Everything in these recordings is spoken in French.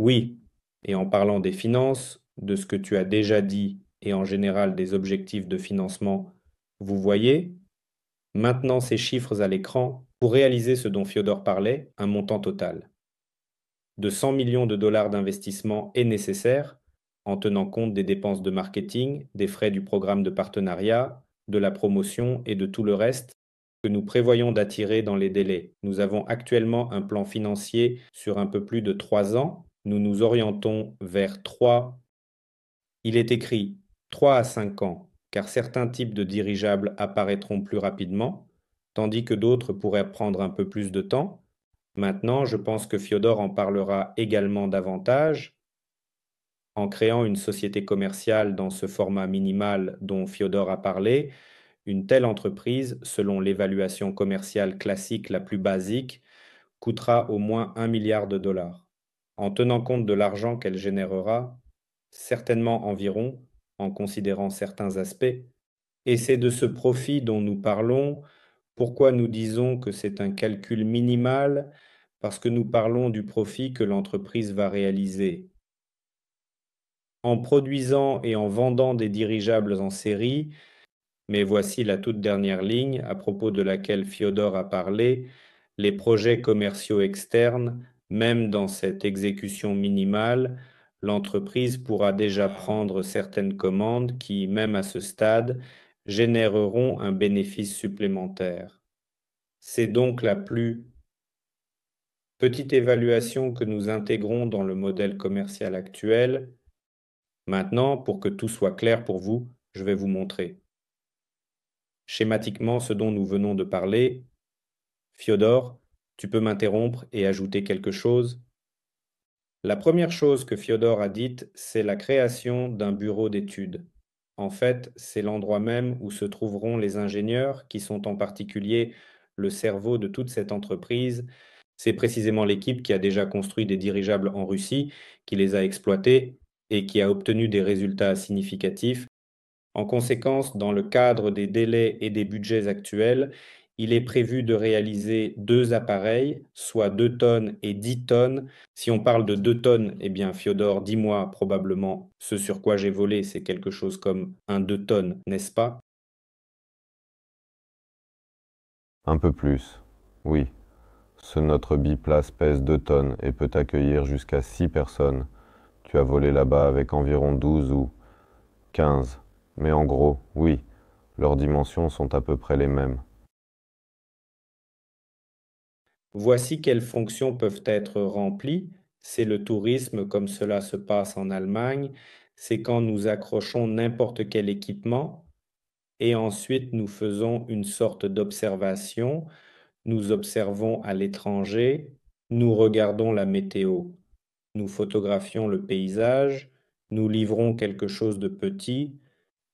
Oui, et en parlant des finances, de ce que tu as déjà dit et en général des objectifs de financement, vous voyez maintenant ces chiffres à l'écran pour réaliser ce dont Fiodor parlait, un montant total de 100 millions de dollars d'investissement est nécessaire en tenant compte des dépenses de marketing, des frais du programme de partenariat, de la promotion et de tout le reste que nous prévoyons d'attirer dans les délais. Nous avons actuellement un plan financier sur un peu plus de 3 ans nous nous orientons vers trois. Il est écrit 3 à 5 ans, car certains types de dirigeables apparaîtront plus rapidement, tandis que d'autres pourraient prendre un peu plus de temps. Maintenant, je pense que Fiodor en parlera également davantage. En créant une société commerciale dans ce format minimal dont Fiodor a parlé, une telle entreprise, selon l'évaluation commerciale classique la plus basique, coûtera au moins un milliard de dollars en tenant compte de l'argent qu'elle générera, certainement environ, en considérant certains aspects. Et c'est de ce profit dont nous parlons. Pourquoi nous disons que c'est un calcul minimal Parce que nous parlons du profit que l'entreprise va réaliser. En produisant et en vendant des dirigeables en série, mais voici la toute dernière ligne à propos de laquelle Fiodor a parlé, les projets commerciaux externes même dans cette exécution minimale, l'entreprise pourra déjà prendre certaines commandes qui, même à ce stade, généreront un bénéfice supplémentaire. C'est donc la plus petite évaluation que nous intégrons dans le modèle commercial actuel. Maintenant, pour que tout soit clair pour vous, je vais vous montrer. Schématiquement, ce dont nous venons de parler, Fiodor, tu peux m'interrompre et ajouter quelque chose La première chose que Fiodor a dite, c'est la création d'un bureau d'études. En fait, c'est l'endroit même où se trouveront les ingénieurs, qui sont en particulier le cerveau de toute cette entreprise. C'est précisément l'équipe qui a déjà construit des dirigeables en Russie, qui les a exploités et qui a obtenu des résultats significatifs. En conséquence, dans le cadre des délais et des budgets actuels, il est prévu de réaliser deux appareils, soit 2 tonnes et 10 tonnes. Si on parle de 2 tonnes, eh bien, Fiodor, dis-moi probablement ce sur quoi j'ai volé, c'est quelque chose comme un 2 tonnes, n'est-ce pas Un peu plus, oui. Ce notre biplace pèse 2 tonnes et peut accueillir jusqu'à 6 personnes. Tu as volé là-bas avec environ 12 ou 15. Mais en gros, oui, leurs dimensions sont à peu près les mêmes. Voici quelles fonctions peuvent être remplies. C'est le tourisme comme cela se passe en Allemagne. C'est quand nous accrochons n'importe quel équipement et ensuite nous faisons une sorte d'observation. Nous observons à l'étranger, nous regardons la météo, nous photographions le paysage, nous livrons quelque chose de petit,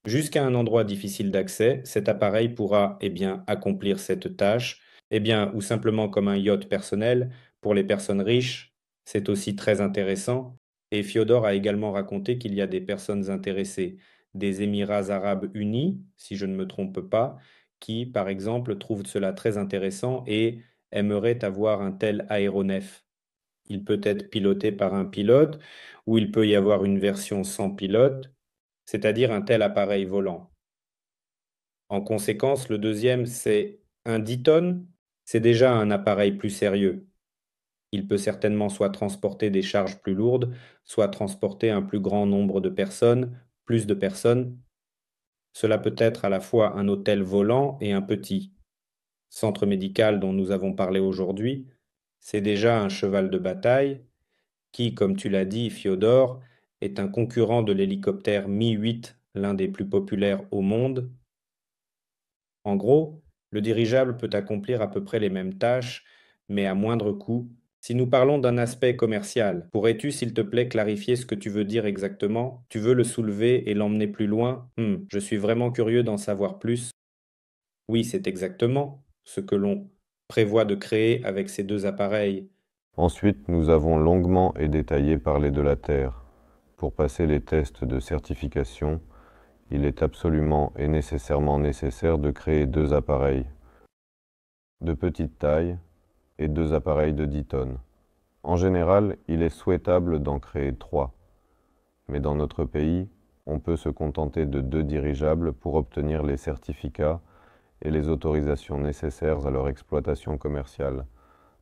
jusqu'à un endroit difficile d'accès, cet appareil pourra eh bien, accomplir cette tâche eh bien, ou simplement comme un yacht personnel, pour les personnes riches, c'est aussi très intéressant. Et Fiodor a également raconté qu'il y a des personnes intéressées des Émirats arabes unis, si je ne me trompe pas, qui, par exemple, trouvent cela très intéressant et aimeraient avoir un tel aéronef. Il peut être piloté par un pilote ou il peut y avoir une version sans pilote, c'est-à-dire un tel appareil volant. En conséquence, le deuxième, c'est un tonnes. C'est déjà un appareil plus sérieux. Il peut certainement soit transporter des charges plus lourdes, soit transporter un plus grand nombre de personnes, plus de personnes. Cela peut être à la fois un hôtel volant et un petit. Centre médical dont nous avons parlé aujourd'hui, c'est déjà un cheval de bataille qui, comme tu l'as dit, Fiodor, est un concurrent de l'hélicoptère Mi-8, l'un des plus populaires au monde. En gros, le dirigeable peut accomplir à peu près les mêmes tâches, mais à moindre coût. Si nous parlons d'un aspect commercial, pourrais-tu, s'il te plaît, clarifier ce que tu veux dire exactement Tu veux le soulever et l'emmener plus loin hum, Je suis vraiment curieux d'en savoir plus. Oui, c'est exactement ce que l'on prévoit de créer avec ces deux appareils. Ensuite, nous avons longuement et détaillé parlé de la Terre, pour passer les tests de certification il est absolument et nécessairement nécessaire de créer deux appareils de petite taille et deux appareils de 10 tonnes. En général, il est souhaitable d'en créer trois, mais dans notre pays, on peut se contenter de deux dirigeables pour obtenir les certificats et les autorisations nécessaires à leur exploitation commerciale,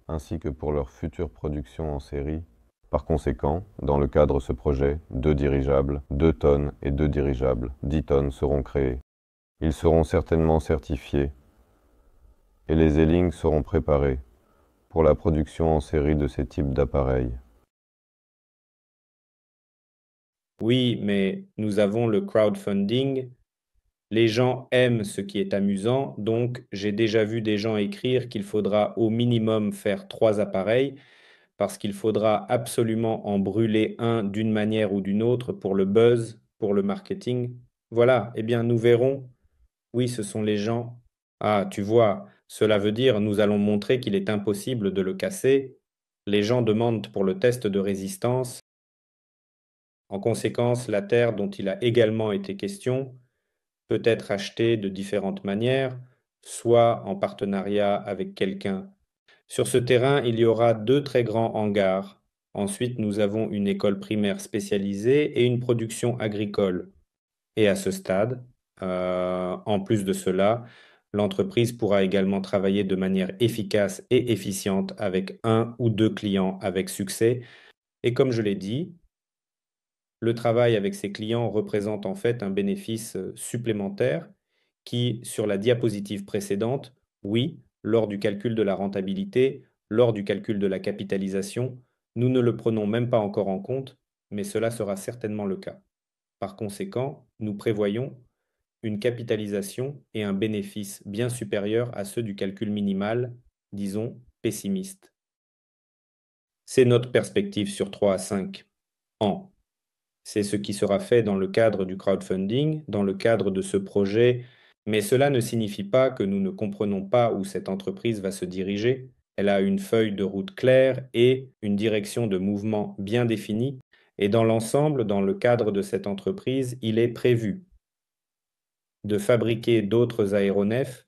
ainsi que pour leur future production en série par conséquent, dans le cadre de ce projet, deux dirigeables, deux tonnes et deux dirigeables, dix tonnes seront créés. Ils seront certainement certifiés et les ailings seront préparés pour la production en série de ces types d'appareils. Oui, mais nous avons le crowdfunding. Les gens aiment ce qui est amusant, donc j'ai déjà vu des gens écrire qu'il faudra au minimum faire trois appareils parce qu'il faudra absolument en brûler un d'une manière ou d'une autre pour le buzz, pour le marketing. Voilà, eh bien nous verrons. Oui, ce sont les gens. Ah, tu vois, cela veut dire nous allons montrer qu'il est impossible de le casser. Les gens demandent pour le test de résistance. En conséquence, la terre dont il a également été question peut être achetée de différentes manières, soit en partenariat avec quelqu'un sur ce terrain, il y aura deux très grands hangars. Ensuite, nous avons une école primaire spécialisée et une production agricole. Et à ce stade, euh, en plus de cela, l'entreprise pourra également travailler de manière efficace et efficiente avec un ou deux clients avec succès. Et comme je l'ai dit, le travail avec ses clients représente en fait un bénéfice euh, supplémentaire qui, sur la diapositive précédente, oui, lors du calcul de la rentabilité, lors du calcul de la capitalisation, nous ne le prenons même pas encore en compte, mais cela sera certainement le cas. Par conséquent, nous prévoyons une capitalisation et un bénéfice bien supérieurs à ceux du calcul minimal, disons pessimiste. C'est notre perspective sur 3 à 5 ans. C'est ce qui sera fait dans le cadre du crowdfunding, dans le cadre de ce projet mais cela ne signifie pas que nous ne comprenons pas où cette entreprise va se diriger. Elle a une feuille de route claire et une direction de mouvement bien définie. Et dans l'ensemble, dans le cadre de cette entreprise, il est prévu de fabriquer d'autres aéronefs.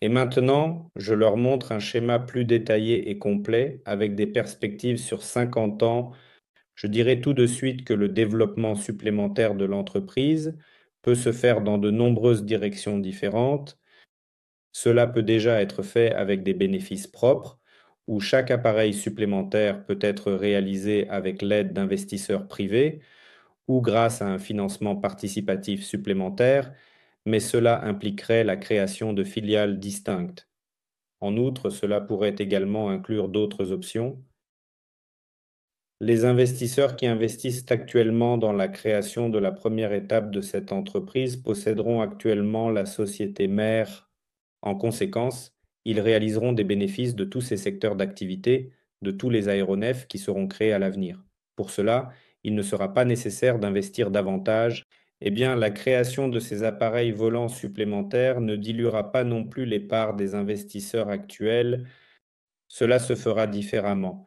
Et maintenant, je leur montre un schéma plus détaillé et complet avec des perspectives sur 50 ans. Je dirai tout de suite que le développement supplémentaire de l'entreprise, peut se faire dans de nombreuses directions différentes. Cela peut déjà être fait avec des bénéfices propres, où chaque appareil supplémentaire peut être réalisé avec l'aide d'investisseurs privés ou grâce à un financement participatif supplémentaire, mais cela impliquerait la création de filiales distinctes. En outre, cela pourrait également inclure d'autres options, les investisseurs qui investissent actuellement dans la création de la première étape de cette entreprise posséderont actuellement la société mère. En conséquence, ils réaliseront des bénéfices de tous ces secteurs d'activité, de tous les aéronefs qui seront créés à l'avenir. Pour cela, il ne sera pas nécessaire d'investir davantage. Eh bien, la création de ces appareils volants supplémentaires ne diluera pas non plus les parts des investisseurs actuels. Cela se fera différemment.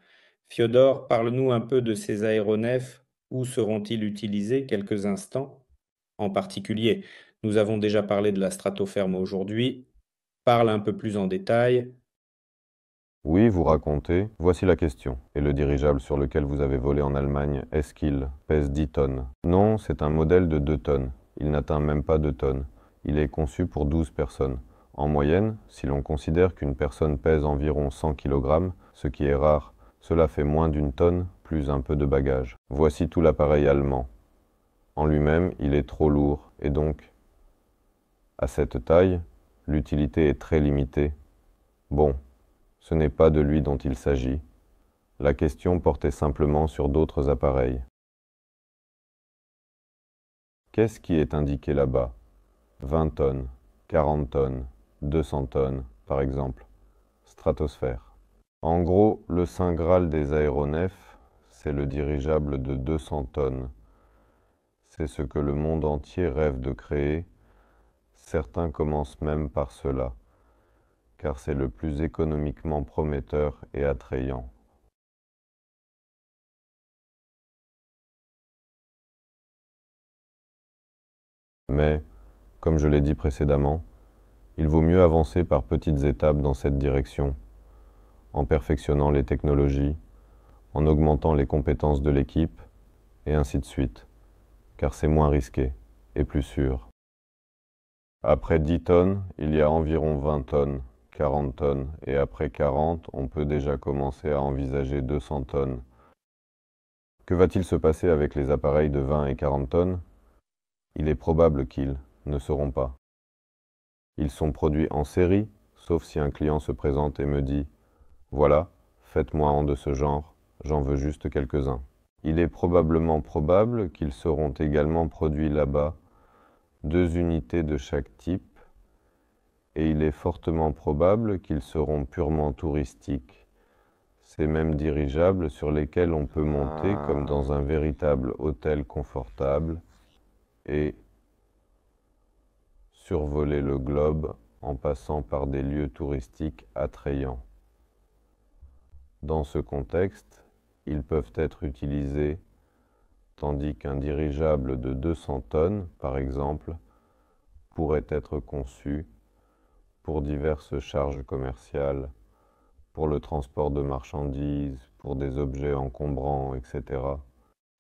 Fiodor, parle-nous un peu de ces aéronefs. Où seront-ils utilisés quelques instants En particulier, nous avons déjà parlé de la stratoferme aujourd'hui. Parle un peu plus en détail. Oui, vous racontez. Voici la question. Et le dirigeable sur lequel vous avez volé en Allemagne, est-ce qu'il pèse 10 tonnes Non, c'est un modèle de 2 tonnes. Il n'atteint même pas 2 tonnes. Il est conçu pour 12 personnes. En moyenne, si l'on considère qu'une personne pèse environ 100 kg, ce qui est rare cela fait moins d'une tonne, plus un peu de bagage. Voici tout l'appareil allemand. En lui-même, il est trop lourd, et donc, à cette taille, l'utilité est très limitée. Bon, ce n'est pas de lui dont il s'agit. La question portait simplement sur d'autres appareils. Qu'est-ce qui est indiqué là-bas 20 tonnes, 40 tonnes, 200 tonnes, par exemple. Stratosphère. En gros, le Saint Graal des aéronefs, c'est le dirigeable de 200 tonnes. C'est ce que le monde entier rêve de créer. Certains commencent même par cela, car c'est le plus économiquement prometteur et attrayant. Mais, comme je l'ai dit précédemment, il vaut mieux avancer par petites étapes dans cette direction en perfectionnant les technologies, en augmentant les compétences de l'équipe, et ainsi de suite, car c'est moins risqué et plus sûr. Après 10 tonnes, il y a environ 20 tonnes, 40 tonnes, et après 40, on peut déjà commencer à envisager 200 tonnes. Que va-t-il se passer avec les appareils de 20 et 40 tonnes Il est probable qu'ils ne seront pas. Ils sont produits en série, sauf si un client se présente et me dit voilà, faites-moi un de ce genre, j'en veux juste quelques-uns. Il est probablement probable qu'ils seront également produits là-bas, deux unités de chaque type, et il est fortement probable qu'ils seront purement touristiques, ces mêmes dirigeables sur lesquels on peut monter ah. comme dans un véritable hôtel confortable et survoler le globe en passant par des lieux touristiques attrayants. Dans ce contexte, ils peuvent être utilisés tandis qu'un dirigeable de 200 tonnes, par exemple, pourrait être conçu pour diverses charges commerciales, pour le transport de marchandises, pour des objets encombrants, etc.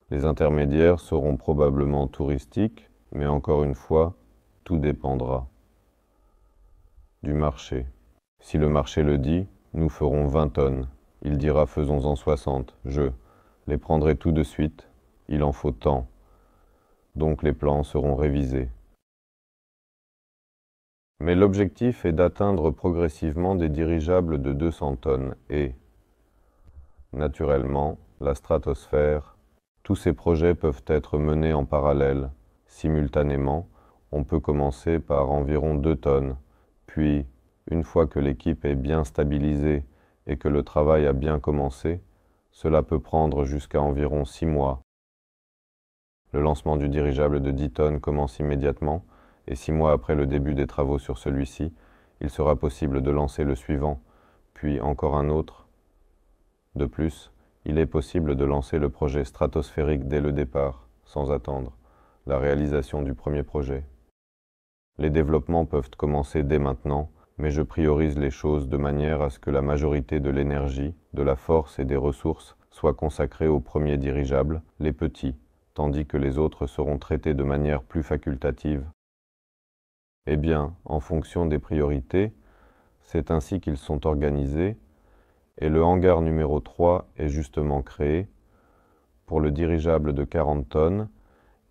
Les intermédiaires seront probablement touristiques, mais encore une fois, tout dépendra du marché. Si le marché le dit, nous ferons 20 tonnes. Il dira faisons-en 60, Je les prendrai tout de suite. Il en faut tant. Donc les plans seront révisés. Mais l'objectif est d'atteindre progressivement des dirigeables de 200 tonnes et, naturellement, la stratosphère, tous ces projets peuvent être menés en parallèle. Simultanément, on peut commencer par environ 2 tonnes, puis, une fois que l'équipe est bien stabilisée et que le travail a bien commencé, cela peut prendre jusqu'à environ six mois. Le lancement du dirigeable de 10 tonnes commence immédiatement, et six mois après le début des travaux sur celui-ci, il sera possible de lancer le suivant, puis encore un autre. De plus, il est possible de lancer le projet stratosphérique dès le départ, sans attendre la réalisation du premier projet. Les développements peuvent commencer dès maintenant, mais je priorise les choses de manière à ce que la majorité de l'énergie, de la force et des ressources soit consacrée aux premiers dirigeables, les petits, tandis que les autres seront traités de manière plus facultative. Eh bien, en fonction des priorités, c'est ainsi qu'ils sont organisés, et le hangar numéro 3 est justement créé pour le dirigeable de 40 tonnes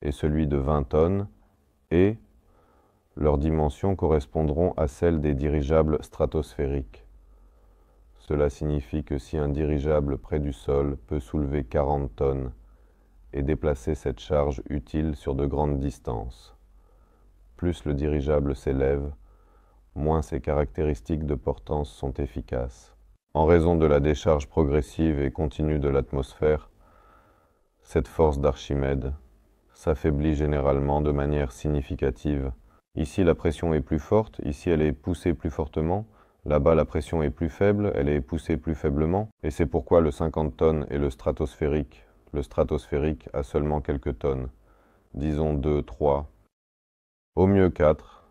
et celui de 20 tonnes, et, leurs dimensions correspondront à celles des dirigeables stratosphériques. Cela signifie que si un dirigeable près du sol peut soulever 40 tonnes et déplacer cette charge utile sur de grandes distances, plus le dirigeable s'élève, moins ses caractéristiques de portance sont efficaces. En raison de la décharge progressive et continue de l'atmosphère, cette force d'Archimède s'affaiblit généralement de manière significative Ici, la pression est plus forte, ici, elle est poussée plus fortement. Là-bas, la pression est plus faible, elle est poussée plus faiblement. Et c'est pourquoi le 50 tonnes est le stratosphérique. Le stratosphérique a seulement quelques tonnes. Disons 2, 3, au mieux 4.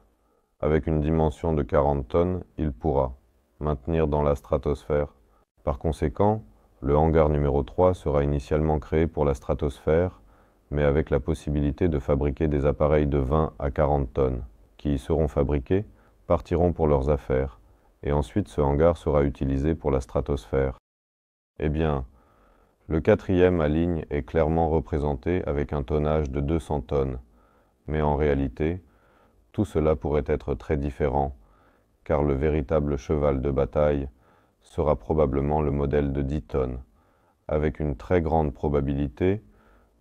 Avec une dimension de 40 tonnes, il pourra maintenir dans la stratosphère. Par conséquent, le hangar numéro 3 sera initialement créé pour la stratosphère, mais avec la possibilité de fabriquer des appareils de 20 à 40 tonnes qui y seront fabriqués partiront pour leurs affaires, et ensuite ce hangar sera utilisé pour la stratosphère. Eh bien, le quatrième à ligne est clairement représenté avec un tonnage de 200 tonnes, mais en réalité, tout cela pourrait être très différent, car le véritable cheval de bataille sera probablement le modèle de 10 tonnes, avec une très grande probabilité,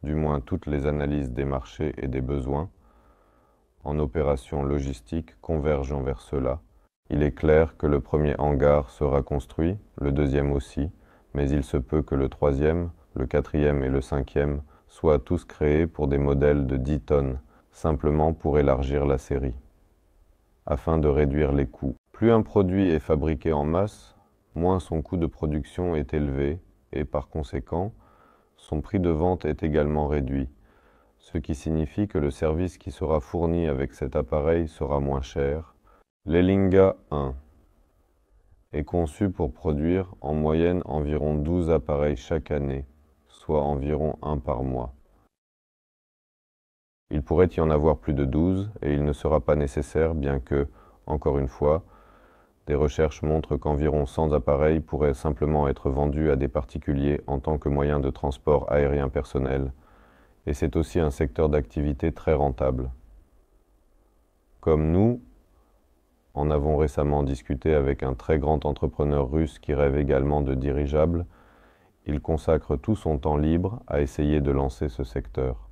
du moins toutes les analyses des marchés et des besoins, en opérations logistiques convergent vers cela, il est clair que le premier hangar sera construit, le deuxième aussi, mais il se peut que le troisième, le quatrième et le cinquième soient tous créés pour des modèles de 10 tonnes, simplement pour élargir la série, afin de réduire les coûts. Plus un produit est fabriqué en masse, moins son coût de production est élevé et par conséquent, son prix de vente est également réduit ce qui signifie que le service qui sera fourni avec cet appareil sera moins cher. L'Elinga 1 est conçu pour produire en moyenne environ 12 appareils chaque année, soit environ un par mois. Il pourrait y en avoir plus de 12 et il ne sera pas nécessaire, bien que, encore une fois, des recherches montrent qu'environ 100 appareils pourraient simplement être vendus à des particuliers en tant que moyen de transport aérien personnel, et c'est aussi un secteur d'activité très rentable. Comme nous, en avons récemment discuté avec un très grand entrepreneur russe qui rêve également de dirigeable, il consacre tout son temps libre à essayer de lancer ce secteur.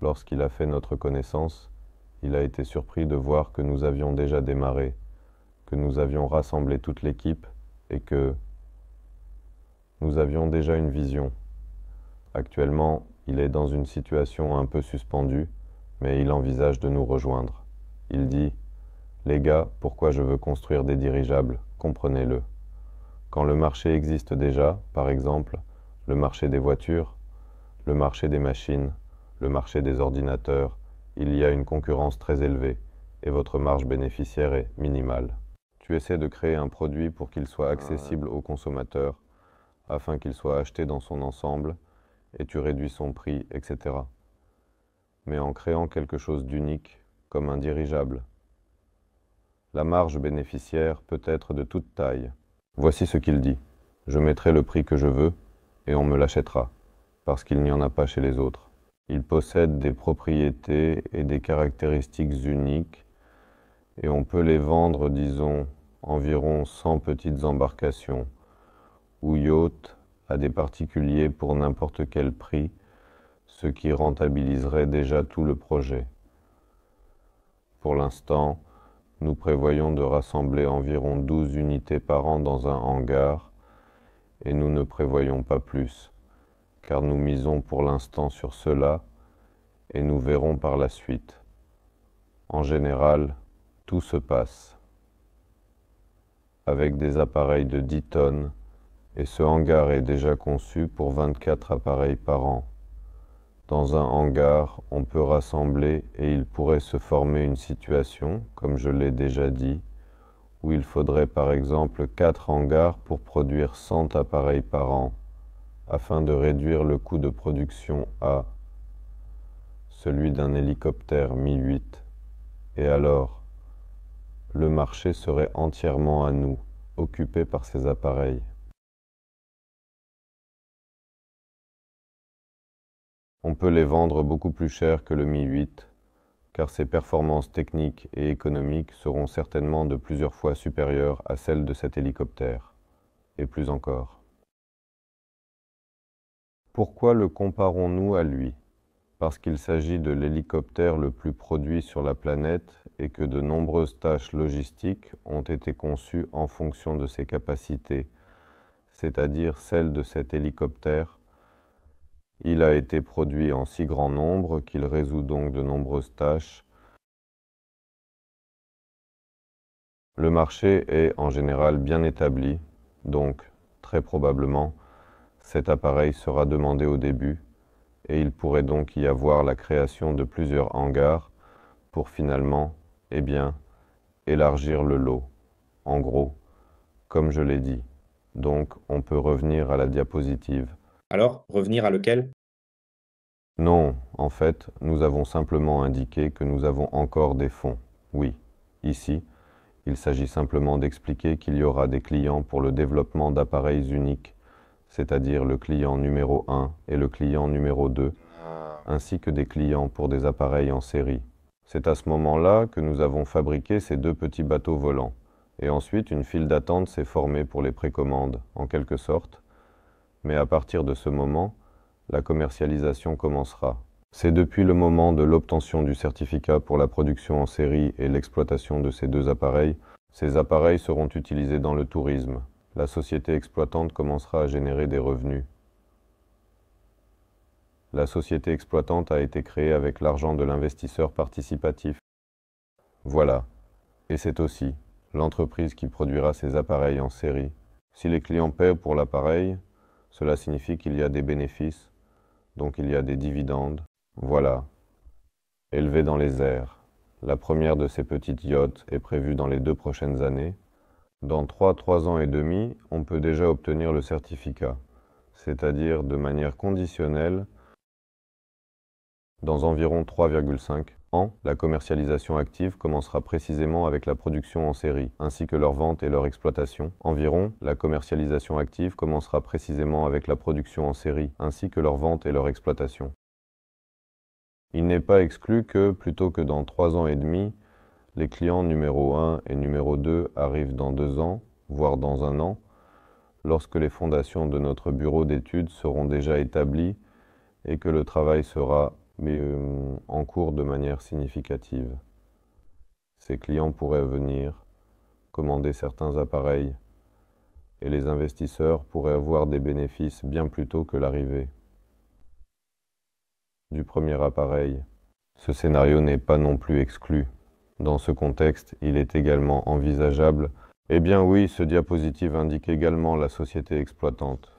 Lorsqu'il a fait notre connaissance, il a été surpris de voir que nous avions déjà démarré, que nous avions rassemblé toute l'équipe et que nous avions déjà une vision. Actuellement, il est dans une situation un peu suspendue, mais il envisage de nous rejoindre. Il dit Les gars, pourquoi je veux construire des dirigeables Comprenez-le. Quand le marché existe déjà, par exemple, le marché des voitures, le marché des machines, le marché des ordinateurs, il y a une concurrence très élevée et votre marge bénéficiaire est minimale. Tu essaies de créer un produit pour qu'il soit accessible aux consommateurs, afin qu'il soit acheté dans son ensemble et tu réduis son prix, etc. Mais en créant quelque chose d'unique, comme un dirigeable. La marge bénéficiaire peut être de toute taille. Voici ce qu'il dit. Je mettrai le prix que je veux, et on me l'achètera, parce qu'il n'y en a pas chez les autres. Il possède des propriétés et des caractéristiques uniques, et on peut les vendre, disons, environ 100 petites embarcations, ou yachts, à des particuliers pour n'importe quel prix, ce qui rentabiliserait déjà tout le projet. Pour l'instant, nous prévoyons de rassembler environ 12 unités par an dans un hangar, et nous ne prévoyons pas plus, car nous misons pour l'instant sur cela, et nous verrons par la suite. En général, tout se passe. Avec des appareils de 10 tonnes, et ce hangar est déjà conçu pour 24 appareils par an. Dans un hangar, on peut rassembler et il pourrait se former une situation, comme je l'ai déjà dit, où il faudrait par exemple 4 hangars pour produire 100 appareils par an, afin de réduire le coût de production à celui d'un hélicoptère Mi-8. Et alors, le marché serait entièrement à nous, occupé par ces appareils. on peut les vendre beaucoup plus cher que le Mi 8, car ses performances techniques et économiques seront certainement de plusieurs fois supérieures à celles de cet hélicoptère, et plus encore. Pourquoi le comparons-nous à lui Parce qu'il s'agit de l'hélicoptère le plus produit sur la planète et que de nombreuses tâches logistiques ont été conçues en fonction de ses capacités, c'est-à-dire celles de cet hélicoptère, il a été produit en si grand nombre qu'il résout donc de nombreuses tâches. Le marché est en général bien établi, donc très probablement cet appareil sera demandé au début et il pourrait donc y avoir la création de plusieurs hangars pour finalement, eh bien, élargir le lot, en gros, comme je l'ai dit. Donc on peut revenir à la diapositive. Alors, revenir à lequel Non, en fait, nous avons simplement indiqué que nous avons encore des fonds. Oui, ici, il s'agit simplement d'expliquer qu'il y aura des clients pour le développement d'appareils uniques, c'est-à-dire le client numéro 1 et le client numéro 2, ainsi que des clients pour des appareils en série. C'est à ce moment-là que nous avons fabriqué ces deux petits bateaux volants. Et ensuite, une file d'attente s'est formée pour les précommandes, en quelque sorte, mais à partir de ce moment, la commercialisation commencera. C'est depuis le moment de l'obtention du certificat pour la production en série et l'exploitation de ces deux appareils, ces appareils seront utilisés dans le tourisme. La société exploitante commencera à générer des revenus. La société exploitante a été créée avec l'argent de l'investisseur participatif. Voilà. Et c'est aussi l'entreprise qui produira ces appareils en série. Si les clients paient pour l'appareil, cela signifie qu'il y a des bénéfices, donc il y a des dividendes. Voilà. Élevé dans les airs. La première de ces petites yachts est prévue dans les deux prochaines années. Dans 3-3 ans et demi, on peut déjà obtenir le certificat, c'est-à-dire de manière conditionnelle dans environ 3,5 en, la commercialisation active commencera précisément avec la production en série, ainsi que leur vente et leur exploitation. Environ, la commercialisation active commencera précisément avec la production en série, ainsi que leur vente et leur exploitation. Il n'est pas exclu que, plutôt que dans trois ans et demi, les clients numéro 1 et numéro 2 arrivent dans deux ans, voire dans un an, lorsque les fondations de notre bureau d'études seront déjà établies et que le travail sera mais euh, en cours de manière significative. Ses clients pourraient venir, commander certains appareils, et les investisseurs pourraient avoir des bénéfices bien plus tôt que l'arrivée. Du premier appareil, ce scénario n'est pas non plus exclu. Dans ce contexte, il est également envisageable. Eh bien oui, ce diapositive indique également la société exploitante.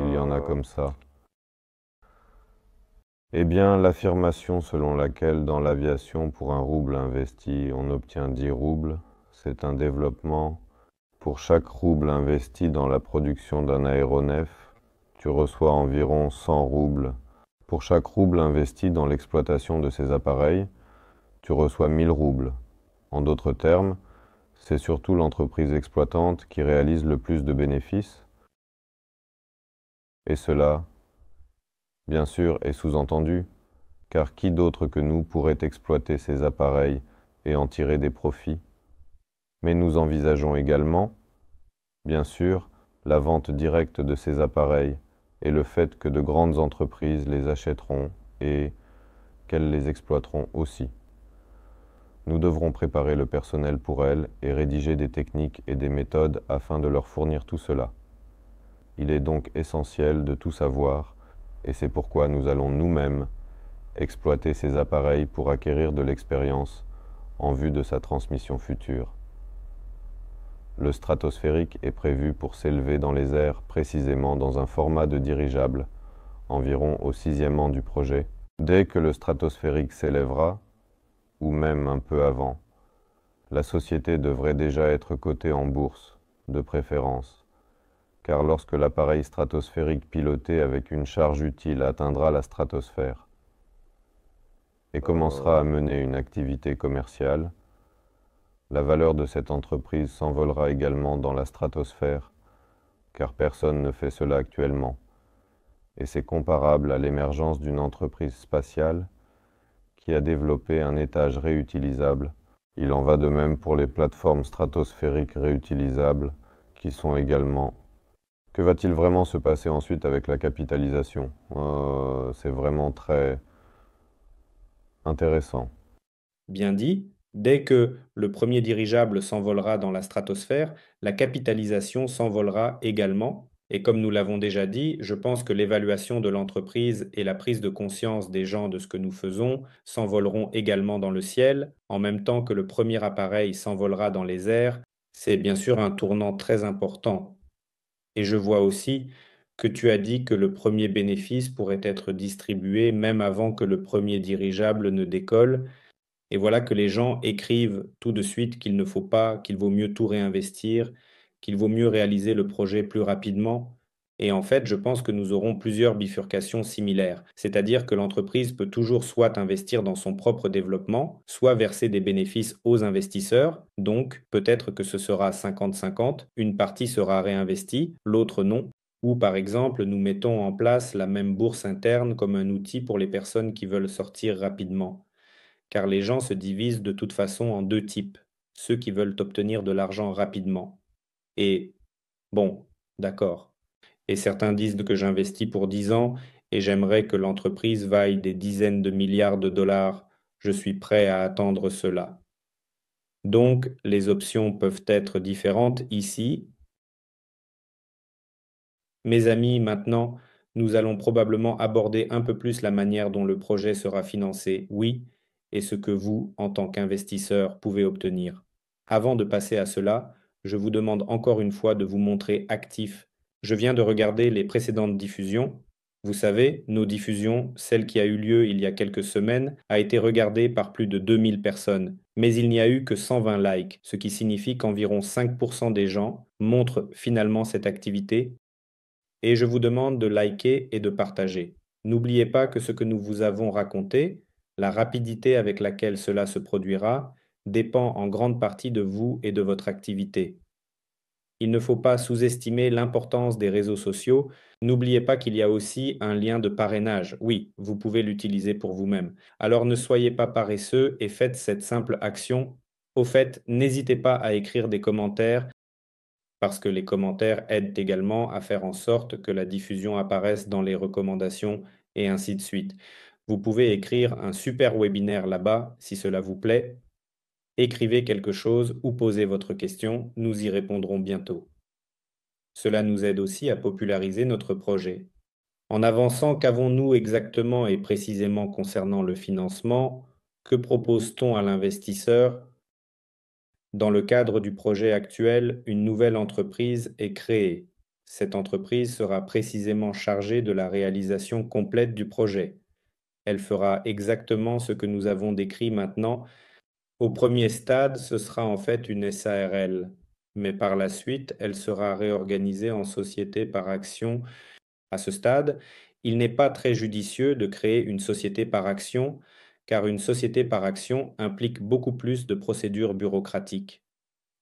Il y en a euh, comme ça. Eh bien, l'affirmation selon laquelle dans l'aviation, pour un rouble investi, on obtient 10 roubles, c'est un développement. Pour chaque rouble investi dans la production d'un aéronef, tu reçois environ 100 roubles. Pour chaque rouble investi dans l'exploitation de ces appareils, tu reçois 1000 roubles. En d'autres termes, c'est surtout l'entreprise exploitante qui réalise le plus de bénéfices, et cela bien sûr est sous-entendu, car qui d'autre que nous pourrait exploiter ces appareils et en tirer des profits Mais nous envisageons également, bien sûr, la vente directe de ces appareils et le fait que de grandes entreprises les achèteront et qu'elles les exploiteront aussi. Nous devrons préparer le personnel pour elles et rédiger des techniques et des méthodes afin de leur fournir tout cela. Il est donc essentiel de tout savoir et c'est pourquoi nous allons nous-mêmes exploiter ces appareils pour acquérir de l'expérience en vue de sa transmission future. Le stratosphérique est prévu pour s'élever dans les airs précisément dans un format de dirigeable, environ au sixième an du projet. Dès que le stratosphérique s'élèvera, ou même un peu avant, la société devrait déjà être cotée en bourse, de préférence car lorsque l'appareil stratosphérique piloté avec une charge utile atteindra la stratosphère et commencera à mener une activité commerciale, la valeur de cette entreprise s'envolera également dans la stratosphère, car personne ne fait cela actuellement, et c'est comparable à l'émergence d'une entreprise spatiale qui a développé un étage réutilisable. Il en va de même pour les plateformes stratosphériques réutilisables, qui sont également que va-t-il vraiment se passer ensuite avec la capitalisation euh, C'est vraiment très intéressant. Bien dit, dès que le premier dirigeable s'envolera dans la stratosphère, la capitalisation s'envolera également. Et comme nous l'avons déjà dit, je pense que l'évaluation de l'entreprise et la prise de conscience des gens de ce que nous faisons s'envoleront également dans le ciel, en même temps que le premier appareil s'envolera dans les airs. C'est bien sûr un tournant très important et je vois aussi que tu as dit que le premier bénéfice pourrait être distribué même avant que le premier dirigeable ne décolle. Et voilà que les gens écrivent tout de suite qu'il ne faut pas, qu'il vaut mieux tout réinvestir, qu'il vaut mieux réaliser le projet plus rapidement. Et en fait, je pense que nous aurons plusieurs bifurcations similaires, c'est-à-dire que l'entreprise peut toujours soit investir dans son propre développement, soit verser des bénéfices aux investisseurs. Donc, peut-être que ce sera 50-50, une partie sera réinvestie, l'autre non, ou par exemple, nous mettons en place la même bourse interne comme un outil pour les personnes qui veulent sortir rapidement. Car les gens se divisent de toute façon en deux types. Ceux qui veulent obtenir de l'argent rapidement. Et, bon, d'accord, et certains disent que j'investis pour 10 ans et j'aimerais que l'entreprise vaille des dizaines de milliards de dollars. Je suis prêt à attendre cela. Donc, les options peuvent être différentes ici. Mes amis, maintenant, nous allons probablement aborder un peu plus la manière dont le projet sera financé, oui, et ce que vous, en tant qu'investisseur, pouvez obtenir. Avant de passer à cela, je vous demande encore une fois de vous montrer actif je viens de regarder les précédentes diffusions. Vous savez, nos diffusions, celle qui a eu lieu il y a quelques semaines, a été regardée par plus de 2000 personnes, mais il n'y a eu que 120 likes, ce qui signifie qu'environ 5% des gens montrent finalement cette activité. Et je vous demande de liker et de partager. N'oubliez pas que ce que nous vous avons raconté, la rapidité avec laquelle cela se produira, dépend en grande partie de vous et de votre activité. Il ne faut pas sous-estimer l'importance des réseaux sociaux. N'oubliez pas qu'il y a aussi un lien de parrainage. Oui, vous pouvez l'utiliser pour vous-même. Alors ne soyez pas paresseux et faites cette simple action. Au fait, n'hésitez pas à écrire des commentaires parce que les commentaires aident également à faire en sorte que la diffusion apparaisse dans les recommandations et ainsi de suite. Vous pouvez écrire un super webinaire là-bas si cela vous plaît Écrivez quelque chose ou posez votre question, nous y répondrons bientôt. Cela nous aide aussi à populariser notre projet. En avançant, qu'avons-nous exactement et précisément concernant le financement Que propose-t-on à l'investisseur Dans le cadre du projet actuel, une nouvelle entreprise est créée. Cette entreprise sera précisément chargée de la réalisation complète du projet. Elle fera exactement ce que nous avons décrit maintenant au premier stade, ce sera en fait une SARL, mais par la suite, elle sera réorganisée en société par action. À ce stade, il n'est pas très judicieux de créer une société par action, car une société par action implique beaucoup plus de procédures bureaucratiques.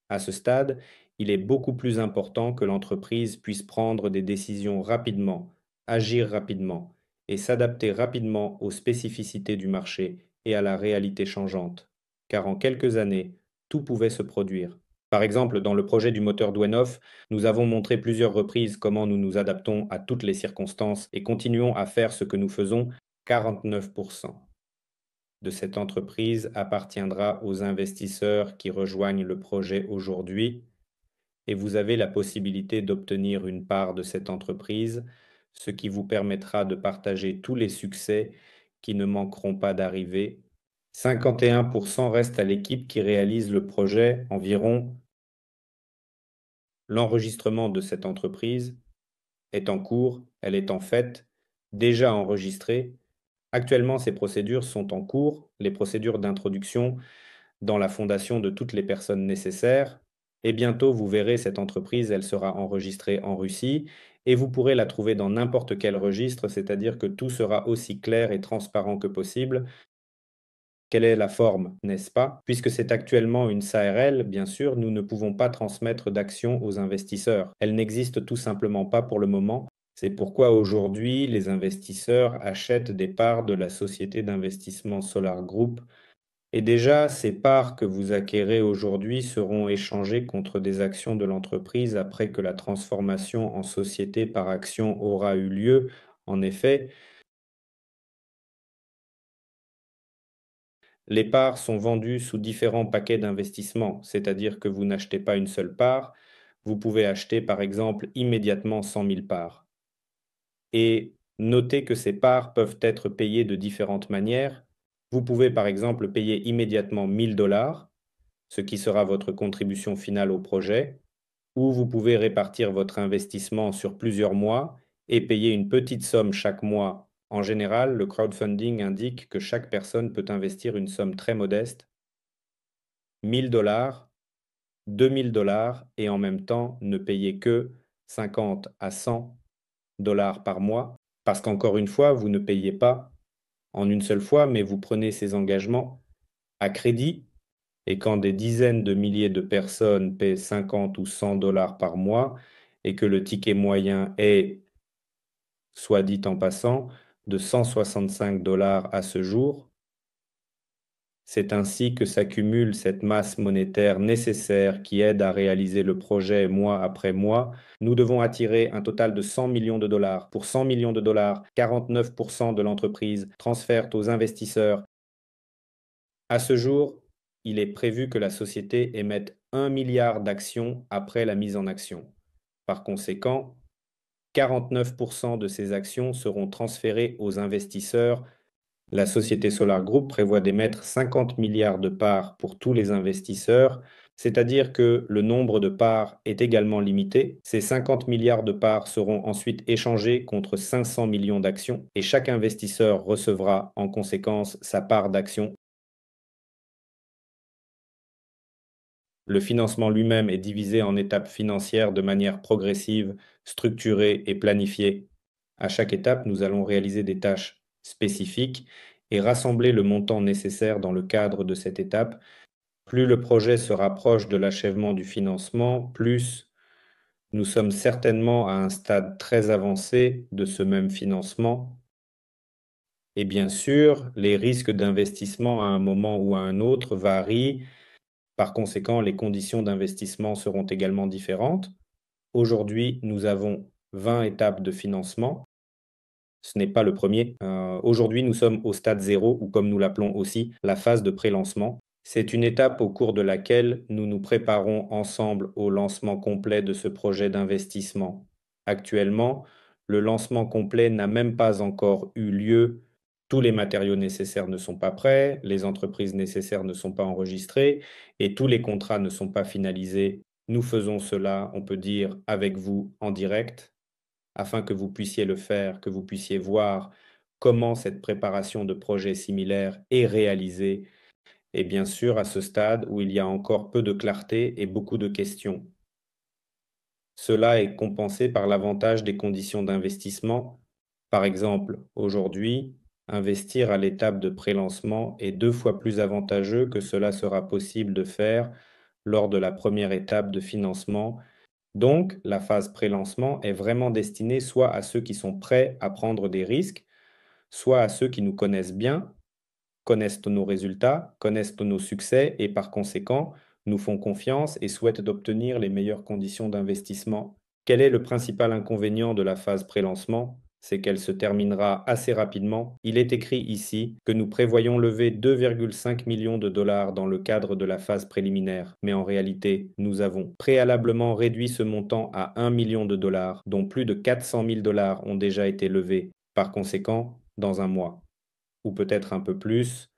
À ce stade, il est beaucoup plus important que l'entreprise puisse prendre des décisions rapidement, agir rapidement et s'adapter rapidement aux spécificités du marché et à la réalité changeante car en quelques années, tout pouvait se produire. Par exemple, dans le projet du moteur Dwenoff, nous avons montré plusieurs reprises comment nous nous adaptons à toutes les circonstances et continuons à faire ce que nous faisons. 49% de cette entreprise appartiendra aux investisseurs qui rejoignent le projet aujourd'hui et vous avez la possibilité d'obtenir une part de cette entreprise, ce qui vous permettra de partager tous les succès qui ne manqueront pas d'arriver 51% reste à l'équipe qui réalise le projet, environ l'enregistrement de cette entreprise est en cours, elle est en fait déjà enregistrée. Actuellement, ces procédures sont en cours, les procédures d'introduction dans la fondation de toutes les personnes nécessaires. Et bientôt, vous verrez cette entreprise, elle sera enregistrée en Russie et vous pourrez la trouver dans n'importe quel registre, c'est-à-dire que tout sera aussi clair et transparent que possible quelle est la forme, n'est-ce pas Puisque c'est actuellement une SARL, bien sûr, nous ne pouvons pas transmettre d'actions aux investisseurs. Elle n'existe tout simplement pas pour le moment. C'est pourquoi aujourd'hui, les investisseurs achètent des parts de la société d'investissement Solar Group. Et déjà, ces parts que vous acquérez aujourd'hui seront échangées contre des actions de l'entreprise après que la transformation en société par action aura eu lieu. En effet, Les parts sont vendues sous différents paquets d'investissement, c'est-à-dire que vous n'achetez pas une seule part, vous pouvez acheter par exemple immédiatement 100 000 parts. Et notez que ces parts peuvent être payées de différentes manières. Vous pouvez par exemple payer immédiatement 000 dollars, ce qui sera votre contribution finale au projet, ou vous pouvez répartir votre investissement sur plusieurs mois et payer une petite somme chaque mois en général, le crowdfunding indique que chaque personne peut investir une somme très modeste, 1000 dollars, 2000 dollars, et en même temps ne payer que 50 à 100 dollars par mois, parce qu'encore une fois, vous ne payez pas en une seule fois, mais vous prenez ces engagements à crédit, et quand des dizaines de milliers de personnes paient 50 ou 100 dollars par mois, et que le ticket moyen est, soit dit en passant, de 165 dollars à ce jour. C'est ainsi que s'accumule cette masse monétaire nécessaire qui aide à réaliser le projet mois après mois. Nous devons attirer un total de 100 millions de dollars. Pour 100 millions de dollars, 49% de l'entreprise transfère aux investisseurs. À ce jour, il est prévu que la société émette 1 milliard d'actions après la mise en action. Par conséquent, 49% de ces actions seront transférées aux investisseurs. La société Solar Group prévoit d'émettre 50 milliards de parts pour tous les investisseurs, c'est-à-dire que le nombre de parts est également limité. Ces 50 milliards de parts seront ensuite échangés contre 500 millions d'actions et chaque investisseur recevra en conséquence sa part d'action Le financement lui-même est divisé en étapes financières de manière progressive, structurée et planifiée. À chaque étape, nous allons réaliser des tâches spécifiques et rassembler le montant nécessaire dans le cadre de cette étape. Plus le projet se rapproche de l'achèvement du financement, plus nous sommes certainement à un stade très avancé de ce même financement. Et bien sûr, les risques d'investissement à un moment ou à un autre varient par conséquent, les conditions d'investissement seront également différentes. Aujourd'hui, nous avons 20 étapes de financement. Ce n'est pas le premier. Euh, aujourd'hui, nous sommes au stade zéro, ou comme nous l'appelons aussi, la phase de pré-lancement. C'est une étape au cours de laquelle nous nous préparons ensemble au lancement complet de ce projet d'investissement. Actuellement, le lancement complet n'a même pas encore eu lieu tous les matériaux nécessaires ne sont pas prêts, les entreprises nécessaires ne sont pas enregistrées et tous les contrats ne sont pas finalisés. Nous faisons cela, on peut dire, avec vous en direct, afin que vous puissiez le faire, que vous puissiez voir comment cette préparation de projets similaires est réalisée. Et bien sûr, à ce stade où il y a encore peu de clarté et beaucoup de questions. Cela est compensé par l'avantage des conditions d'investissement. Par exemple, aujourd'hui, Investir à l'étape de pré-lancement est deux fois plus avantageux que cela sera possible de faire lors de la première étape de financement. Donc, la phase pré-lancement est vraiment destinée soit à ceux qui sont prêts à prendre des risques, soit à ceux qui nous connaissent bien, connaissent nos résultats, connaissent nos succès et par conséquent nous font confiance et souhaitent obtenir les meilleures conditions d'investissement. Quel est le principal inconvénient de la phase pré-lancement c'est qu'elle se terminera assez rapidement, il est écrit ici que nous prévoyons lever 2,5 millions de dollars dans le cadre de la phase préliminaire, mais en réalité, nous avons préalablement réduit ce montant à 1 million de dollars, dont plus de 400 000 dollars ont déjà été levés, par conséquent, dans un mois, ou peut-être un peu plus,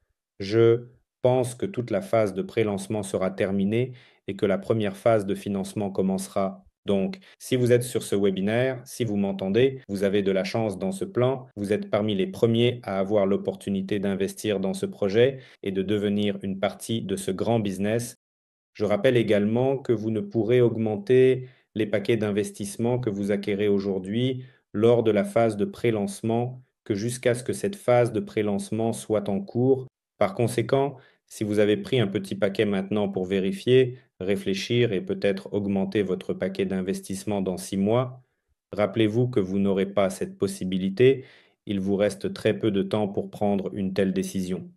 je pense que toute la phase de prélancement sera terminée et que la première phase de financement commencera donc, si vous êtes sur ce webinaire, si vous m'entendez, vous avez de la chance dans ce plan. Vous êtes parmi les premiers à avoir l'opportunité d'investir dans ce projet et de devenir une partie de ce grand business. Je rappelle également que vous ne pourrez augmenter les paquets d'investissement que vous acquérez aujourd'hui lors de la phase de pré-lancement que jusqu'à ce que cette phase de pré-lancement soit en cours. Par conséquent, si vous avez pris un petit paquet maintenant pour vérifier, réfléchir et peut-être augmenter votre paquet d'investissement dans six mois, rappelez-vous que vous n'aurez pas cette possibilité, il vous reste très peu de temps pour prendre une telle décision.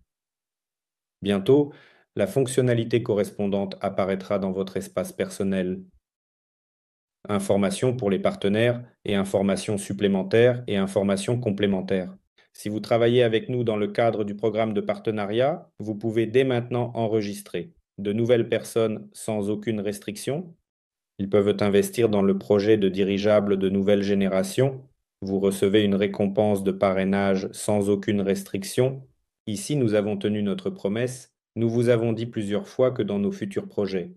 Bientôt, la fonctionnalité correspondante apparaîtra dans votre espace personnel. Informations pour les partenaires et informations supplémentaires et informations complémentaires. Si vous travaillez avec nous dans le cadre du programme de partenariat, vous pouvez dès maintenant enregistrer de nouvelles personnes sans aucune restriction. Ils peuvent investir dans le projet de dirigeable de nouvelle génération. Vous recevez une récompense de parrainage sans aucune restriction. Ici, nous avons tenu notre promesse. Nous vous avons dit plusieurs fois que dans nos futurs projets,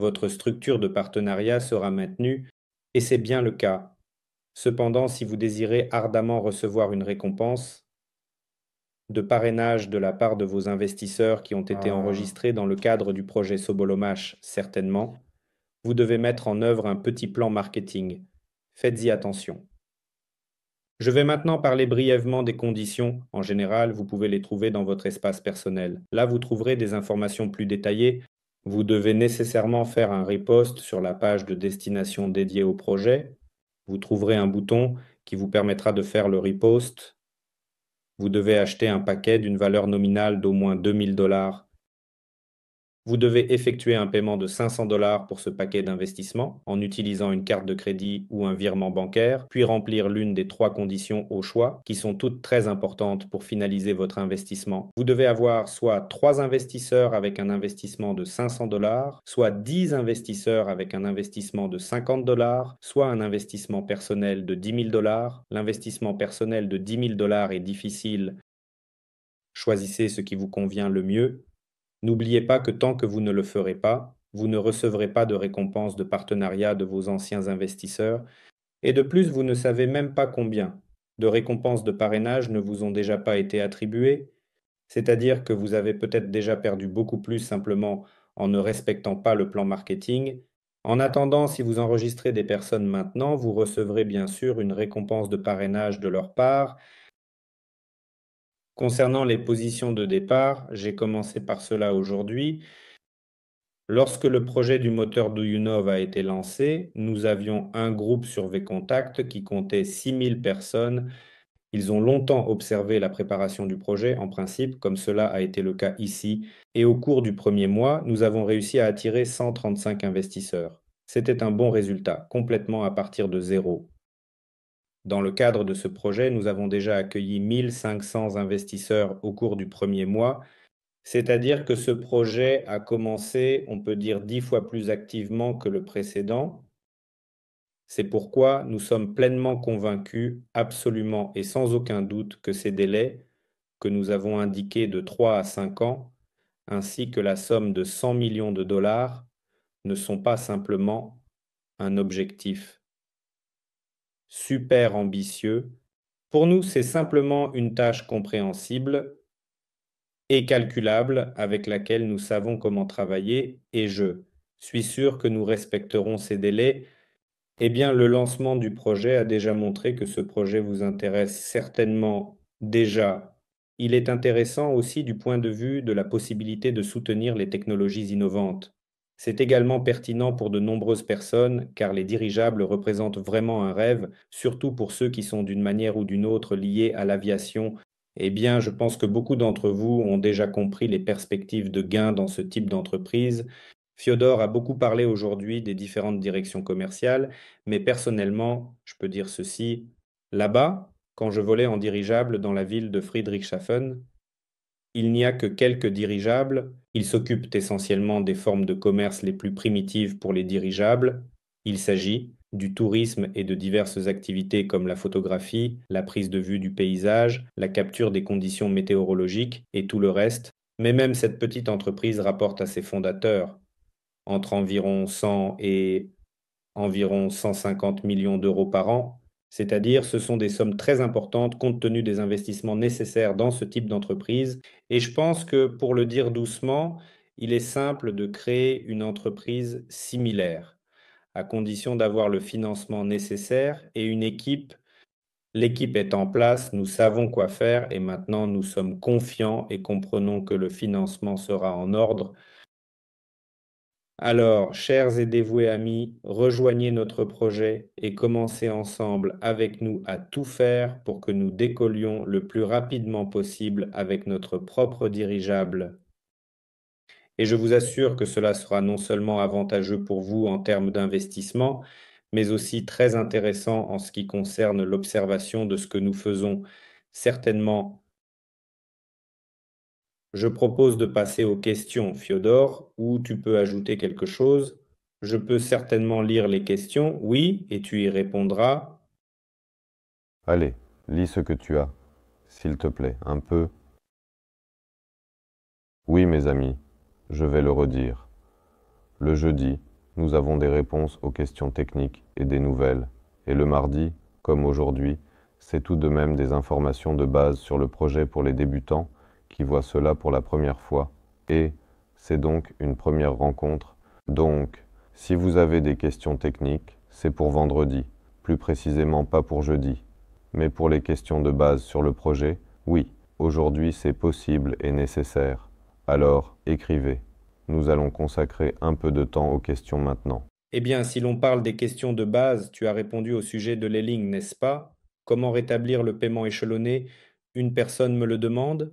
votre structure de partenariat sera maintenue, et c'est bien le cas Cependant, si vous désirez ardemment recevoir une récompense de parrainage de la part de vos investisseurs qui ont été ah. enregistrés dans le cadre du projet Sobolomash, certainement, vous devez mettre en œuvre un petit plan marketing. Faites-y attention. Je vais maintenant parler brièvement des conditions. En général, vous pouvez les trouver dans votre espace personnel. Là, vous trouverez des informations plus détaillées. Vous devez nécessairement faire un riposte sur la page de destination dédiée au projet, vous trouverez un bouton qui vous permettra de faire le repost. Vous devez acheter un paquet d'une valeur nominale d'au moins 2000 dollars vous devez effectuer un paiement de 500 dollars pour ce paquet d'investissement en utilisant une carte de crédit ou un virement bancaire, puis remplir l'une des trois conditions au choix, qui sont toutes très importantes pour finaliser votre investissement. Vous devez avoir soit 3 investisseurs avec un investissement de 500 dollars, soit 10 investisseurs avec un investissement de 50 dollars, soit un investissement personnel de 10 000 dollars. L'investissement personnel de 10 000 dollars est difficile. Choisissez ce qui vous convient le mieux N'oubliez pas que tant que vous ne le ferez pas, vous ne recevrez pas de récompense de partenariat de vos anciens investisseurs, et de plus, vous ne savez même pas combien de récompenses de parrainage ne vous ont déjà pas été attribuées, c'est-à-dire que vous avez peut-être déjà perdu beaucoup plus simplement en ne respectant pas le plan marketing. En attendant, si vous enregistrez des personnes maintenant, vous recevrez bien sûr une récompense de parrainage de leur part, Concernant les positions de départ, j'ai commencé par cela aujourd'hui. Lorsque le projet du moteur Do a été lancé, nous avions un groupe sur V-Contact qui comptait 6000 personnes. Ils ont longtemps observé la préparation du projet, en principe, comme cela a été le cas ici, et au cours du premier mois, nous avons réussi à attirer 135 investisseurs. C'était un bon résultat, complètement à partir de zéro. Dans le cadre de ce projet, nous avons déjà accueilli 1500 investisseurs au cours du premier mois, c'est-à-dire que ce projet a commencé, on peut dire, dix fois plus activement que le précédent. C'est pourquoi nous sommes pleinement convaincus, absolument et sans aucun doute, que ces délais, que nous avons indiqués de 3 à 5 ans, ainsi que la somme de 100 millions de dollars, ne sont pas simplement un objectif super ambitieux. Pour nous, c'est simplement une tâche compréhensible et calculable avec laquelle nous savons comment travailler et je suis sûr que nous respecterons ces délais. Eh bien, le lancement du projet a déjà montré que ce projet vous intéresse certainement déjà. Il est intéressant aussi du point de vue de la possibilité de soutenir les technologies innovantes. C'est également pertinent pour de nombreuses personnes car les dirigeables représentent vraiment un rêve, surtout pour ceux qui sont d'une manière ou d'une autre liés à l'aviation. Eh bien, je pense que beaucoup d'entre vous ont déjà compris les perspectives de gains dans ce type d'entreprise. Fiodor a beaucoup parlé aujourd'hui des différentes directions commerciales, mais personnellement, je peux dire ceci. Là-bas, quand je volais en dirigeable dans la ville de Friedrichshafen, il n'y a que quelques dirigeables ils s'occupent essentiellement des formes de commerce les plus primitives pour les dirigeables. Il s'agit du tourisme et de diverses activités comme la photographie, la prise de vue du paysage, la capture des conditions météorologiques et tout le reste. Mais même cette petite entreprise rapporte à ses fondateurs entre environ 100 et environ 150 millions d'euros par an c'est-à-dire, ce sont des sommes très importantes compte tenu des investissements nécessaires dans ce type d'entreprise. Et je pense que, pour le dire doucement, il est simple de créer une entreprise similaire, à condition d'avoir le financement nécessaire et une équipe. L'équipe est en place, nous savons quoi faire et maintenant nous sommes confiants et comprenons que le financement sera en ordre alors, chers et dévoués amis, rejoignez notre projet et commencez ensemble avec nous à tout faire pour que nous décollions le plus rapidement possible avec notre propre dirigeable. Et je vous assure que cela sera non seulement avantageux pour vous en termes d'investissement, mais aussi très intéressant en ce qui concerne l'observation de ce que nous faisons, certainement je propose de passer aux questions, Fiodor, ou tu peux ajouter quelque chose. Je peux certainement lire les questions, oui, et tu y répondras. Allez, lis ce que tu as, s'il te plaît, un peu. Oui, mes amis, je vais le redire. Le jeudi, nous avons des réponses aux questions techniques et des nouvelles, et le mardi, comme aujourd'hui, c'est tout de même des informations de base sur le projet pour les débutants qui voit cela pour la première fois. Et c'est donc une première rencontre. Donc, si vous avez des questions techniques, c'est pour vendredi. Plus précisément pas pour jeudi. Mais pour les questions de base sur le projet, oui, aujourd'hui c'est possible et nécessaire. Alors, écrivez. Nous allons consacrer un peu de temps aux questions maintenant. Eh bien, si l'on parle des questions de base, tu as répondu au sujet de l'ailing, n'est-ce pas Comment rétablir le paiement échelonné Une personne me le demande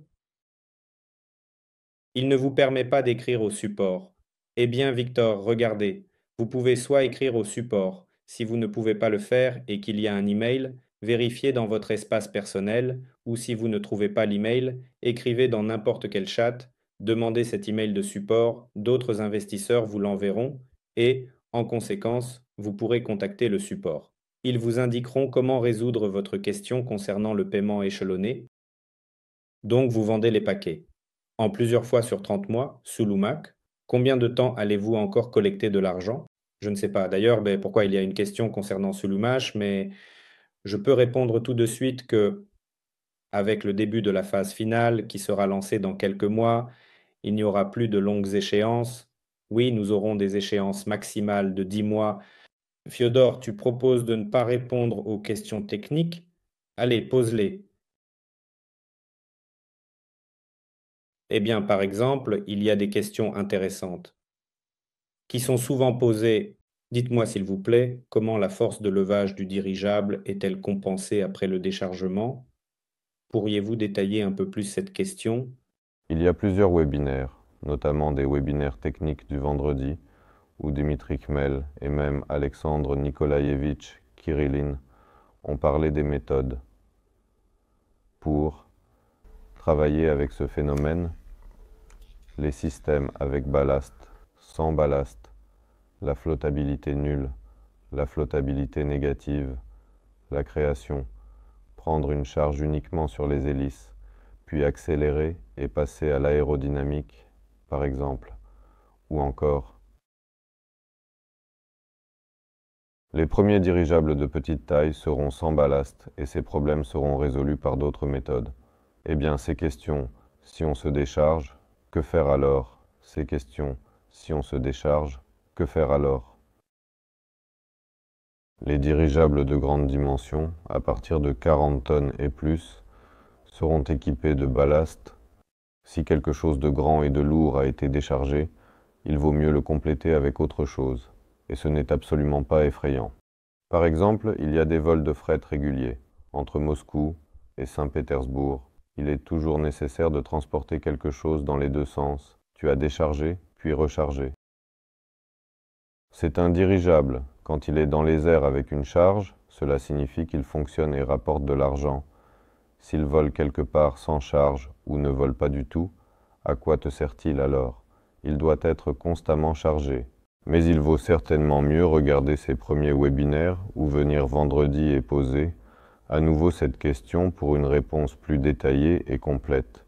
il ne vous permet pas d'écrire au support. Eh bien, Victor, regardez, vous pouvez soit écrire au support, si vous ne pouvez pas le faire et qu'il y a un email, vérifiez dans votre espace personnel, ou si vous ne trouvez pas l'email, écrivez dans n'importe quel chat, demandez cet email de support, d'autres investisseurs vous l'enverront et, en conséquence, vous pourrez contacter le support. Ils vous indiqueront comment résoudre votre question concernant le paiement échelonné. Donc, vous vendez les paquets en plusieurs fois sur 30 mois, sous Combien de temps allez-vous encore collecter de l'argent Je ne sais pas. D'ailleurs, ben, pourquoi il y a une question concernant Sulumac, mais je peux répondre tout de suite que, avec le début de la phase finale qui sera lancée dans quelques mois, il n'y aura plus de longues échéances. Oui, nous aurons des échéances maximales de 10 mois. Fiodor, tu proposes de ne pas répondre aux questions techniques Allez, pose-les. Eh bien, par exemple, il y a des questions intéressantes qui sont souvent posées. Dites-moi, s'il vous plaît, comment la force de levage du dirigeable est-elle compensée après le déchargement Pourriez-vous détailler un peu plus cette question Il y a plusieurs webinaires, notamment des webinaires techniques du vendredi, où Dimitri Kmel et même Alexandre Nikolaevitch Kirillin ont parlé des méthodes pour travailler avec ce phénomène les systèmes avec ballast, sans ballast, la flottabilité nulle, la flottabilité négative, la création, prendre une charge uniquement sur les hélices, puis accélérer et passer à l'aérodynamique, par exemple, ou encore. Les premiers dirigeables de petite taille seront sans ballast et ces problèmes seront résolus par d'autres méthodes. Eh bien, ces questions, si on se décharge, que faire alors Ces questions, si on se décharge, que faire alors Les dirigeables de grande dimension, à partir de 40 tonnes et plus, seront équipés de ballast. Si quelque chose de grand et de lourd a été déchargé, il vaut mieux le compléter avec autre chose, et ce n'est absolument pas effrayant. Par exemple, il y a des vols de fret réguliers entre Moscou et Saint-Pétersbourg il est toujours nécessaire de transporter quelque chose dans les deux sens. Tu as déchargé, puis rechargé. C'est un dirigeable. Quand il est dans les airs avec une charge, cela signifie qu'il fonctionne et rapporte de l'argent. S'il vole quelque part sans charge ou ne vole pas du tout, à quoi te sert-il alors Il doit être constamment chargé. Mais il vaut certainement mieux regarder ses premiers webinaires ou venir vendredi et poser à nouveau cette question pour une réponse plus détaillée et complète.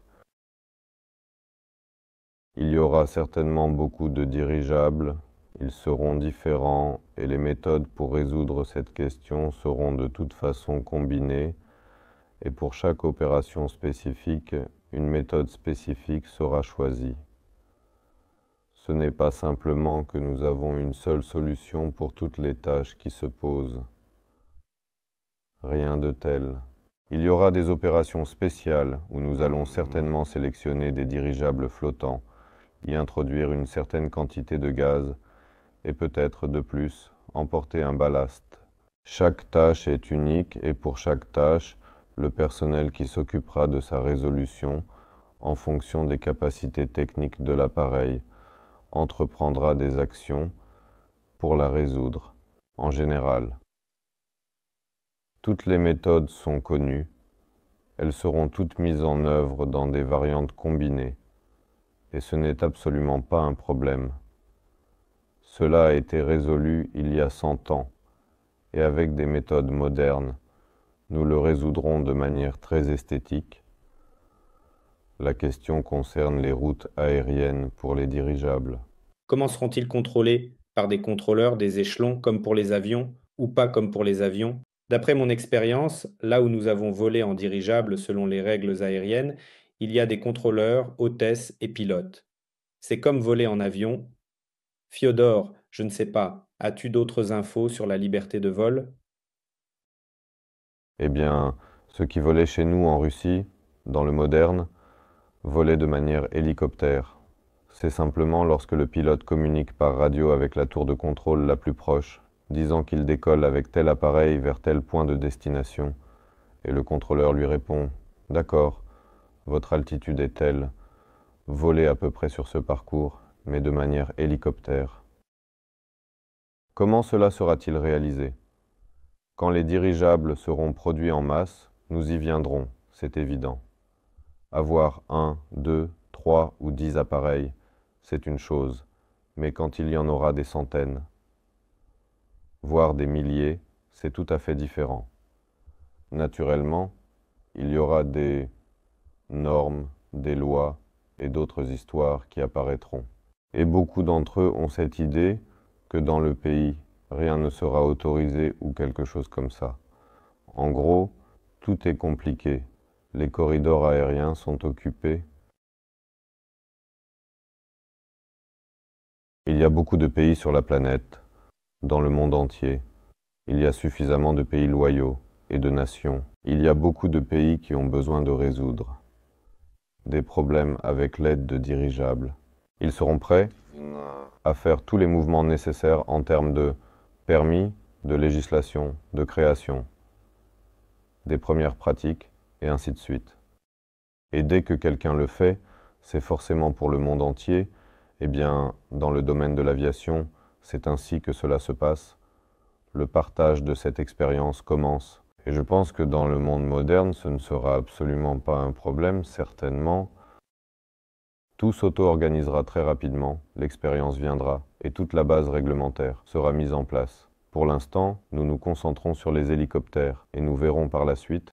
Il y aura certainement beaucoup de dirigeables, ils seront différents et les méthodes pour résoudre cette question seront de toute façon combinées et pour chaque opération spécifique, une méthode spécifique sera choisie. Ce n'est pas simplement que nous avons une seule solution pour toutes les tâches qui se posent rien de tel. Il y aura des opérations spéciales où nous allons certainement sélectionner des dirigeables flottants, y introduire une certaine quantité de gaz et peut-être de plus emporter un ballast. Chaque tâche est unique et pour chaque tâche, le personnel qui s'occupera de sa résolution, en fonction des capacités techniques de l'appareil, entreprendra des actions pour la résoudre, en général. Toutes les méthodes sont connues. Elles seront toutes mises en œuvre dans des variantes combinées. Et ce n'est absolument pas un problème. Cela a été résolu il y a 100 ans, et avec des méthodes modernes, nous le résoudrons de manière très esthétique. La question concerne les routes aériennes pour les dirigeables. Comment seront-ils contrôlés Par des contrôleurs, des échelons, comme pour les avions, ou pas comme pour les avions D'après mon expérience, là où nous avons volé en dirigeable selon les règles aériennes, il y a des contrôleurs, hôtesses et pilotes. C'est comme voler en avion. Fiodor, je ne sais pas, as-tu d'autres infos sur la liberté de vol Eh bien, ceux qui volaient chez nous en Russie, dans le moderne, volaient de manière hélicoptère. C'est simplement lorsque le pilote communique par radio avec la tour de contrôle la plus proche, disant qu'il décolle avec tel appareil vers tel point de destination, et le contrôleur lui répond D'accord, votre altitude est telle, volez à peu près sur ce parcours, mais de manière hélicoptère. Comment cela sera-t-il réalisé Quand les dirigeables seront produits en masse, nous y viendrons, c'est évident. Avoir un, deux, trois ou dix appareils, c'est une chose, mais quand il y en aura des centaines, voire des milliers, c'est tout à fait différent. Naturellement, il y aura des normes, des lois et d'autres histoires qui apparaîtront. Et beaucoup d'entre eux ont cette idée que dans le pays, rien ne sera autorisé ou quelque chose comme ça. En gros, tout est compliqué. Les corridors aériens sont occupés. Il y a beaucoup de pays sur la planète. Dans le monde entier, il y a suffisamment de pays loyaux et de nations. Il y a beaucoup de pays qui ont besoin de résoudre des problèmes avec l'aide de dirigeables. Ils seront prêts à faire tous les mouvements nécessaires en termes de permis, de législation, de création, des premières pratiques, et ainsi de suite. Et dès que quelqu'un le fait, c'est forcément pour le monde entier, eh bien, dans le domaine de l'aviation, c'est ainsi que cela se passe. Le partage de cette expérience commence. Et je pense que dans le monde moderne, ce ne sera absolument pas un problème, certainement. Tout s'auto-organisera très rapidement, l'expérience viendra, et toute la base réglementaire sera mise en place. Pour l'instant, nous nous concentrons sur les hélicoptères, et nous verrons par la suite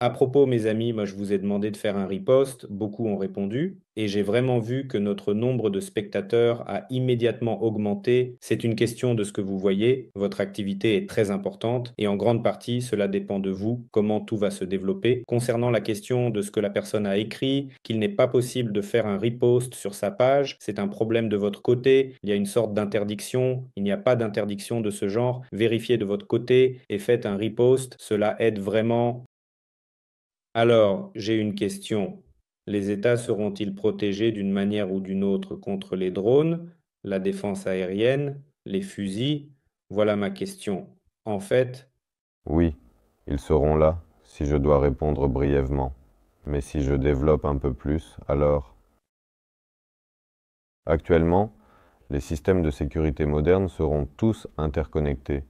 à propos, mes amis, moi je vous ai demandé de faire un repost, beaucoup ont répondu, et j'ai vraiment vu que notre nombre de spectateurs a immédiatement augmenté. C'est une question de ce que vous voyez, votre activité est très importante, et en grande partie cela dépend de vous, comment tout va se développer. Concernant la question de ce que la personne a écrit, qu'il n'est pas possible de faire un repost sur sa page, c'est un problème de votre côté, il y a une sorte d'interdiction, il n'y a pas d'interdiction de ce genre, vérifiez de votre côté et faites un repost, cela aide vraiment alors, j'ai une question. Les États seront-ils protégés d'une manière ou d'une autre contre les drones, la défense aérienne, les fusils Voilà ma question. En fait... Oui, ils seront là, si je dois répondre brièvement. Mais si je développe un peu plus, alors... Actuellement, les systèmes de sécurité modernes seront tous interconnectés,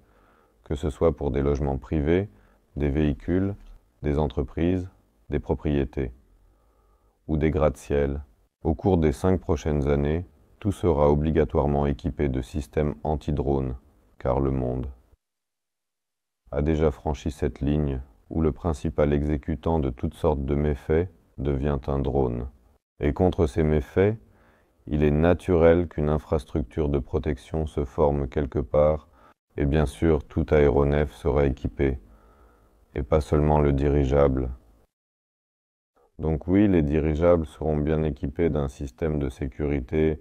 que ce soit pour des logements privés, des véhicules, des entreprises, des propriétés ou des gratte-ciel. Au cours des cinq prochaines années, tout sera obligatoirement équipé de systèmes anti-drones, car le monde a déjà franchi cette ligne où le principal exécutant de toutes sortes de méfaits devient un drone. Et contre ces méfaits, il est naturel qu'une infrastructure de protection se forme quelque part, et bien sûr tout aéronef sera équipé, et pas seulement le dirigeable, donc oui, les dirigeables seront bien équipés d'un système de sécurité,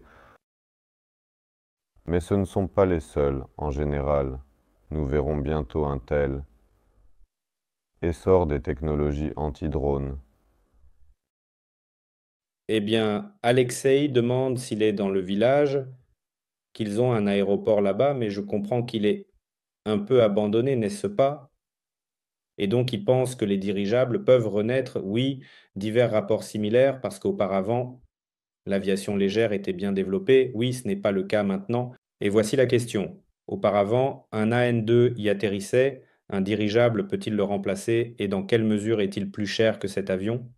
mais ce ne sont pas les seuls, en général. Nous verrons bientôt un tel. Essor des technologies anti-drones. Eh bien, Alexei demande s'il est dans le village, qu'ils ont un aéroport là-bas, mais je comprends qu'il est un peu abandonné, n'est-ce pas et donc, ils pensent que les dirigeables peuvent renaître, oui, divers rapports similaires, parce qu'auparavant, l'aviation légère était bien développée. Oui, ce n'est pas le cas maintenant. Et voici la question. Auparavant, un AN2 y atterrissait. Un dirigeable peut-il le remplacer et dans quelle mesure est-il plus cher que cet avion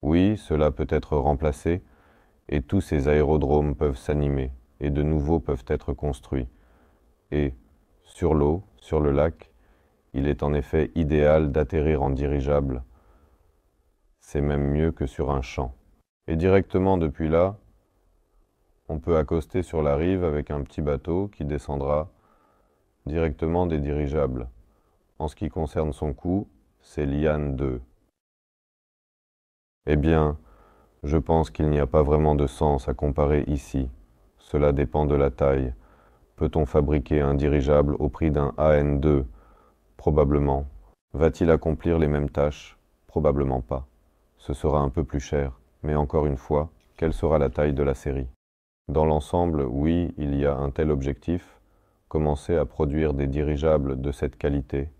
Oui, cela peut être remplacé et tous ces aérodromes peuvent s'animer et de nouveaux peuvent être construits et, sur l'eau, sur le lac, il est en effet idéal d'atterrir en dirigeable. C'est même mieux que sur un champ. Et directement depuis là, on peut accoster sur la rive avec un petit bateau qui descendra directement des dirigeables. En ce qui concerne son coût, c'est l'IAN 2. Eh bien, je pense qu'il n'y a pas vraiment de sens à comparer ici. Cela dépend de la taille. Peut-on fabriquer un dirigeable au prix d'un AN2 Probablement. Va-t-il accomplir les mêmes tâches Probablement pas. Ce sera un peu plus cher, mais encore une fois, quelle sera la taille de la série Dans l'ensemble, oui, il y a un tel objectif, commencer à produire des dirigeables de cette qualité,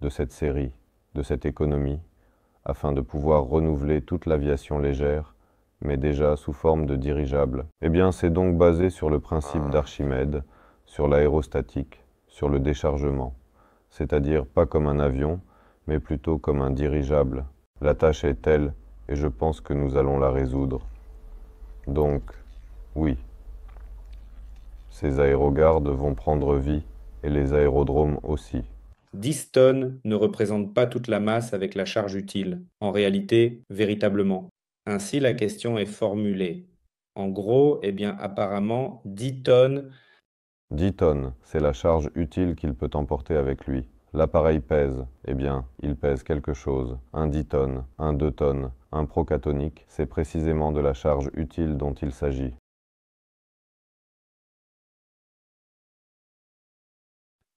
de cette série, de cette économie, afin de pouvoir renouveler toute l'aviation légère, mais déjà sous forme de dirigeable. Eh bien, c'est donc basé sur le principe d'Archimède, sur l'aérostatique, sur le déchargement, c'est-à-dire pas comme un avion, mais plutôt comme un dirigeable. La tâche est telle, et je pense que nous allons la résoudre. Donc, oui, ces aérogardes vont prendre vie, et les aérodromes aussi. 10 tonnes ne représentent pas toute la masse avec la charge utile, en réalité, véritablement. Ainsi, la question est formulée. En gros, eh bien, apparemment, 10 tonnes 10 tonnes, c'est la charge utile qu'il peut emporter avec lui. L'appareil pèse, eh bien, il pèse quelque chose, un 10 tonnes, un 2 tonnes, un procatonique, c'est précisément de la charge utile dont il s'agit.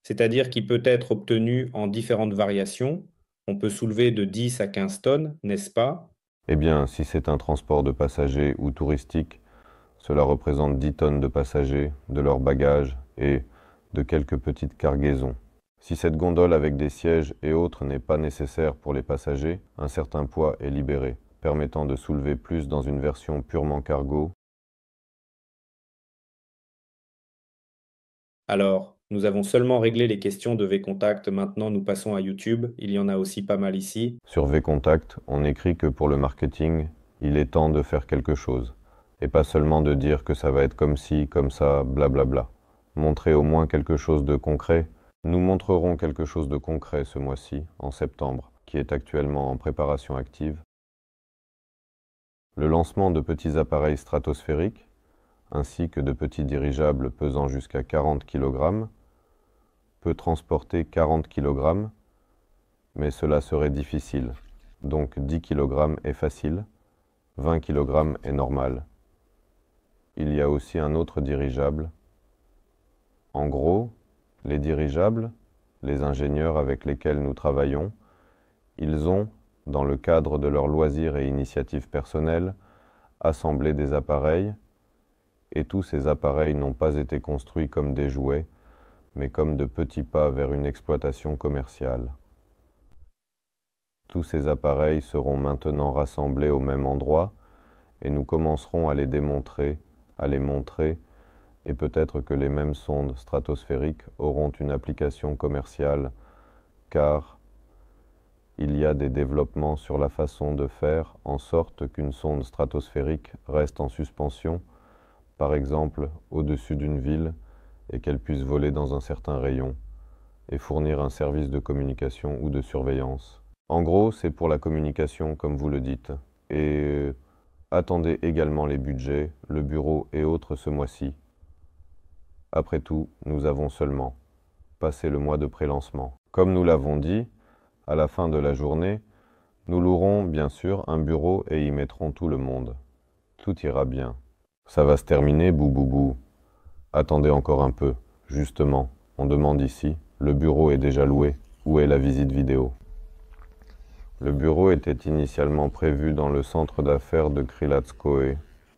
C'est-à-dire qu'il peut être obtenu en différentes variations. On peut soulever de 10 à 15 tonnes, n'est-ce pas Eh bien, si c'est un transport de passagers ou touristique, cela représente 10 tonnes de passagers, de leurs bagages et de quelques petites cargaisons. Si cette gondole avec des sièges et autres n'est pas nécessaire pour les passagers, un certain poids est libéré, permettant de soulever plus dans une version purement cargo. Alors, nous avons seulement réglé les questions de VContact, maintenant nous passons à YouTube, il y en a aussi pas mal ici. Sur VContact, on écrit que pour le marketing, il est temps de faire quelque chose et pas seulement de dire que ça va être comme ci, comme ça, blablabla. Montrez Montrer au moins quelque chose de concret. Nous montrerons quelque chose de concret ce mois-ci, en septembre, qui est actuellement en préparation active. Le lancement de petits appareils stratosphériques, ainsi que de petits dirigeables pesant jusqu'à 40 kg, peut transporter 40 kg, mais cela serait difficile. Donc 10 kg est facile, 20 kg est normal il y a aussi un autre dirigeable. En gros, les dirigeables, les ingénieurs avec lesquels nous travaillons, ils ont, dans le cadre de leurs loisirs et initiatives personnelles, assemblé des appareils, et tous ces appareils n'ont pas été construits comme des jouets, mais comme de petits pas vers une exploitation commerciale. Tous ces appareils seront maintenant rassemblés au même endroit, et nous commencerons à les démontrer à les montrer, et peut-être que les mêmes sondes stratosphériques auront une application commerciale, car il y a des développements sur la façon de faire en sorte qu'une sonde stratosphérique reste en suspension, par exemple au-dessus d'une ville, et qu'elle puisse voler dans un certain rayon, et fournir un service de communication ou de surveillance. En gros, c'est pour la communication, comme vous le dites. Et Attendez également les budgets, le bureau et autres ce mois-ci. Après tout, nous avons seulement passé le mois de prélancement. Comme nous l'avons dit, à la fin de la journée, nous louerons bien sûr un bureau et y mettrons tout le monde. Tout ira bien. Ça va se terminer, bouboubou. Attendez encore un peu. Justement, on demande ici, le bureau est déjà loué. Où est la visite vidéo le bureau était initialement prévu dans le centre d'affaires de Krilatskoe,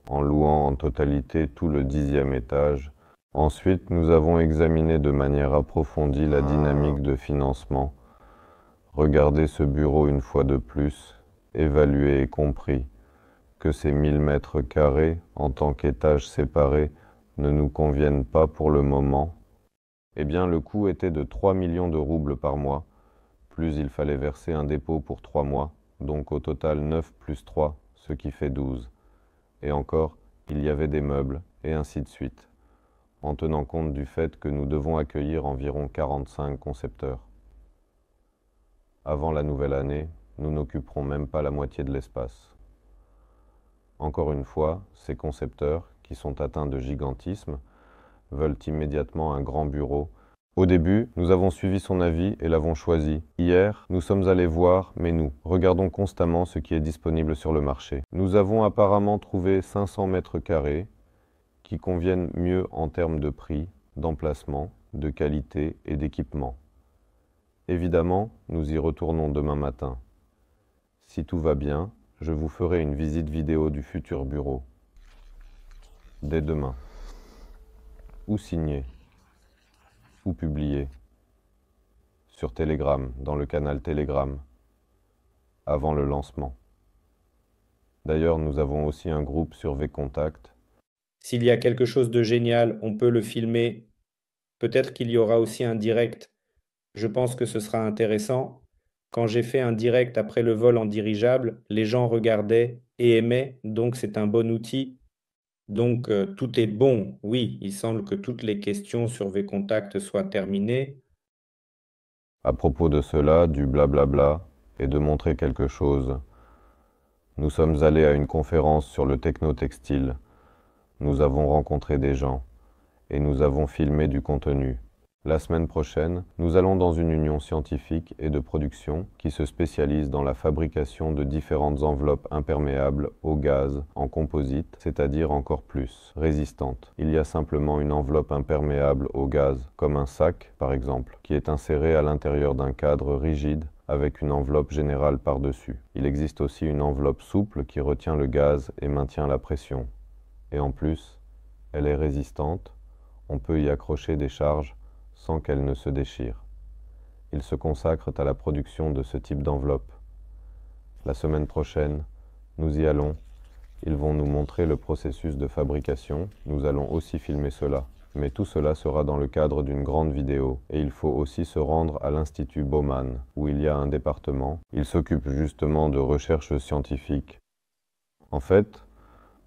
en louant en totalité tout le dixième étage. Ensuite, nous avons examiné de manière approfondie la dynamique de financement, regardé ce bureau une fois de plus, évalué et compris que ces 1000 mètres carrés, en tant qu'étage séparé, ne nous conviennent pas pour le moment, eh bien le coût était de 3 millions de roubles par mois, plus il fallait verser un dépôt pour trois mois, donc au total 9 plus 3, ce qui fait 12. Et encore, il y avait des meubles, et ainsi de suite, en tenant compte du fait que nous devons accueillir environ 45 concepteurs. Avant la nouvelle année, nous n'occuperons même pas la moitié de l'espace. Encore une fois, ces concepteurs, qui sont atteints de gigantisme, veulent immédiatement un grand bureau au début, nous avons suivi son avis et l'avons choisi. Hier, nous sommes allés voir, mais nous regardons constamment ce qui est disponible sur le marché. Nous avons apparemment trouvé 500 mètres carrés qui conviennent mieux en termes de prix, d'emplacement, de qualité et d'équipement. Évidemment, nous y retournons demain matin. Si tout va bien, je vous ferai une visite vidéo du futur bureau. Dès demain. Ou signer ou publié sur Telegram, dans le canal Telegram, avant le lancement. D'ailleurs, nous avons aussi un groupe sur contact. S'il y a quelque chose de génial, on peut le filmer. Peut-être qu'il y aura aussi un direct. Je pense que ce sera intéressant. Quand j'ai fait un direct après le vol en dirigeable, les gens regardaient et aimaient, donc c'est un bon outil donc, euh, mmh. tout est bon. Oui, il semble que toutes les questions sur V-Contact soient terminées. À propos de cela, du blablabla, et de montrer quelque chose. Nous sommes allés à une conférence sur le techno-textile. Nous avons rencontré des gens, et nous avons filmé du contenu. La semaine prochaine, nous allons dans une union scientifique et de production qui se spécialise dans la fabrication de différentes enveloppes imperméables au gaz en composite, c'est-à-dire encore plus résistantes. Il y a simplement une enveloppe imperméable au gaz, comme un sac par exemple, qui est insérée à l'intérieur d'un cadre rigide avec une enveloppe générale par-dessus. Il existe aussi une enveloppe souple qui retient le gaz et maintient la pression. Et en plus, elle est résistante, on peut y accrocher des charges sans qu'elles ne se déchirent. Ils se consacrent à la production de ce type d'enveloppe. La semaine prochaine, nous y allons. Ils vont nous montrer le processus de fabrication. Nous allons aussi filmer cela. Mais tout cela sera dans le cadre d'une grande vidéo et il faut aussi se rendre à l'Institut Baumann, où il y a un département. Il s'occupe justement de recherches scientifiques. En fait,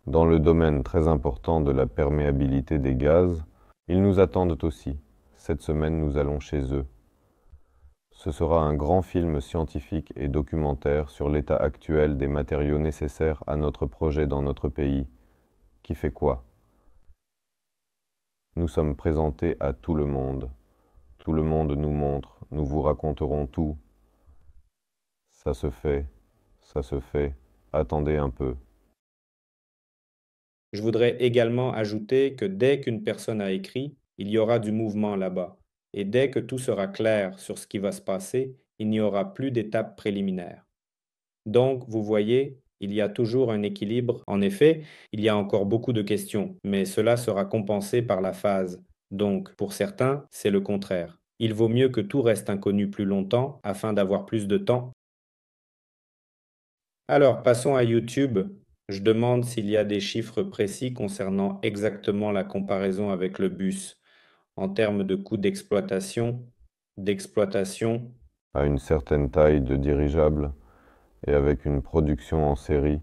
dans le domaine très important de la perméabilité des gaz, ils nous attendent aussi. Cette semaine, nous allons chez eux. Ce sera un grand film scientifique et documentaire sur l'état actuel des matériaux nécessaires à notre projet dans notre pays. Qui fait quoi Nous sommes présentés à tout le monde. Tout le monde nous montre, nous vous raconterons tout. Ça se fait, ça se fait, attendez un peu. Je voudrais également ajouter que dès qu'une personne a écrit, il y aura du mouvement là-bas. Et dès que tout sera clair sur ce qui va se passer, il n'y aura plus d'étape préliminaire. Donc, vous voyez, il y a toujours un équilibre. En effet, il y a encore beaucoup de questions, mais cela sera compensé par la phase. Donc, pour certains, c'est le contraire. Il vaut mieux que tout reste inconnu plus longtemps afin d'avoir plus de temps. Alors, passons à YouTube. Je demande s'il y a des chiffres précis concernant exactement la comparaison avec le bus en termes de coûts d'exploitation, d'exploitation. À une certaine taille de dirigeable et avec une production en série,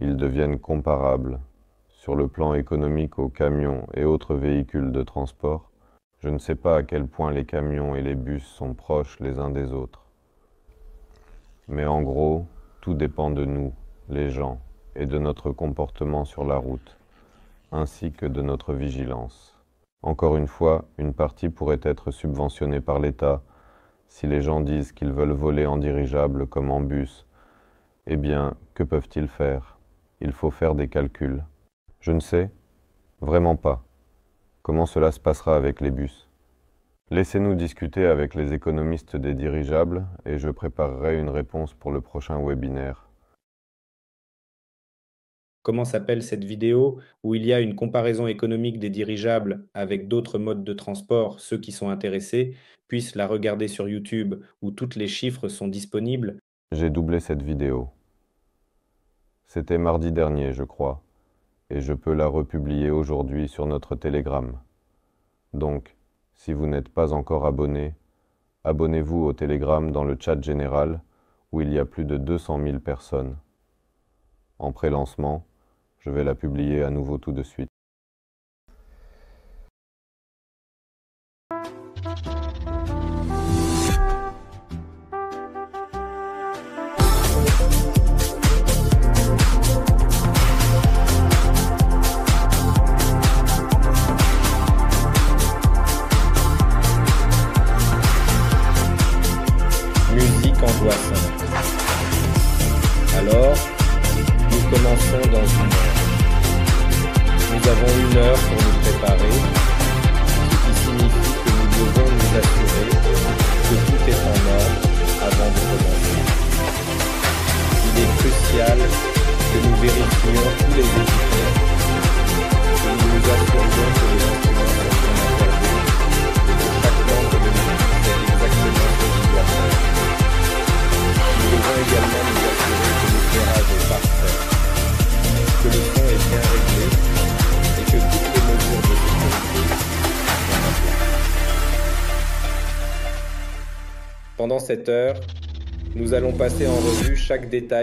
ils deviennent comparables. Sur le plan économique aux camions et autres véhicules de transport, je ne sais pas à quel point les camions et les bus sont proches les uns des autres. Mais en gros, tout dépend de nous, les gens, et de notre comportement sur la route, ainsi que de notre vigilance. Encore une fois, une partie pourrait être subventionnée par l'État. Si les gens disent qu'ils veulent voler en dirigeable comme en bus, eh bien, que peuvent-ils faire Il faut faire des calculs. Je ne sais vraiment pas comment cela se passera avec les bus. Laissez-nous discuter avec les économistes des dirigeables et je préparerai une réponse pour le prochain webinaire comment s'appelle cette vidéo où il y a une comparaison économique des dirigeables avec d'autres modes de transport, ceux qui sont intéressés puissent la regarder sur YouTube où toutes les chiffres sont disponibles. J'ai doublé cette vidéo. C'était mardi dernier, je crois, et je peux la republier aujourd'hui sur notre Telegram. Donc, si vous n'êtes pas encore abonné, abonnez-vous au Telegram dans le chat général où il y a plus de 200 000 personnes. En prélancement, je vais la publier à nouveau tout de suite.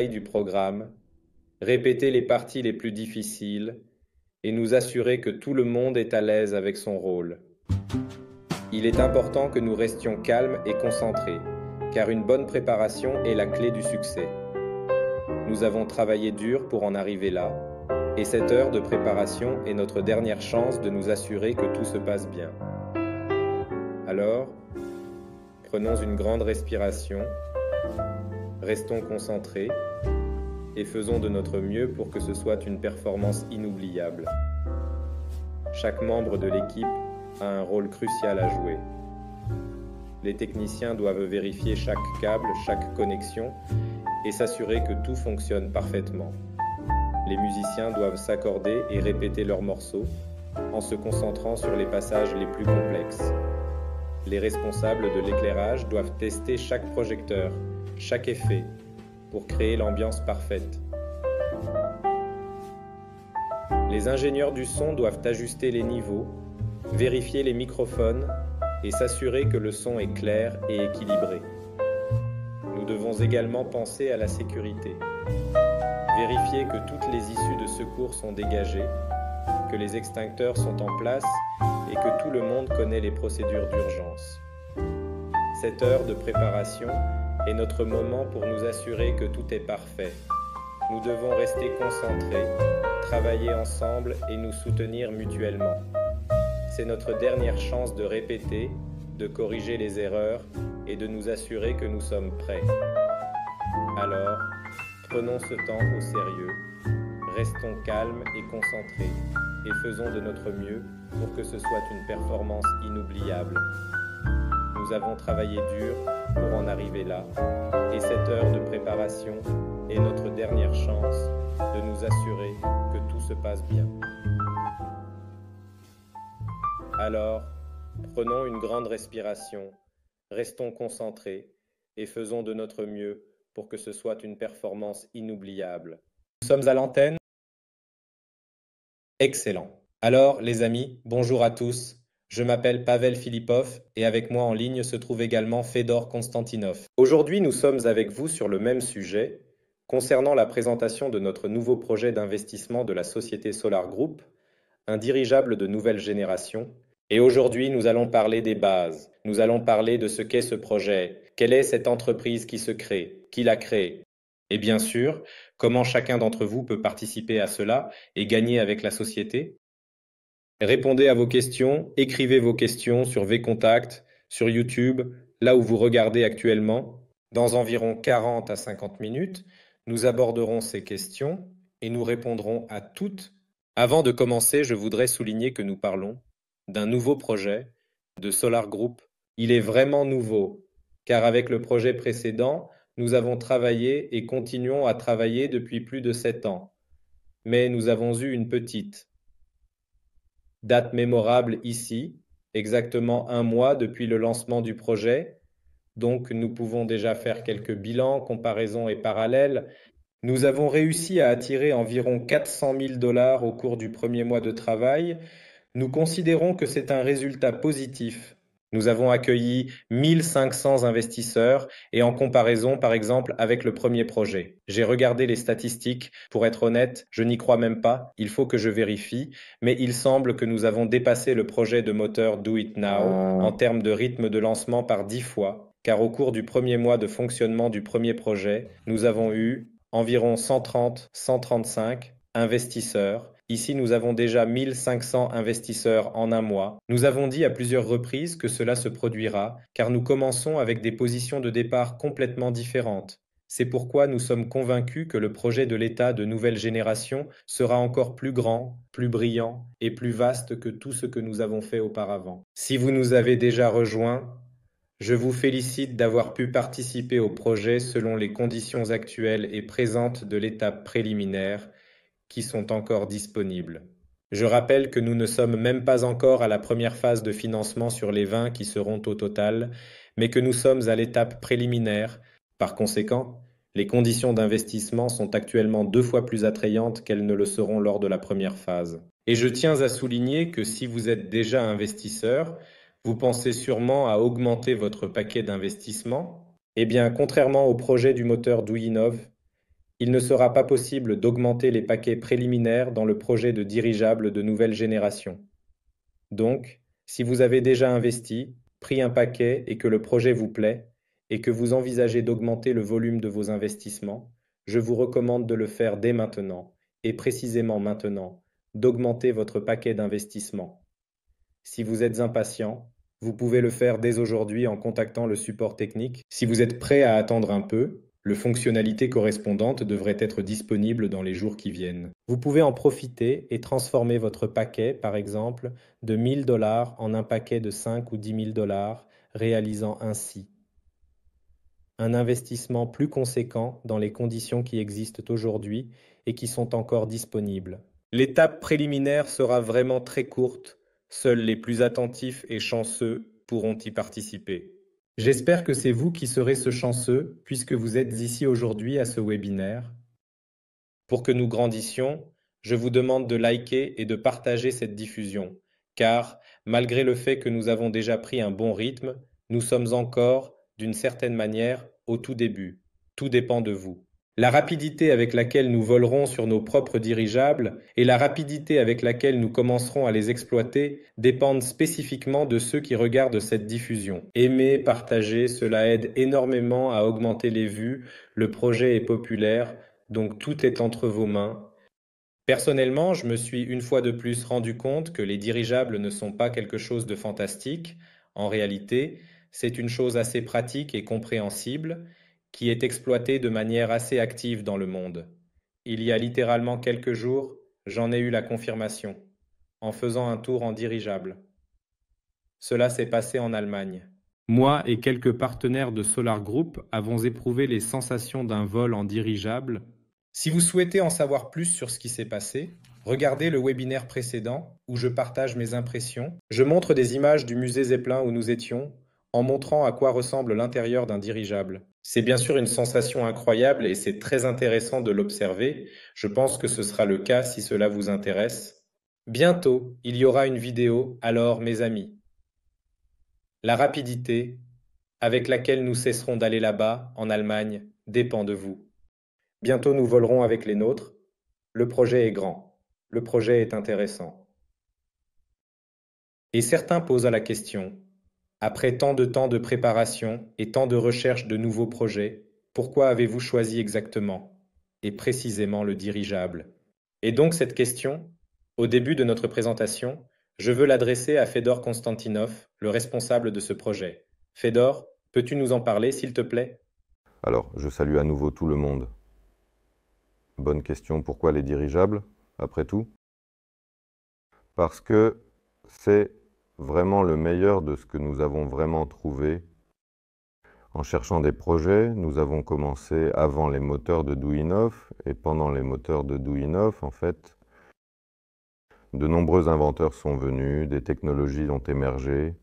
du programme, répéter les parties les plus difficiles et nous assurer que tout le monde est à l'aise avec son rôle. Il est important que nous restions calmes et concentrés, car une bonne préparation est la clé du succès. Nous avons travaillé dur pour en arriver là, et cette heure de préparation est notre dernière chance de nous assurer que tout se passe bien. Alors, prenons une grande respiration Restons concentrés et faisons de notre mieux pour que ce soit une performance inoubliable. Chaque membre de l'équipe a un rôle crucial à jouer. Les techniciens doivent vérifier chaque câble, chaque connexion et s'assurer que tout fonctionne parfaitement. Les musiciens doivent s'accorder et répéter leurs morceaux en se concentrant sur les passages les plus complexes. Les responsables de l'éclairage doivent tester chaque projecteur chaque effet pour créer l'ambiance parfaite. Les ingénieurs du son doivent ajuster les niveaux, vérifier les microphones et s'assurer que le son est clair et équilibré. Nous devons également penser à la sécurité. Vérifier que toutes les issues de secours sont dégagées, que les extincteurs sont en place et que tout le monde connaît les procédures d'urgence. Cette heure de préparation est notre moment pour nous assurer que tout est parfait. Nous devons rester concentrés, travailler ensemble et nous soutenir mutuellement. C'est notre dernière chance de répéter, de corriger les erreurs et de nous assurer que nous sommes prêts. Alors, prenons ce temps au sérieux, restons calmes et concentrés et faisons de notre mieux pour que ce soit une performance inoubliable. Nous avons travaillé dur pour en arriver là. Et cette heure de préparation est notre dernière chance de nous assurer que tout se passe bien. Alors, prenons une grande respiration, restons concentrés et faisons de notre mieux pour que ce soit une performance inoubliable. Nous sommes à l'antenne Excellent. Alors, les amis, bonjour à tous je m'appelle Pavel Filipov et avec moi en ligne se trouve également Fedor Konstantinov. Aujourd'hui, nous sommes avec vous sur le même sujet concernant la présentation de notre nouveau projet d'investissement de la société Solar Group, un dirigeable de nouvelle génération. Et aujourd'hui, nous allons parler des bases. Nous allons parler de ce qu'est ce projet, quelle est cette entreprise qui se crée, qui l'a crée. et bien sûr, comment chacun d'entre vous peut participer à cela et gagner avec la société Répondez à vos questions, écrivez vos questions sur vcontact, sur YouTube, là où vous regardez actuellement. Dans environ 40 à 50 minutes, nous aborderons ces questions et nous répondrons à toutes. Avant de commencer, je voudrais souligner que nous parlons d'un nouveau projet de Solar Group. Il est vraiment nouveau, car avec le projet précédent, nous avons travaillé et continuons à travailler depuis plus de 7 ans. Mais nous avons eu une petite, date mémorable ici, exactement un mois depuis le lancement du projet. Donc nous pouvons déjà faire quelques bilans, comparaisons et parallèles. Nous avons réussi à attirer environ 400 000 dollars au cours du premier mois de travail. Nous considérons que c'est un résultat positif nous avons accueilli 1500 investisseurs et en comparaison, par exemple, avec le premier projet. J'ai regardé les statistiques. Pour être honnête, je n'y crois même pas. Il faut que je vérifie. Mais il semble que nous avons dépassé le projet de moteur Do It Now ah. en termes de rythme de lancement par dix fois. Car au cours du premier mois de fonctionnement du premier projet, nous avons eu environ 130, 135 investisseurs Ici, nous avons déjà 1500 investisseurs en un mois. Nous avons dit à plusieurs reprises que cela se produira, car nous commençons avec des positions de départ complètement différentes. C'est pourquoi nous sommes convaincus que le projet de l'État de nouvelle génération sera encore plus grand, plus brillant et plus vaste que tout ce que nous avons fait auparavant. Si vous nous avez déjà rejoints, je vous félicite d'avoir pu participer au projet selon les conditions actuelles et présentes de l'étape préliminaire qui sont encore disponibles. Je rappelle que nous ne sommes même pas encore à la première phase de financement sur les 20 qui seront au total, mais que nous sommes à l'étape préliminaire. Par conséquent, les conditions d'investissement sont actuellement deux fois plus attrayantes qu'elles ne le seront lors de la première phase. Et je tiens à souligner que si vous êtes déjà investisseur, vous pensez sûrement à augmenter votre paquet d'investissement. Eh bien, contrairement au projet du moteur Douyinov. Il ne sera pas possible d'augmenter les paquets préliminaires dans le projet de dirigeable de nouvelle génération. Donc, si vous avez déjà investi, pris un paquet et que le projet vous plaît, et que vous envisagez d'augmenter le volume de vos investissements, je vous recommande de le faire dès maintenant, et précisément maintenant, d'augmenter votre paquet d'investissement. Si vous êtes impatient, vous pouvez le faire dès aujourd'hui en contactant le support technique. Si vous êtes prêt à attendre un peu, le fonctionnalité correspondante devrait être disponible dans les jours qui viennent. Vous pouvez en profiter et transformer votre paquet, par exemple, de 1000 dollars en un paquet de 5 ou 10 000 dollars, réalisant ainsi un investissement plus conséquent dans les conditions qui existent aujourd'hui et qui sont encore disponibles. L'étape préliminaire sera vraiment très courte, seuls les plus attentifs et chanceux pourront y participer. J'espère que c'est vous qui serez ce chanceux puisque vous êtes ici aujourd'hui à ce webinaire. Pour que nous grandissions, je vous demande de liker et de partager cette diffusion, car, malgré le fait que nous avons déjà pris un bon rythme, nous sommes encore, d'une certaine manière, au tout début. Tout dépend de vous. La rapidité avec laquelle nous volerons sur nos propres dirigeables et la rapidité avec laquelle nous commencerons à les exploiter dépendent spécifiquement de ceux qui regardent cette diffusion. Aimer, partager, cela aide énormément à augmenter les vues, le projet est populaire, donc tout est entre vos mains. Personnellement, je me suis une fois de plus rendu compte que les dirigeables ne sont pas quelque chose de fantastique, en réalité, c'est une chose assez pratique et compréhensible, qui est exploité de manière assez active dans le monde. Il y a littéralement quelques jours, j'en ai eu la confirmation, en faisant un tour en dirigeable. Cela s'est passé en Allemagne. Moi et quelques partenaires de Solar Group avons éprouvé les sensations d'un vol en dirigeable. Si vous souhaitez en savoir plus sur ce qui s'est passé, regardez le webinaire précédent où je partage mes impressions. Je montre des images du musée Zeppelin où nous étions en montrant à quoi ressemble l'intérieur d'un dirigeable. C'est bien sûr une sensation incroyable et c'est très intéressant de l'observer. Je pense que ce sera le cas si cela vous intéresse. Bientôt, il y aura une vidéo, alors mes amis. La rapidité avec laquelle nous cesserons d'aller là-bas, en Allemagne, dépend de vous. Bientôt nous volerons avec les nôtres. Le projet est grand. Le projet est intéressant. Et certains posent la question, après tant de temps de préparation et tant de recherche de nouveaux projets, pourquoi avez-vous choisi exactement et précisément le dirigeable Et donc cette question, au début de notre présentation, je veux l'adresser à Fedor Konstantinov, le responsable de ce projet. Fedor, peux-tu nous en parler, s'il te plaît Alors, je salue à nouveau tout le monde. Bonne question, pourquoi les dirigeables, après tout Parce que c'est vraiment le meilleur de ce que nous avons vraiment trouvé. En cherchant des projets, nous avons commencé avant les moteurs de Douinov et pendant les moteurs de Douinov, en fait. De nombreux inventeurs sont venus, des technologies ont émergé,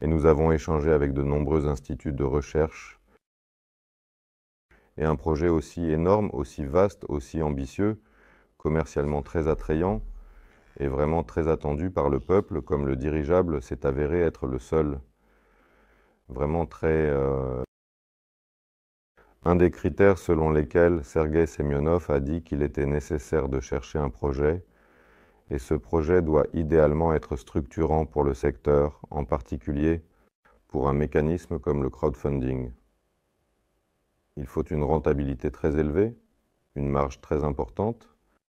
et nous avons échangé avec de nombreux instituts de recherche. Et un projet aussi énorme, aussi vaste, aussi ambitieux, commercialement très attrayant, est vraiment très attendu par le peuple, comme le dirigeable s'est avéré être le seul vraiment très... Euh, un des critères selon lesquels Sergei Semyonov a dit qu'il était nécessaire de chercher un projet, et ce projet doit idéalement être structurant pour le secteur, en particulier pour un mécanisme comme le crowdfunding. Il faut une rentabilité très élevée, une marge très importante,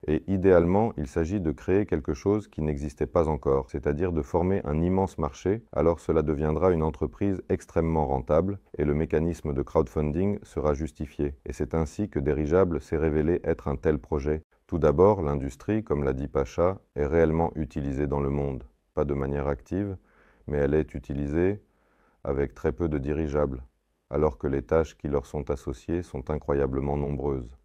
et idéalement, il s'agit de créer quelque chose qui n'existait pas encore, c'est-à-dire de former un immense marché, alors cela deviendra une entreprise extrêmement rentable et le mécanisme de crowdfunding sera justifié. Et c'est ainsi que Dirigeable s'est révélé être un tel projet. Tout d'abord, l'industrie, comme l'a dit Pacha, est réellement utilisée dans le monde. Pas de manière active, mais elle est utilisée avec très peu de dirigeables, alors que les tâches qui leur sont associées sont incroyablement nombreuses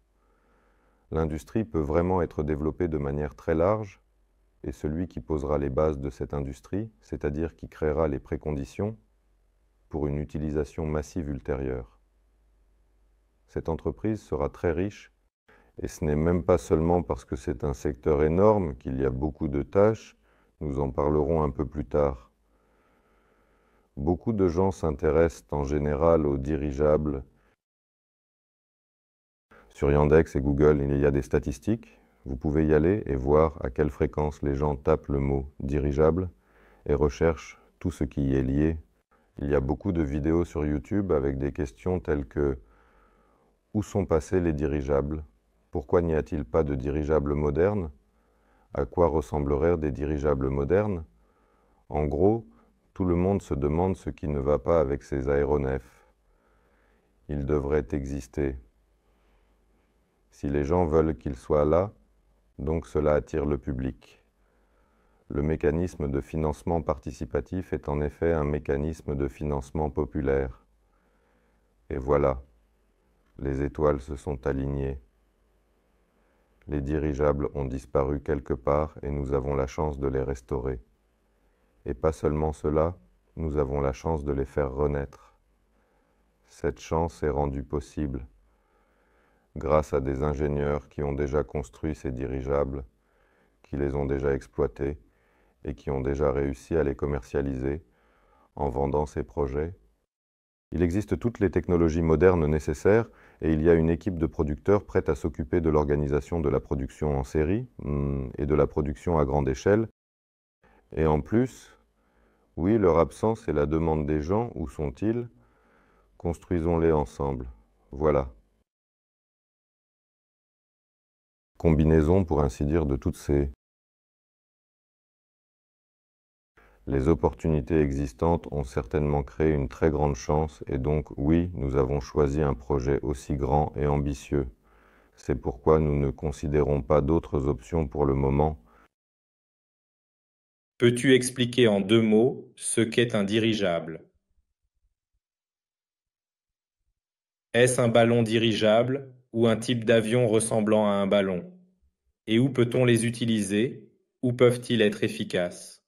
l'industrie peut vraiment être développée de manière très large, et celui qui posera les bases de cette industrie, c'est-à-dire qui créera les préconditions, pour une utilisation massive ultérieure. Cette entreprise sera très riche, et ce n'est même pas seulement parce que c'est un secteur énorme qu'il y a beaucoup de tâches, nous en parlerons un peu plus tard. Beaucoup de gens s'intéressent en général aux dirigeables, sur Yandex et Google, il y a des statistiques. Vous pouvez y aller et voir à quelle fréquence les gens tapent le mot dirigeable et recherchent tout ce qui y est lié. Il y a beaucoup de vidéos sur YouTube avec des questions telles que Où sont passés les dirigeables Pourquoi n'y a-t-il pas de dirigeables modernes À quoi ressembleraient des dirigeables modernes En gros, tout le monde se demande ce qui ne va pas avec ces aéronefs. Ils devraient exister. Si les gens veulent qu'ils soient là, donc cela attire le public. Le mécanisme de financement participatif est en effet un mécanisme de financement populaire. Et voilà, les étoiles se sont alignées. Les dirigeables ont disparu quelque part et nous avons la chance de les restaurer. Et pas seulement cela, nous avons la chance de les faire renaître. Cette chance est rendue possible grâce à des ingénieurs qui ont déjà construit ces dirigeables, qui les ont déjà exploités et qui ont déjà réussi à les commercialiser en vendant ces projets. Il existe toutes les technologies modernes nécessaires et il y a une équipe de producteurs prête à s'occuper de l'organisation de la production en série hmm, et de la production à grande échelle. Et en plus, oui, leur absence et la demande des gens, où sont-ils Construisons-les ensemble. Voilà. combinaison, pour ainsi dire, de toutes ces les opportunités existantes ont certainement créé une très grande chance et donc oui, nous avons choisi un projet aussi grand et ambitieux. C'est pourquoi nous ne considérons pas d'autres options pour le moment. Peux-tu expliquer en deux mots ce qu'est un dirigeable Est-ce un ballon dirigeable ou un type d'avion ressemblant à un ballon Et où peut-on les utiliser Où peuvent-ils être efficaces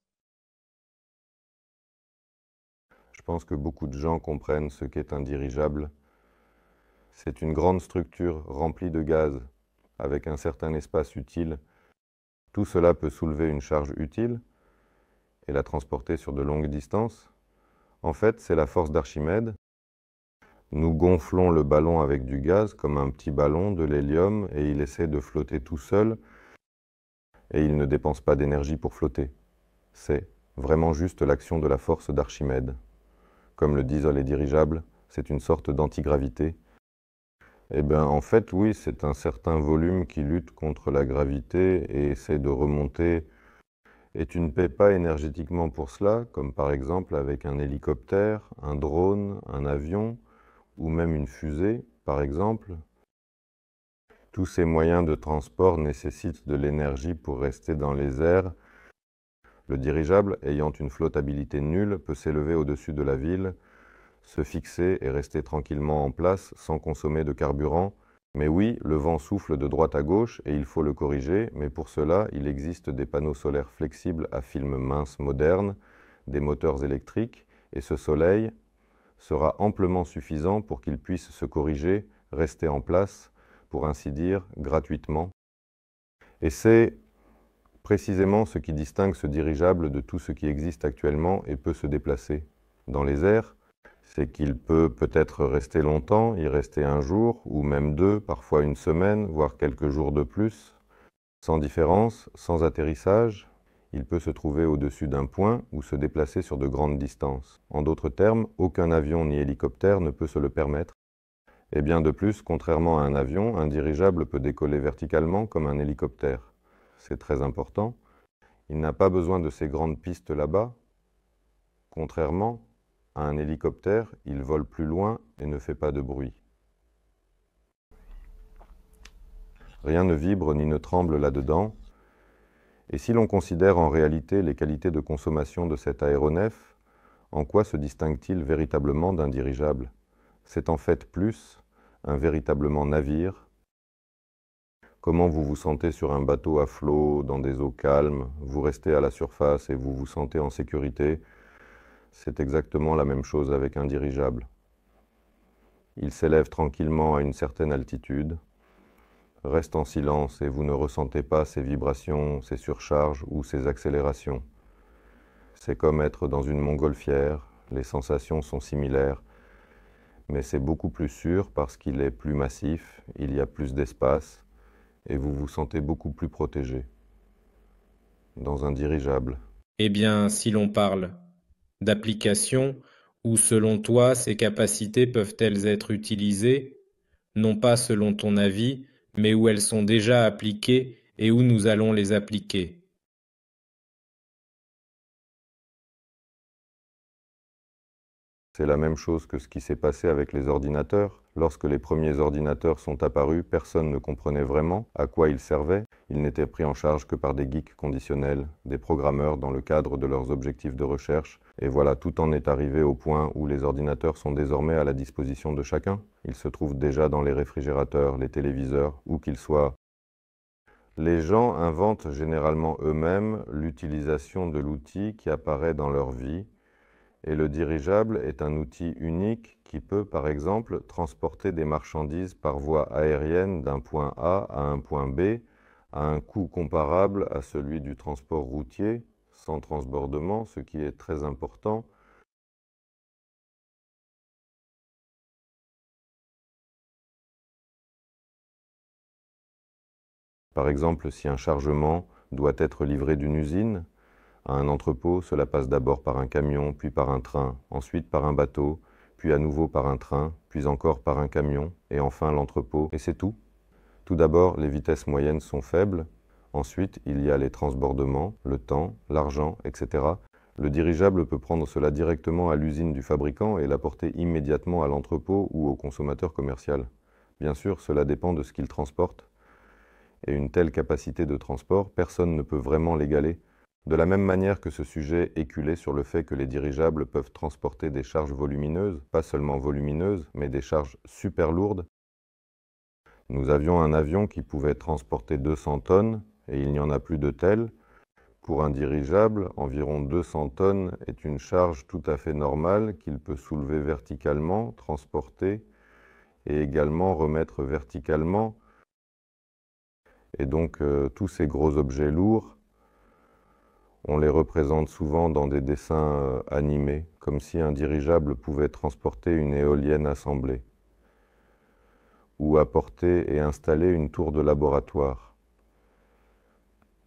Je pense que beaucoup de gens comprennent ce qu'est un dirigeable. C'est une grande structure remplie de gaz, avec un certain espace utile. Tout cela peut soulever une charge utile et la transporter sur de longues distances. En fait, c'est la force d'Archimède, nous gonflons le ballon avec du gaz comme un petit ballon, de l'hélium, et il essaie de flotter tout seul, et il ne dépense pas d'énergie pour flotter. C'est vraiment juste l'action de la force d'Archimède. Comme le disent est dirigeable, c'est une sorte d'antigravité. Eh bien, en fait, oui, c'est un certain volume qui lutte contre la gravité et essaie de remonter. Et tu ne paies pas énergétiquement pour cela, comme par exemple avec un hélicoptère, un drone, un avion, ou même une fusée, par exemple, tous ces moyens de transport nécessitent de l'énergie pour rester dans les airs. Le dirigeable, ayant une flottabilité nulle, peut s'élever au-dessus de la ville, se fixer et rester tranquillement en place sans consommer de carburant. Mais oui, le vent souffle de droite à gauche et il faut le corriger, mais pour cela, il existe des panneaux solaires flexibles à film mince moderne, des moteurs électriques, et ce soleil, sera amplement suffisant pour qu'il puisse se corriger, rester en place, pour ainsi dire, gratuitement. Et c'est précisément ce qui distingue ce dirigeable de tout ce qui existe actuellement et peut se déplacer. Dans les airs, c'est qu'il peut peut-être rester longtemps, y rester un jour, ou même deux, parfois une semaine, voire quelques jours de plus, sans différence, sans atterrissage, il peut se trouver au-dessus d'un point ou se déplacer sur de grandes distances. En d'autres termes, aucun avion ni hélicoptère ne peut se le permettre. Et bien de plus, contrairement à un avion, un dirigeable peut décoller verticalement comme un hélicoptère. C'est très important. Il n'a pas besoin de ces grandes pistes là-bas. Contrairement à un hélicoptère, il vole plus loin et ne fait pas de bruit. Rien ne vibre ni ne tremble là-dedans, et si l'on considère en réalité les qualités de consommation de cet aéronef, en quoi se distingue-t-il véritablement d'un dirigeable C'est en fait plus un véritablement navire. Comment vous vous sentez sur un bateau à flot, dans des eaux calmes, vous restez à la surface et vous vous sentez en sécurité C'est exactement la même chose avec un dirigeable. Il s'élève tranquillement à une certaine altitude, reste en silence et vous ne ressentez pas ces vibrations, ces surcharges ou ces accélérations. C'est comme être dans une montgolfière, les sensations sont similaires, mais c'est beaucoup plus sûr parce qu'il est plus massif, il y a plus d'espace et vous vous sentez beaucoup plus protégé. Dans un dirigeable. Eh bien, si l'on parle d'application, ou selon toi, ces capacités peuvent-elles être utilisées, non pas selon ton avis, mais où elles sont déjà appliquées et où nous allons les appliquer. C'est la même chose que ce qui s'est passé avec les ordinateurs. Lorsque les premiers ordinateurs sont apparus, personne ne comprenait vraiment à quoi ils servaient. Ils n'étaient pris en charge que par des geeks conditionnels, des programmeurs dans le cadre de leurs objectifs de recherche. Et voilà, tout en est arrivé au point où les ordinateurs sont désormais à la disposition de chacun. Ils se trouvent déjà dans les réfrigérateurs, les téléviseurs, où qu'ils soient. Les gens inventent généralement eux-mêmes l'utilisation de l'outil qui apparaît dans leur vie et le dirigeable est un outil unique qui peut, par exemple, transporter des marchandises par voie aérienne d'un point A à un point B à un coût comparable à celui du transport routier, sans transbordement, ce qui est très important, Par exemple, si un chargement doit être livré d'une usine, à un entrepôt, cela passe d'abord par un camion, puis par un train, ensuite par un bateau, puis à nouveau par un train, puis encore par un camion, et enfin l'entrepôt, et c'est tout. Tout d'abord, les vitesses moyennes sont faibles, ensuite il y a les transbordements, le temps, l'argent, etc. Le dirigeable peut prendre cela directement à l'usine du fabricant et l'apporter immédiatement à l'entrepôt ou au consommateur commercial. Bien sûr, cela dépend de ce qu'il transporte, et une telle capacité de transport, personne ne peut vraiment l'égaler. De la même manière que ce sujet éculait sur le fait que les dirigeables peuvent transporter des charges volumineuses, pas seulement volumineuses, mais des charges super lourdes, nous avions un avion qui pouvait transporter 200 tonnes, et il n'y en a plus de tel. Pour un dirigeable, environ 200 tonnes est une charge tout à fait normale qu'il peut soulever verticalement, transporter, et également remettre verticalement. Et donc euh, tous ces gros objets lourds on les représente souvent dans des dessins euh, animés, comme si un dirigeable pouvait transporter une éolienne assemblée, ou apporter et installer une tour de laboratoire.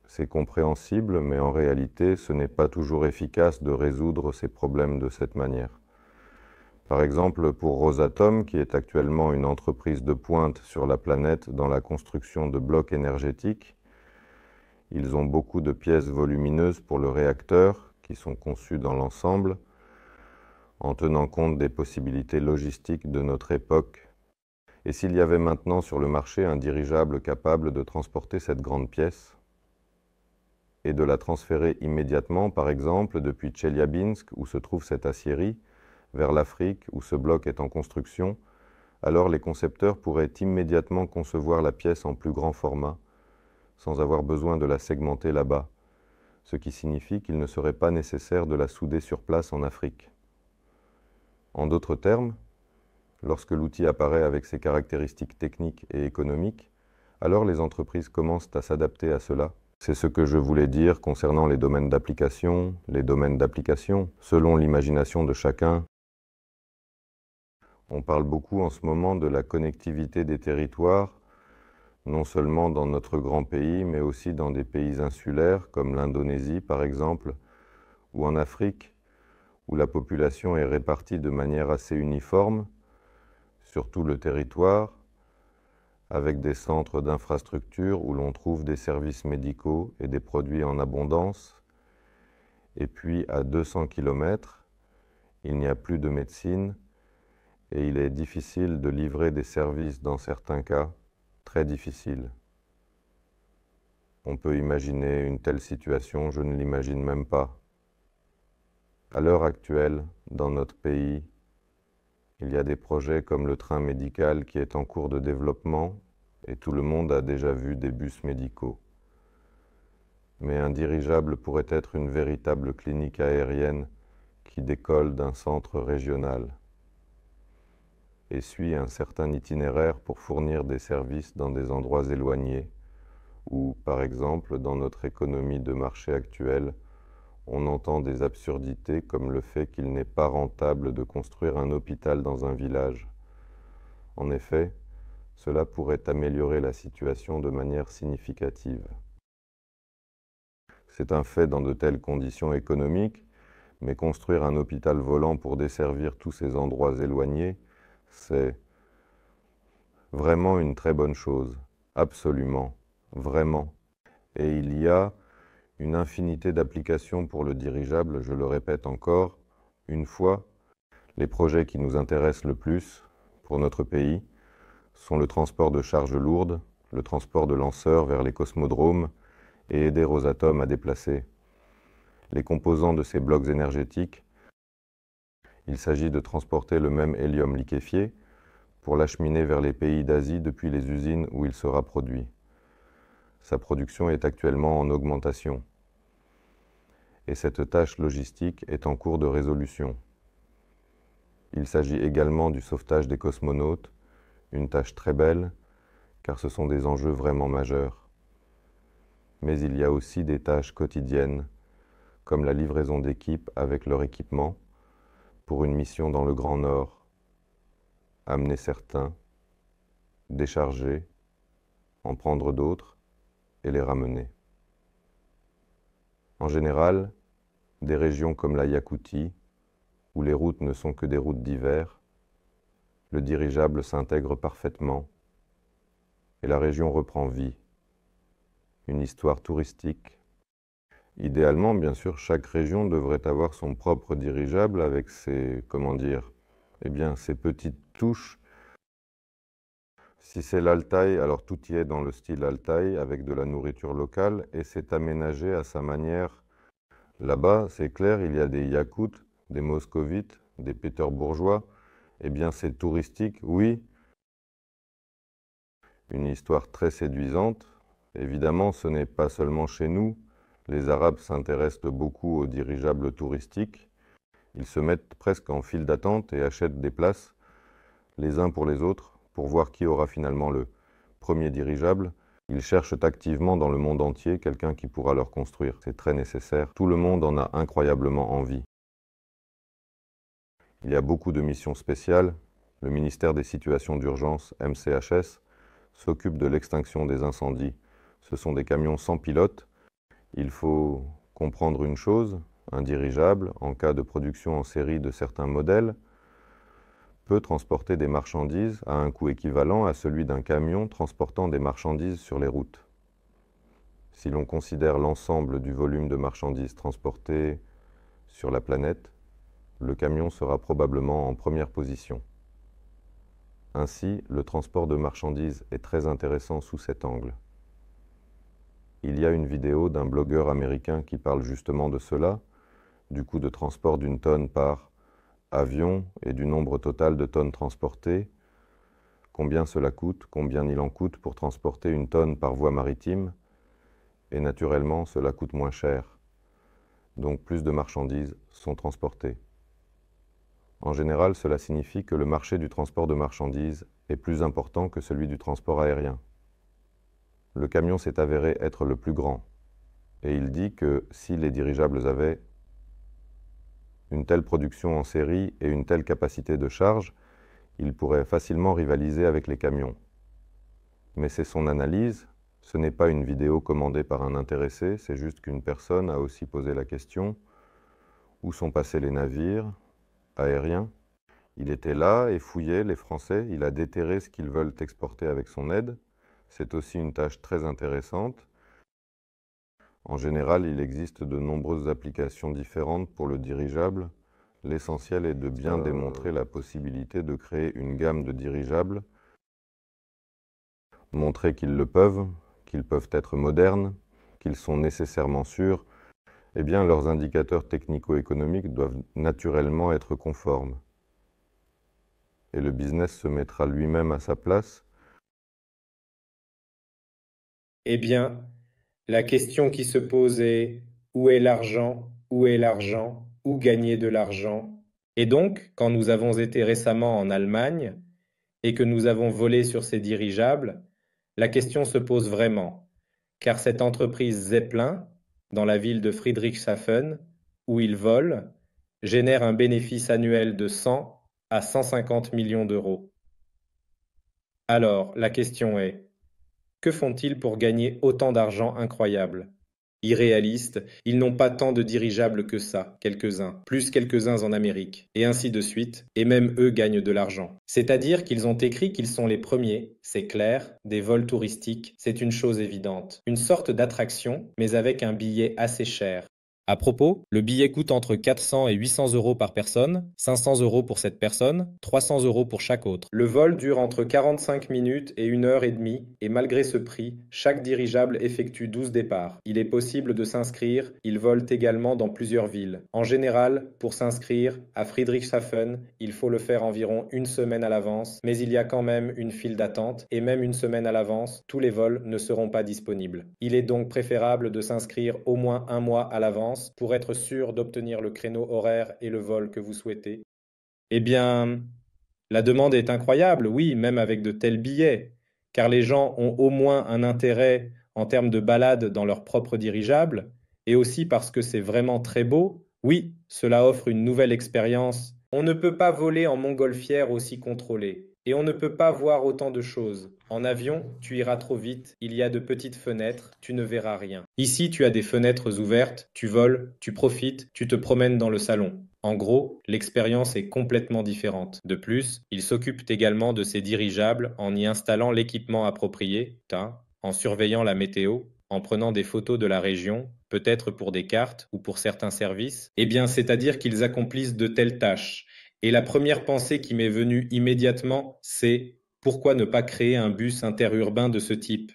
C'est compréhensible, mais en réalité, ce n'est pas toujours efficace de résoudre ces problèmes de cette manière. Par exemple, pour Rosatom, qui est actuellement une entreprise de pointe sur la planète dans la construction de blocs énergétiques, ils ont beaucoup de pièces volumineuses pour le réacteur qui sont conçues dans l'ensemble en tenant compte des possibilités logistiques de notre époque. Et s'il y avait maintenant sur le marché un dirigeable capable de transporter cette grande pièce et de la transférer immédiatement, par exemple, depuis Tcheliabinsk, où se trouve cette aciérie, vers l'Afrique, où ce bloc est en construction, alors les concepteurs pourraient immédiatement concevoir la pièce en plus grand format, sans avoir besoin de la segmenter là-bas, ce qui signifie qu'il ne serait pas nécessaire de la souder sur place en Afrique. En d'autres termes, lorsque l'outil apparaît avec ses caractéristiques techniques et économiques, alors les entreprises commencent à s'adapter à cela. C'est ce que je voulais dire concernant les domaines d'application, les domaines d'application, selon l'imagination de chacun. On parle beaucoup en ce moment de la connectivité des territoires non seulement dans notre grand pays, mais aussi dans des pays insulaires comme l'Indonésie par exemple, ou en Afrique, où la population est répartie de manière assez uniforme sur tout le territoire, avec des centres d'infrastructures où l'on trouve des services médicaux et des produits en abondance. Et puis à 200 km, il n'y a plus de médecine et il est difficile de livrer des services dans certains cas très difficile. On peut imaginer une telle situation, je ne l'imagine même pas. À l'heure actuelle, dans notre pays, il y a des projets comme le train médical qui est en cours de développement et tout le monde a déjà vu des bus médicaux. Mais un dirigeable pourrait être une véritable clinique aérienne qui décolle d'un centre régional et suit un certain itinéraire pour fournir des services dans des endroits éloignés, où, par exemple, dans notre économie de marché actuelle, on entend des absurdités comme le fait qu'il n'est pas rentable de construire un hôpital dans un village. En effet, cela pourrait améliorer la situation de manière significative. C'est un fait dans de telles conditions économiques, mais construire un hôpital volant pour desservir tous ces endroits éloignés c'est vraiment une très bonne chose, absolument, vraiment. Et il y a une infinité d'applications pour le dirigeable, je le répète encore, une fois, les projets qui nous intéressent le plus pour notre pays sont le transport de charges lourdes, le transport de lanceurs vers les cosmodromes et aider Rosatom à déplacer les composants de ces blocs énergétiques il s'agit de transporter le même hélium liquéfié pour l'acheminer vers les pays d'Asie depuis les usines où il sera produit. Sa production est actuellement en augmentation et cette tâche logistique est en cours de résolution. Il s'agit également du sauvetage des cosmonautes, une tâche très belle, car ce sont des enjeux vraiment majeurs. Mais il y a aussi des tâches quotidiennes, comme la livraison d'équipes avec leur équipement, pour une mission dans le Grand Nord, amener certains, décharger, en prendre d'autres et les ramener. En général, des régions comme la Yakoutie, où les routes ne sont que des routes d'hiver, le dirigeable s'intègre parfaitement et la région reprend vie. Une histoire touristique, Idéalement, bien sûr, chaque région devrait avoir son propre dirigeable avec ses, comment dire, eh bien, ses petites touches. Si c'est l'Altaï, alors tout y est dans le style Altaï avec de la nourriture locale et c'est aménagé à sa manière. Là-bas, c'est clair, il y a des Yakoutes, des Moscovites, des Péterbourgeois. Eh bien, c'est touristique, oui. Une histoire très séduisante. Évidemment, ce n'est pas seulement chez nous les Arabes s'intéressent beaucoup aux dirigeables touristiques. Ils se mettent presque en file d'attente et achètent des places, les uns pour les autres, pour voir qui aura finalement le premier dirigeable. Ils cherchent activement dans le monde entier quelqu'un qui pourra leur construire. C'est très nécessaire. Tout le monde en a incroyablement envie. Il y a beaucoup de missions spéciales. Le ministère des Situations d'urgence, MCHS, s'occupe de l'extinction des incendies. Ce sont des camions sans pilote il faut comprendre une chose, un dirigeable, en cas de production en série de certains modèles, peut transporter des marchandises à un coût équivalent à celui d'un camion transportant des marchandises sur les routes. Si l'on considère l'ensemble du volume de marchandises transportées sur la planète, le camion sera probablement en première position. Ainsi, le transport de marchandises est très intéressant sous cet angle. Il y a une vidéo d'un blogueur américain qui parle justement de cela, du coût de transport d'une tonne par avion et du nombre total de tonnes transportées, combien cela coûte, combien il en coûte pour transporter une tonne par voie maritime, et naturellement cela coûte moins cher. Donc plus de marchandises sont transportées. En général, cela signifie que le marché du transport de marchandises est plus important que celui du transport aérien le camion s'est avéré être le plus grand. Et il dit que si les dirigeables avaient une telle production en série et une telle capacité de charge, ils pourraient facilement rivaliser avec les camions. Mais c'est son analyse, ce n'est pas une vidéo commandée par un intéressé, c'est juste qu'une personne a aussi posé la question où sont passés les navires aériens Il était là et fouillait les Français, il a déterré ce qu'ils veulent exporter avec son aide, c'est aussi une tâche très intéressante. En général, il existe de nombreuses applications différentes pour le dirigeable. L'essentiel est de bien euh. démontrer la possibilité de créer une gamme de dirigeables, montrer qu'ils le peuvent, qu'ils peuvent être modernes, qu'ils sont nécessairement sûrs, eh bien leurs indicateurs technico-économiques doivent naturellement être conformes. Et le business se mettra lui-même à sa place eh bien, la question qui se pose est où est l'argent, où est l'argent, où gagner de l'argent Et donc, quand nous avons été récemment en Allemagne et que nous avons volé sur ces dirigeables, la question se pose vraiment, car cette entreprise Zeppelin, dans la ville de Friedrichshafen, où ils volent, génère un bénéfice annuel de 100 à 150 millions d'euros. Alors, la question est, que font-ils pour gagner autant d'argent incroyable irréaliste ils n'ont pas tant de dirigeables que ça, quelques-uns, plus quelques-uns en Amérique, et ainsi de suite, et même eux gagnent de l'argent. C'est-à-dire qu'ils ont écrit qu'ils sont les premiers, c'est clair, des vols touristiques, c'est une chose évidente. Une sorte d'attraction, mais avec un billet assez cher, à propos, le billet coûte entre 400 et 800 euros par personne, 500 euros pour cette personne, 300 euros pour chaque autre. Le vol dure entre 45 minutes et 1 heure et demie, et malgré ce prix, chaque dirigeable effectue 12 départs. Il est possible de s'inscrire, ils volent également dans plusieurs villes. En général, pour s'inscrire, à Friedrichshafen, il faut le faire environ une semaine à l'avance, mais il y a quand même une file d'attente, et même une semaine à l'avance, tous les vols ne seront pas disponibles. Il est donc préférable de s'inscrire au moins un mois à l'avance pour être sûr d'obtenir le créneau horaire et le vol que vous souhaitez Eh bien, la demande est incroyable, oui, même avec de tels billets, car les gens ont au moins un intérêt en termes de balade dans leur propre dirigeable, et aussi parce que c'est vraiment très beau, oui, cela offre une nouvelle expérience. On ne peut pas voler en montgolfière aussi contrôlée. Et on ne peut pas voir autant de choses. En avion, tu iras trop vite, il y a de petites fenêtres, tu ne verras rien. Ici, tu as des fenêtres ouvertes, tu voles, tu profites, tu te promènes dans le salon. En gros, l'expérience est complètement différente. De plus, ils s'occupent également de ces dirigeables en y installant l'équipement approprié, en surveillant la météo, en prenant des photos de la région, peut-être pour des cartes ou pour certains services. Eh bien, c'est-à-dire qu'ils accomplissent de telles tâches et la première pensée qui m'est venue immédiatement, c'est pourquoi ne pas créer un bus interurbain de ce type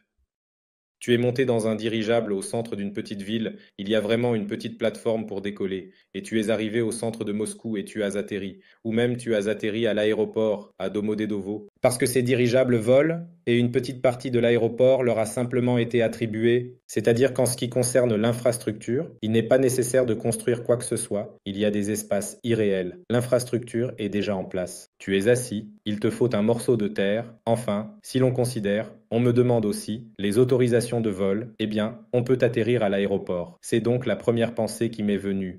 tu es monté dans un dirigeable au centre d'une petite ville, il y a vraiment une petite plateforme pour décoller, et tu es arrivé au centre de Moscou et tu as atterri, ou même tu as atterri à l'aéroport, à Domodedovo, parce que ces dirigeables volent, et une petite partie de l'aéroport leur a simplement été attribuée, c'est-à-dire qu'en ce qui concerne l'infrastructure, il n'est pas nécessaire de construire quoi que ce soit, il y a des espaces irréels, l'infrastructure est déjà en place. Tu es assis, il te faut un morceau de terre, enfin, si l'on considère, on me demande aussi les autorisations de vol, eh bien, on peut atterrir à l'aéroport. C'est donc la première pensée qui m'est venue.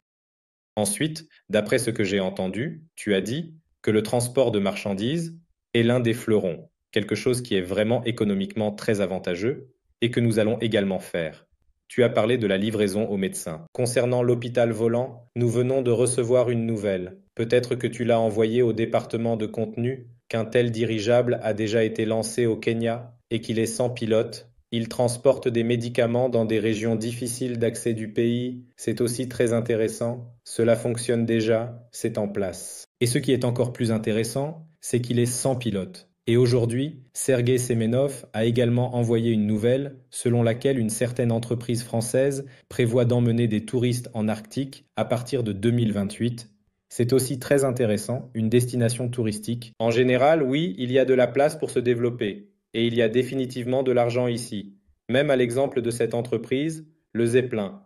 Ensuite, d'après ce que j'ai entendu, tu as dit que le transport de marchandises est l'un des fleurons, quelque chose qui est vraiment économiquement très avantageux et que nous allons également faire. Tu as parlé de la livraison aux médecins. Concernant l'hôpital volant, nous venons de recevoir une nouvelle. Peut-être que tu l'as envoyée au département de contenu qu'un tel dirigeable a déjà été lancé au Kenya et qu'il est sans pilote. Il transporte des médicaments dans des régions difficiles d'accès du pays, c'est aussi très intéressant, cela fonctionne déjà, c'est en place. Et ce qui est encore plus intéressant, c'est qu'il est sans pilote. Et aujourd'hui, Sergei Semenov a également envoyé une nouvelle selon laquelle une certaine entreprise française prévoit d'emmener des touristes en Arctique à partir de 2028 c'est aussi très intéressant, une destination touristique. En général, oui, il y a de la place pour se développer et il y a définitivement de l'argent ici, même à l'exemple de cette entreprise, le Zeppelin.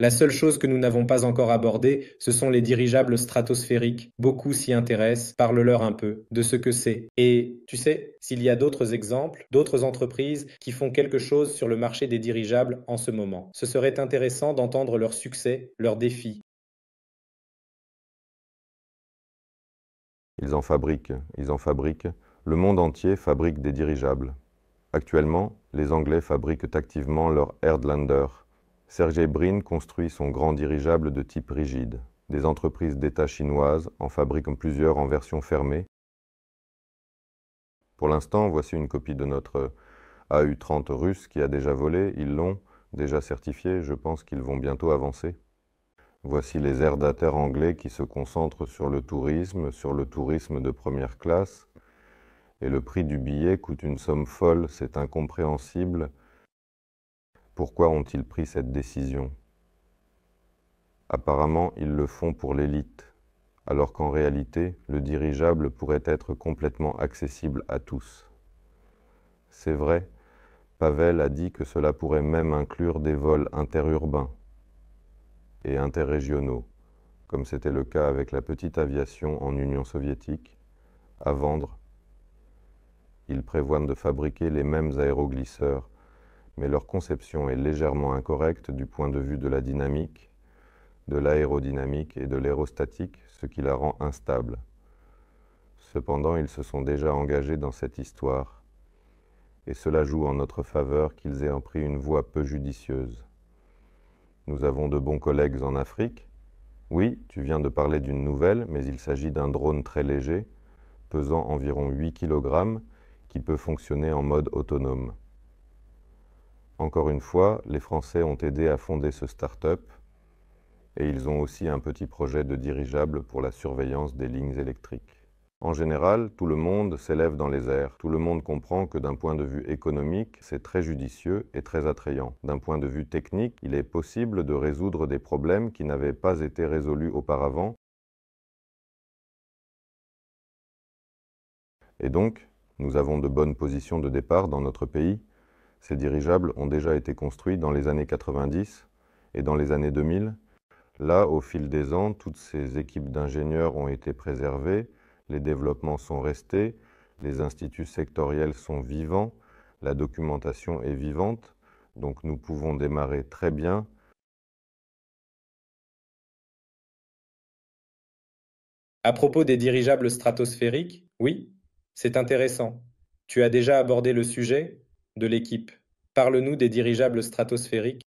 La seule chose que nous n'avons pas encore abordée, ce sont les dirigeables stratosphériques. Beaucoup s'y intéressent, parle-leur un peu de ce que c'est. Et, tu sais, s'il y a d'autres exemples, d'autres entreprises qui font quelque chose sur le marché des dirigeables en ce moment, ce serait intéressant d'entendre leurs succès, leurs défis. Ils en fabriquent, ils en fabriquent le monde entier fabrique des dirigeables. Actuellement, les Anglais fabriquent activement leur Airlander. Sergey Brin construit son grand dirigeable de type rigide. Des entreprises d'État chinoises en fabriquent plusieurs en version fermée. Pour l'instant, voici une copie de notre AU-30 russe qui a déjà volé. Ils l'ont déjà certifié. Je pense qu'ils vont bientôt avancer. Voici les airdataires anglais qui se concentrent sur le tourisme, sur le tourisme de première classe, et le prix du billet coûte une somme folle, c'est incompréhensible. Pourquoi ont-ils pris cette décision Apparemment, ils le font pour l'élite, alors qu'en réalité, le dirigeable pourrait être complètement accessible à tous. C'est vrai, Pavel a dit que cela pourrait même inclure des vols interurbains et interrégionaux, comme c'était le cas avec la petite aviation en Union soviétique, à vendre ils prévoient de fabriquer les mêmes aéroglisseurs, mais leur conception est légèrement incorrecte du point de vue de la dynamique, de l'aérodynamique et de l'aérostatique, ce qui la rend instable. Cependant, ils se sont déjà engagés dans cette histoire, et cela joue en notre faveur qu'ils aient pris une voie peu judicieuse. Nous avons de bons collègues en Afrique. Oui, tu viens de parler d'une nouvelle, mais il s'agit d'un drone très léger, pesant environ 8 kg qui peut fonctionner en mode autonome. Encore une fois, les Français ont aidé à fonder ce start-up et ils ont aussi un petit projet de dirigeable pour la surveillance des lignes électriques. En général, tout le monde s'élève dans les airs. Tout le monde comprend que d'un point de vue économique, c'est très judicieux et très attrayant. D'un point de vue technique, il est possible de résoudre des problèmes qui n'avaient pas été résolus auparavant. Et donc, nous avons de bonnes positions de départ dans notre pays. Ces dirigeables ont déjà été construits dans les années 90 et dans les années 2000. Là, au fil des ans, toutes ces équipes d'ingénieurs ont été préservées, les développements sont restés, les instituts sectoriels sont vivants, la documentation est vivante, donc nous pouvons démarrer très bien À propos des dirigeables stratosphériques, oui, c'est intéressant. Tu as déjà abordé le sujet de l'équipe. Parle-nous des dirigeables stratosphériques.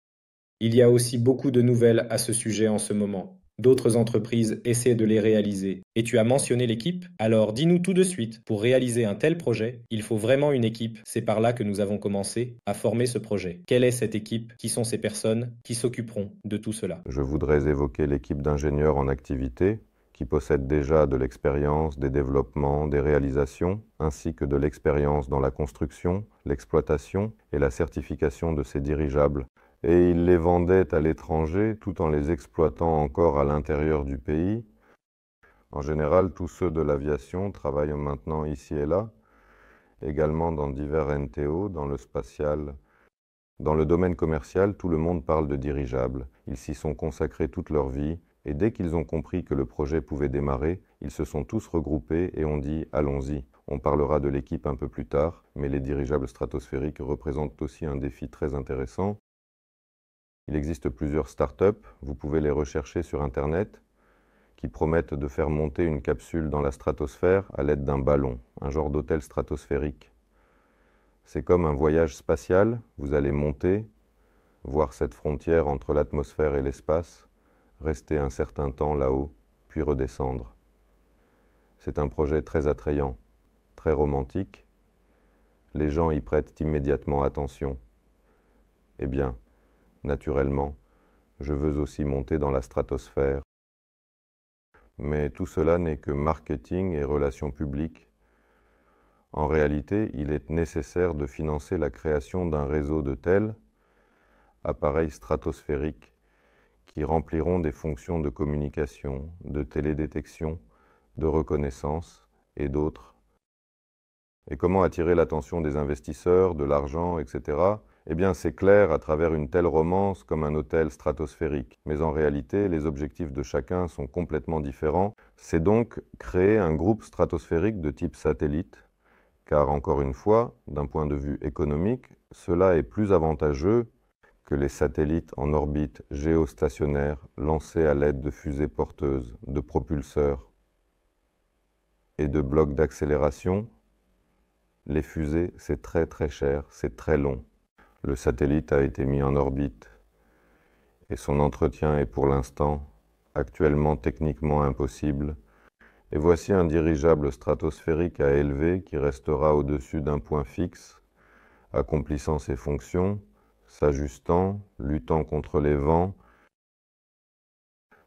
Il y a aussi beaucoup de nouvelles à ce sujet en ce moment. D'autres entreprises essaient de les réaliser. Et tu as mentionné l'équipe Alors dis-nous tout de suite, pour réaliser un tel projet, il faut vraiment une équipe. C'est par là que nous avons commencé à former ce projet. Quelle est cette équipe Qui sont ces personnes Qui s'occuperont de tout cela Je voudrais évoquer l'équipe d'ingénieurs en activité, qui possède déjà de l'expérience, des développements, des réalisations, ainsi que de l'expérience dans la construction, l'exploitation et la certification de ces dirigeables. Et ils les vendait à l'étranger tout en les exploitant encore à l'intérieur du pays. En général, tous ceux de l'aviation travaillent maintenant ici et là, également dans divers NTO, dans le spatial. Dans le domaine commercial, tout le monde parle de dirigeables. Ils s'y sont consacrés toute leur vie, et dès qu'ils ont compris que le projet pouvait démarrer, ils se sont tous regroupés et ont dit Allons-y. On parlera de l'équipe un peu plus tard, mais les dirigeables stratosphériques représentent aussi un défi très intéressant. Il existe plusieurs startups, vous pouvez les rechercher sur Internet, qui promettent de faire monter une capsule dans la stratosphère à l'aide d'un ballon, un genre d'hôtel stratosphérique. C'est comme un voyage spatial, vous allez monter, voir cette frontière entre l'atmosphère et l'espace, rester un certain temps là-haut, puis redescendre. C'est un projet très attrayant, très romantique. Les gens y prêtent immédiatement attention. Eh bien, naturellement, je veux aussi monter dans la stratosphère. Mais tout cela n'est que marketing et relations publiques. En réalité, il est nécessaire de financer la création d'un réseau de tels appareils stratosphériques qui rempliront des fonctions de communication, de télédétection, de reconnaissance et d'autres. Et comment attirer l'attention des investisseurs, de l'argent, etc. Eh bien, c'est clair à travers une telle romance comme un hôtel stratosphérique. Mais en réalité, les objectifs de chacun sont complètement différents. C'est donc créer un groupe stratosphérique de type satellite, car encore une fois, d'un point de vue économique, cela est plus avantageux que les satellites en orbite géostationnaire lancés à l'aide de fusées porteuses, de propulseurs et de blocs d'accélération, les fusées, c'est très très cher, c'est très long. Le satellite a été mis en orbite et son entretien est pour l'instant actuellement techniquement impossible. Et voici un dirigeable stratosphérique à élever qui restera au-dessus d'un point fixe, accomplissant ses fonctions s'ajustant, luttant contre les vents.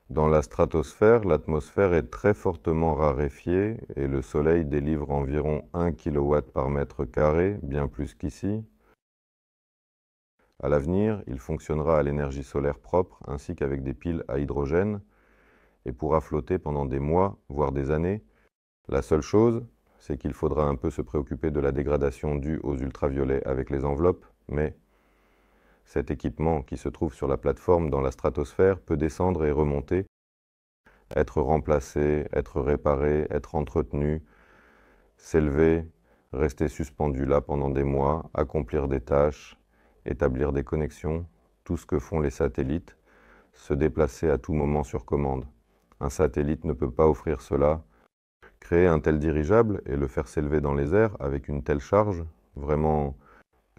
Dans la stratosphère, l'atmosphère est très fortement raréfiée et le Soleil délivre environ 1 kW par mètre carré, bien plus qu'ici. À l'avenir, il fonctionnera à l'énergie solaire propre ainsi qu'avec des piles à hydrogène et pourra flotter pendant des mois, voire des années. La seule chose, c'est qu'il faudra un peu se préoccuper de la dégradation due aux ultraviolets avec les enveloppes, mais cet équipement, qui se trouve sur la plateforme dans la stratosphère, peut descendre et remonter, être remplacé, être réparé, être entretenu, s'élever, rester suspendu là pendant des mois, accomplir des tâches, établir des connexions, tout ce que font les satellites, se déplacer à tout moment sur commande. Un satellite ne peut pas offrir cela. Créer un tel dirigeable et le faire s'élever dans les airs avec une telle charge, vraiment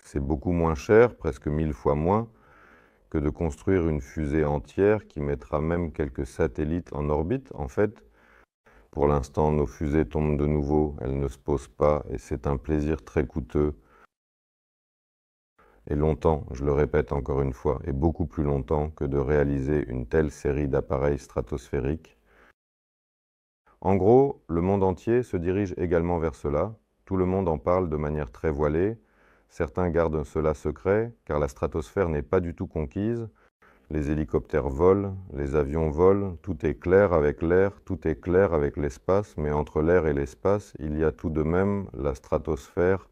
c'est beaucoup moins cher, presque mille fois moins, que de construire une fusée entière qui mettra même quelques satellites en orbite. En fait, pour l'instant, nos fusées tombent de nouveau, elles ne se posent pas, et c'est un plaisir très coûteux. Et longtemps, je le répète encore une fois, et beaucoup plus longtemps que de réaliser une telle série d'appareils stratosphériques. En gros, le monde entier se dirige également vers cela, tout le monde en parle de manière très voilée, Certains gardent cela secret, car la stratosphère n'est pas du tout conquise. Les hélicoptères volent, les avions volent, tout est clair avec l'air, tout est clair avec l'espace, mais entre l'air et l'espace, il y a tout de même la stratosphère,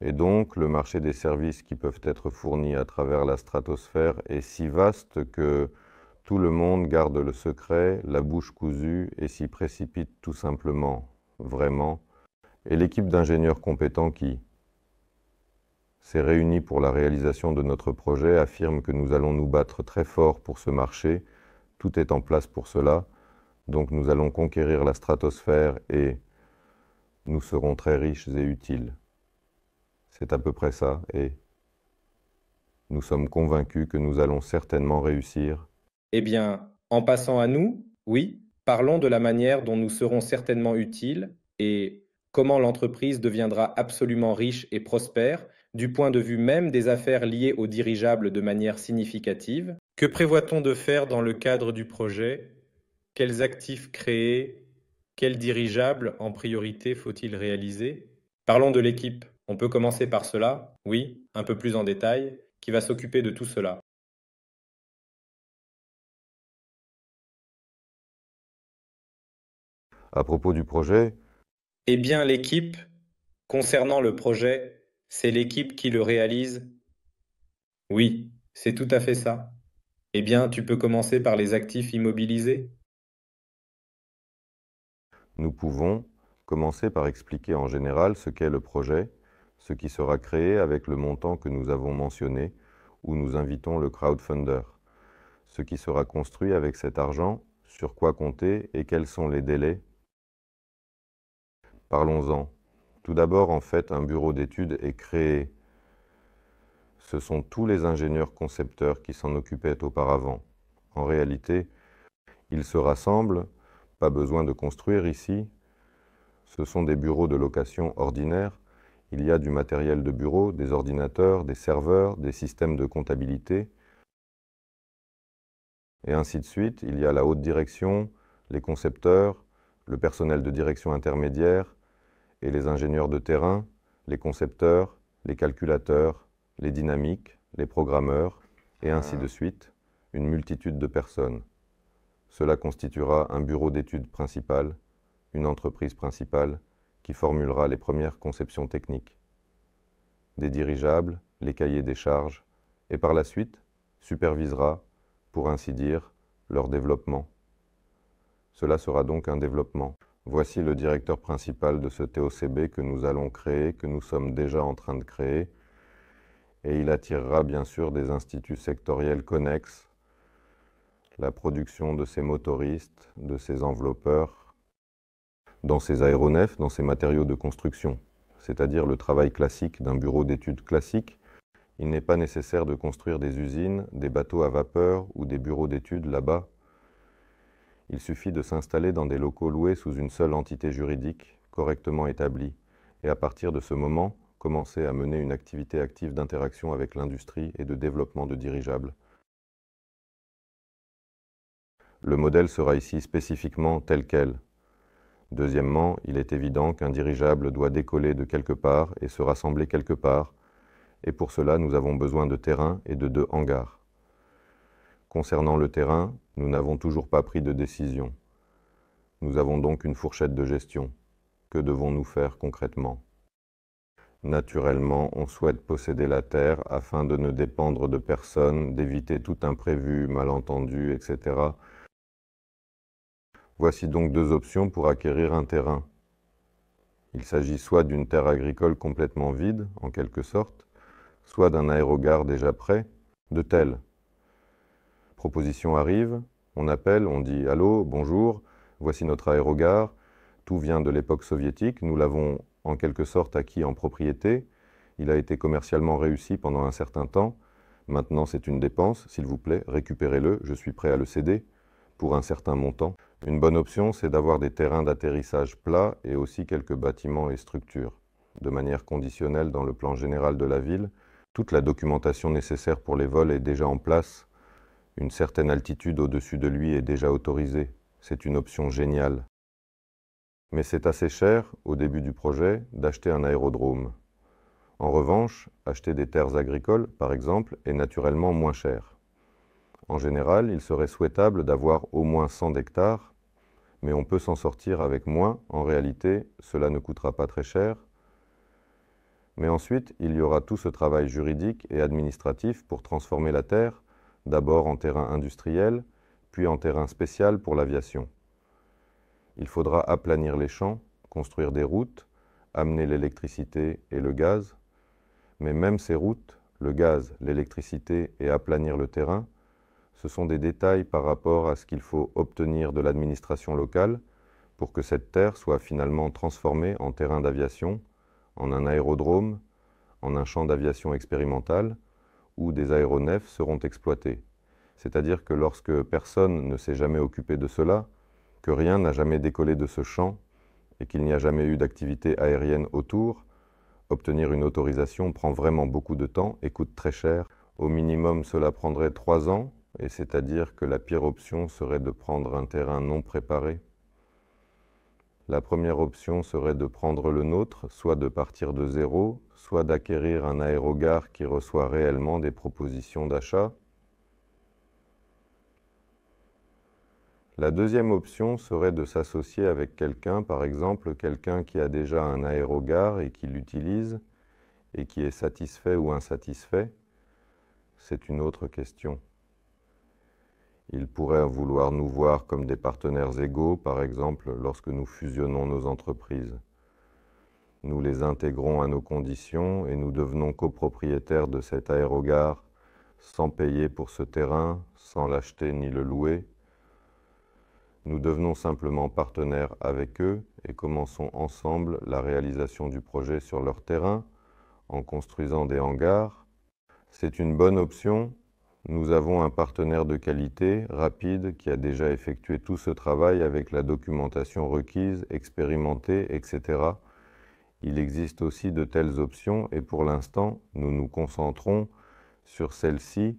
et donc le marché des services qui peuvent être fournis à travers la stratosphère est si vaste que tout le monde garde le secret, la bouche cousue, et s'y précipite tout simplement, vraiment, et l'équipe d'ingénieurs compétents qui, s'est réuni pour la réalisation de notre projet affirme que nous allons nous battre très fort pour ce marché, tout est en place pour cela, donc nous allons conquérir la stratosphère et nous serons très riches et utiles. C'est à peu près ça, et nous sommes convaincus que nous allons certainement réussir. Eh bien, en passant à nous, oui, parlons de la manière dont nous serons certainement utiles et comment l'entreprise deviendra absolument riche et prospère du point de vue même des affaires liées aux dirigeables de manière significative Que prévoit-on de faire dans le cadre du projet Quels actifs créer Quels dirigeables en priorité faut-il réaliser Parlons de l'équipe. On peut commencer par cela, oui, un peu plus en détail, qui va s'occuper de tout cela. À propos du projet Eh bien, l'équipe, concernant le projet, c'est l'équipe qui le réalise? Oui, c'est tout à fait ça. Eh bien, tu peux commencer par les actifs immobilisés? Nous pouvons commencer par expliquer en général ce qu'est le projet, ce qui sera créé avec le montant que nous avons mentionné, où nous invitons le crowdfunder, ce qui sera construit avec cet argent, sur quoi compter et quels sont les délais. Parlons-en. Tout d'abord, en fait, un bureau d'études est créé. Ce sont tous les ingénieurs concepteurs qui s'en occupaient auparavant. En réalité, ils se rassemblent, pas besoin de construire ici. Ce sont des bureaux de location ordinaires. Il y a du matériel de bureau, des ordinateurs, des serveurs, des systèmes de comptabilité, et ainsi de suite. Il y a la haute direction, les concepteurs, le personnel de direction intermédiaire, et les ingénieurs de terrain, les concepteurs, les calculateurs, les dynamiques, les programmeurs, et ainsi ah. de suite, une multitude de personnes. Cela constituera un bureau d'études principal, une entreprise principale, qui formulera les premières conceptions techniques. Des dirigeables, les cahiers des charges, et par la suite, supervisera, pour ainsi dire, leur développement. Cela sera donc un développement. Voici le directeur principal de ce TOCB que nous allons créer, que nous sommes déjà en train de créer. Et il attirera bien sûr des instituts sectoriels connexes, la production de ces motoristes, de ces enveloppeurs, dans ces aéronefs, dans ces matériaux de construction, c'est-à-dire le travail classique d'un bureau d'études classique. Il n'est pas nécessaire de construire des usines, des bateaux à vapeur ou des bureaux d'études là-bas il suffit de s'installer dans des locaux loués sous une seule entité juridique, correctement établie, et à partir de ce moment, commencer à mener une activité active d'interaction avec l'industrie et de développement de dirigeables. Le modèle sera ici spécifiquement tel quel. Deuxièmement, il est évident qu'un dirigeable doit décoller de quelque part et se rassembler quelque part, et pour cela nous avons besoin de terrain et de deux hangars. Concernant le terrain, nous n'avons toujours pas pris de décision. Nous avons donc une fourchette de gestion. Que devons-nous faire concrètement Naturellement, on souhaite posséder la terre afin de ne dépendre de personne, d'éviter tout imprévu, malentendu, etc. Voici donc deux options pour acquérir un terrain. Il s'agit soit d'une terre agricole complètement vide, en quelque sorte, soit d'un aérogare déjà prêt, de telle Proposition arrive, on appelle, on dit Allô, bonjour, voici notre aérogare, tout vient de l'époque soviétique, nous l'avons en quelque sorte acquis en propriété, il a été commercialement réussi pendant un certain temps, maintenant c'est une dépense, s'il vous plaît, récupérez-le, je suis prêt à le céder, pour un certain montant. Une bonne option, c'est d'avoir des terrains d'atterrissage plats et aussi quelques bâtiments et structures. De manière conditionnelle dans le plan général de la ville, toute la documentation nécessaire pour les vols est déjà en place une certaine altitude au-dessus de lui est déjà autorisée. C'est une option géniale. Mais c'est assez cher, au début du projet, d'acheter un aérodrome. En revanche, acheter des terres agricoles, par exemple, est naturellement moins cher. En général, il serait souhaitable d'avoir au moins 100 hectares, mais on peut s'en sortir avec moins. En réalité, cela ne coûtera pas très cher. Mais ensuite, il y aura tout ce travail juridique et administratif pour transformer la terre, d'abord en terrain industriel, puis en terrain spécial pour l'aviation. Il faudra aplanir les champs, construire des routes, amener l'électricité et le gaz, mais même ces routes, le gaz, l'électricité et aplanir le terrain, ce sont des détails par rapport à ce qu'il faut obtenir de l'administration locale pour que cette terre soit finalement transformée en terrain d'aviation, en un aérodrome, en un champ d'aviation expérimental, ou des aéronefs seront exploités. C'est-à-dire que lorsque personne ne s'est jamais occupé de cela, que rien n'a jamais décollé de ce champ et qu'il n'y a jamais eu d'activité aérienne autour, obtenir une autorisation prend vraiment beaucoup de temps et coûte très cher. Au minimum, cela prendrait trois ans, et c'est-à-dire que la pire option serait de prendre un terrain non préparé la première option serait de prendre le nôtre, soit de partir de zéro, soit d'acquérir un aérogare qui reçoit réellement des propositions d'achat. La deuxième option serait de s'associer avec quelqu'un, par exemple quelqu'un qui a déjà un aérogare et qui l'utilise, et qui est satisfait ou insatisfait. C'est une autre question. Ils pourraient vouloir nous voir comme des partenaires égaux, par exemple lorsque nous fusionnons nos entreprises. Nous les intégrons à nos conditions et nous devenons copropriétaires de cet aérogare sans payer pour ce terrain, sans l'acheter ni le louer. Nous devenons simplement partenaires avec eux et commençons ensemble la réalisation du projet sur leur terrain en construisant des hangars. C'est une bonne option nous avons un partenaire de qualité, rapide, qui a déjà effectué tout ce travail avec la documentation requise, expérimentée, etc. Il existe aussi de telles options et pour l'instant, nous nous concentrons sur celle-ci.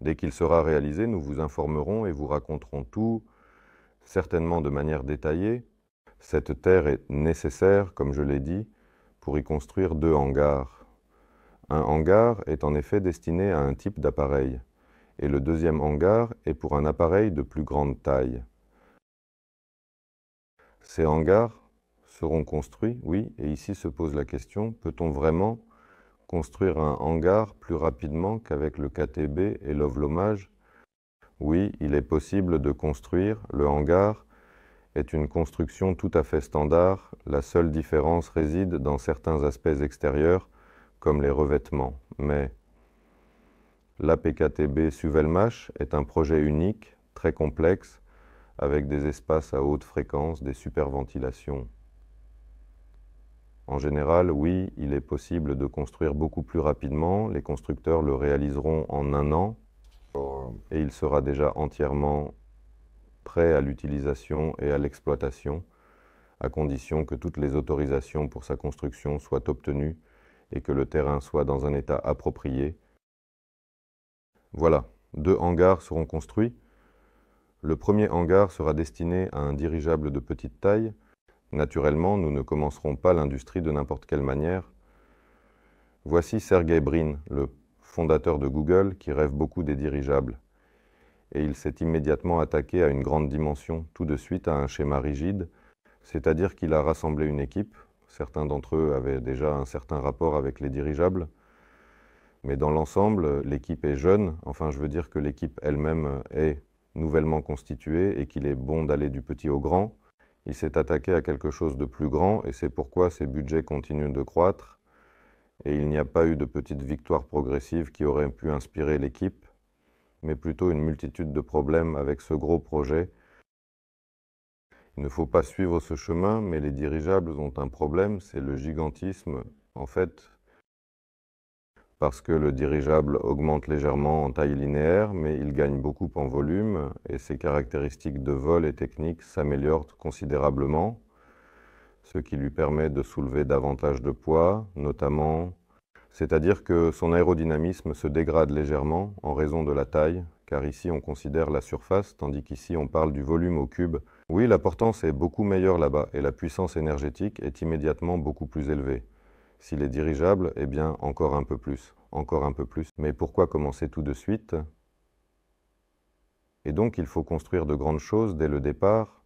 Dès qu'il sera réalisé, nous vous informerons et vous raconterons tout, certainement de manière détaillée. Cette terre est nécessaire, comme je l'ai dit, pour y construire deux hangars. Un hangar est en effet destiné à un type d'appareil, et le deuxième hangar est pour un appareil de plus grande taille. Ces hangars seront construits, oui, et ici se pose la question, peut-on vraiment construire un hangar plus rapidement qu'avec le KTB et l'ovlomage Oui, il est possible de construire, le hangar est une construction tout à fait standard, la seule différence réside dans certains aspects extérieurs comme les revêtements, mais l'APKTB Suvelmash est un projet unique, très complexe, avec des espaces à haute fréquence, des superventilations. En général, oui, il est possible de construire beaucoup plus rapidement, les constructeurs le réaliseront en un an, et il sera déjà entièrement prêt à l'utilisation et à l'exploitation, à condition que toutes les autorisations pour sa construction soient obtenues et que le terrain soit dans un état approprié. Voilà, deux hangars seront construits. Le premier hangar sera destiné à un dirigeable de petite taille. Naturellement, nous ne commencerons pas l'industrie de n'importe quelle manière. Voici Sergey Brin, le fondateur de Google, qui rêve beaucoup des dirigeables. Et il s'est immédiatement attaqué à une grande dimension, tout de suite à un schéma rigide, c'est-à-dire qu'il a rassemblé une équipe, Certains d'entre eux avaient déjà un certain rapport avec les dirigeables. Mais dans l'ensemble, l'équipe est jeune. Enfin, je veux dire que l'équipe elle-même est nouvellement constituée et qu'il est bon d'aller du petit au grand. Il s'est attaqué à quelque chose de plus grand et c'est pourquoi ses budgets continuent de croître. Et il n'y a pas eu de petites victoires progressives qui auraient pu inspirer l'équipe, mais plutôt une multitude de problèmes avec ce gros projet il ne faut pas suivre ce chemin, mais les dirigeables ont un problème, c'est le gigantisme. En fait, parce que le dirigeable augmente légèrement en taille linéaire, mais il gagne beaucoup en volume et ses caractéristiques de vol et technique s'améliorent considérablement, ce qui lui permet de soulever davantage de poids, notamment, c'est-à-dire que son aérodynamisme se dégrade légèrement en raison de la taille, car ici on considère la surface, tandis qu'ici on parle du volume au cube oui, la portance est beaucoup meilleure là-bas et la puissance énergétique est immédiatement beaucoup plus élevée. S'il est dirigeable, eh bien encore un peu plus, encore un peu plus. Mais pourquoi commencer tout de suite Et donc il faut construire de grandes choses dès le départ.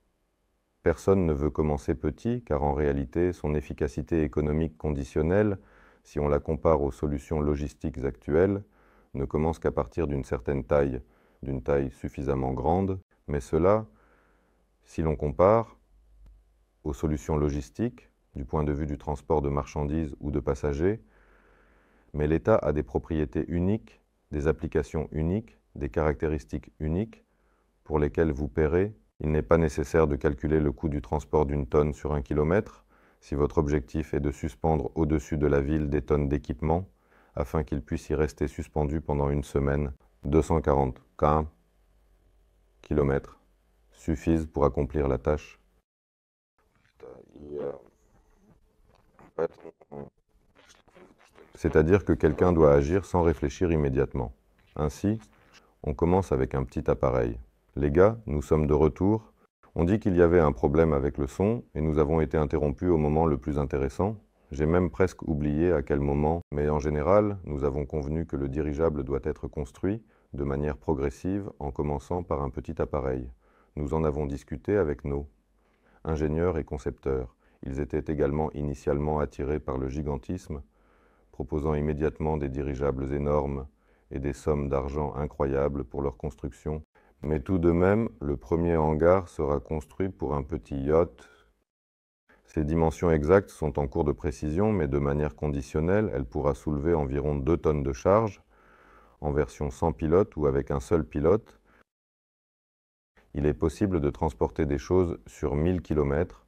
Personne ne veut commencer petit, car en réalité, son efficacité économique conditionnelle, si on la compare aux solutions logistiques actuelles, ne commence qu'à partir d'une certaine taille, d'une taille suffisamment grande, mais cela, si l'on compare aux solutions logistiques, du point de vue du transport de marchandises ou de passagers, mais l'État a des propriétés uniques, des applications uniques, des caractéristiques uniques pour lesquelles vous paierez. Il n'est pas nécessaire de calculer le coût du transport d'une tonne sur un kilomètre si votre objectif est de suspendre au-dessus de la ville des tonnes d'équipement afin qu'il puisse y rester suspendu pendant une semaine 240 km suffisent pour accomplir la tâche. C'est-à-dire que quelqu'un doit agir sans réfléchir immédiatement. Ainsi, on commence avec un petit appareil. Les gars, nous sommes de retour. On dit qu'il y avait un problème avec le son et nous avons été interrompus au moment le plus intéressant. J'ai même presque oublié à quel moment, mais en général, nous avons convenu que le dirigeable doit être construit de manière progressive en commençant par un petit appareil. Nous en avons discuté avec nos ingénieurs et concepteurs. Ils étaient également initialement attirés par le gigantisme, proposant immédiatement des dirigeables énormes et des sommes d'argent incroyables pour leur construction. Mais tout de même, le premier hangar sera construit pour un petit yacht. Ses dimensions exactes sont en cours de précision, mais de manière conditionnelle, elle pourra soulever environ 2 tonnes de charge, en version sans pilote ou avec un seul pilote, il est possible de transporter des choses sur 1000 km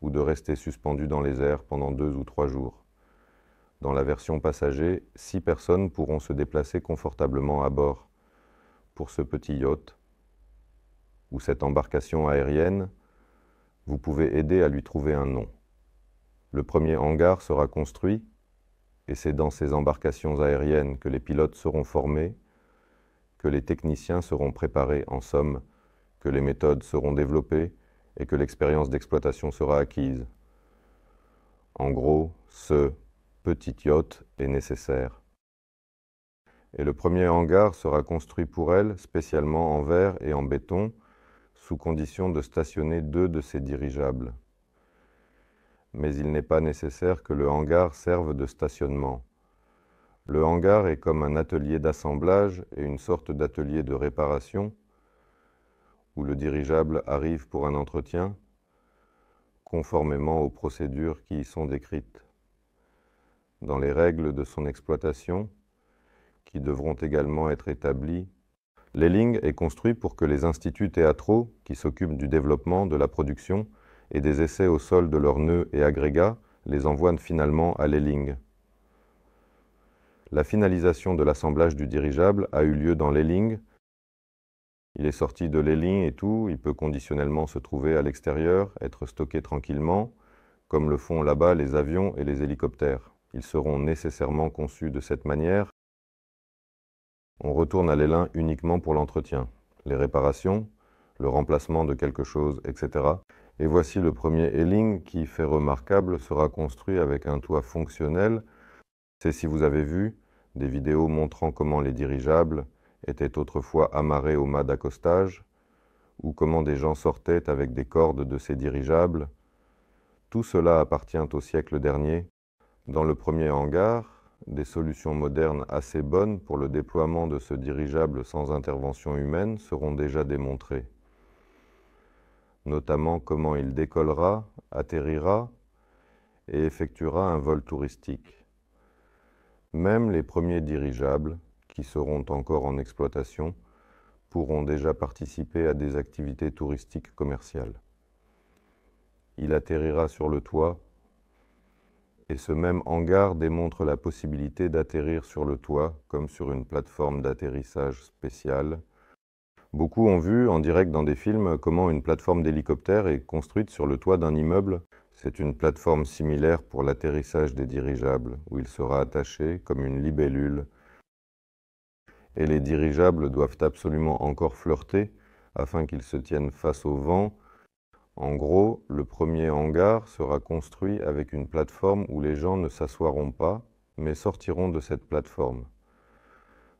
ou de rester suspendu dans les airs pendant deux ou trois jours. Dans la version passager, six personnes pourront se déplacer confortablement à bord. Pour ce petit yacht ou cette embarcation aérienne, vous pouvez aider à lui trouver un nom. Le premier hangar sera construit et c'est dans ces embarcations aériennes que les pilotes seront formés, que les techniciens seront préparés en somme que les méthodes seront développées et que l'expérience d'exploitation sera acquise. En gros, ce petit yacht est nécessaire. Et le premier hangar sera construit pour elle spécialement en verre et en béton, sous condition de stationner deux de ses dirigeables. Mais il n'est pas nécessaire que le hangar serve de stationnement. Le hangar est comme un atelier d'assemblage et une sorte d'atelier de réparation où le dirigeable arrive pour un entretien, conformément aux procédures qui y sont décrites, dans les règles de son exploitation, qui devront également être établies. l'elling est construit pour que les instituts théâtraux, qui s'occupent du développement, de la production et des essais au sol de leurs nœuds et agrégats, les envoient finalement à Lelling. La finalisation de l'assemblage du dirigeable a eu lieu dans l'elling. Il est sorti de l'ailing et tout, il peut conditionnellement se trouver à l'extérieur, être stocké tranquillement, comme le font là-bas les avions et les hélicoptères. Ils seront nécessairement conçus de cette manière. On retourne à l'élin uniquement pour l'entretien, les réparations, le remplacement de quelque chose, etc. Et voici le premier ailing qui, fait remarquable, sera construit avec un toit fonctionnel. C'est si vous avez vu des vidéos montrant comment les dirigeables, étaient autrefois amarrés au mât d'accostage, ou comment des gens sortaient avec des cordes de ces dirigeables, tout cela appartient au siècle dernier. Dans le premier hangar, des solutions modernes assez bonnes pour le déploiement de ce dirigeable sans intervention humaine seront déjà démontrées, notamment comment il décollera, atterrira et effectuera un vol touristique. Même les premiers dirigeables, qui seront encore en exploitation pourront déjà participer à des activités touristiques commerciales. Il atterrira sur le toit et ce même hangar démontre la possibilité d'atterrir sur le toit comme sur une plateforme d'atterrissage spéciale. Beaucoup ont vu en direct dans des films comment une plateforme d'hélicoptère est construite sur le toit d'un immeuble. C'est une plateforme similaire pour l'atterrissage des dirigeables où il sera attaché comme une libellule et les dirigeables doivent absolument encore flirter afin qu'ils se tiennent face au vent. En gros, le premier hangar sera construit avec une plateforme où les gens ne s'assoiront pas, mais sortiront de cette plateforme.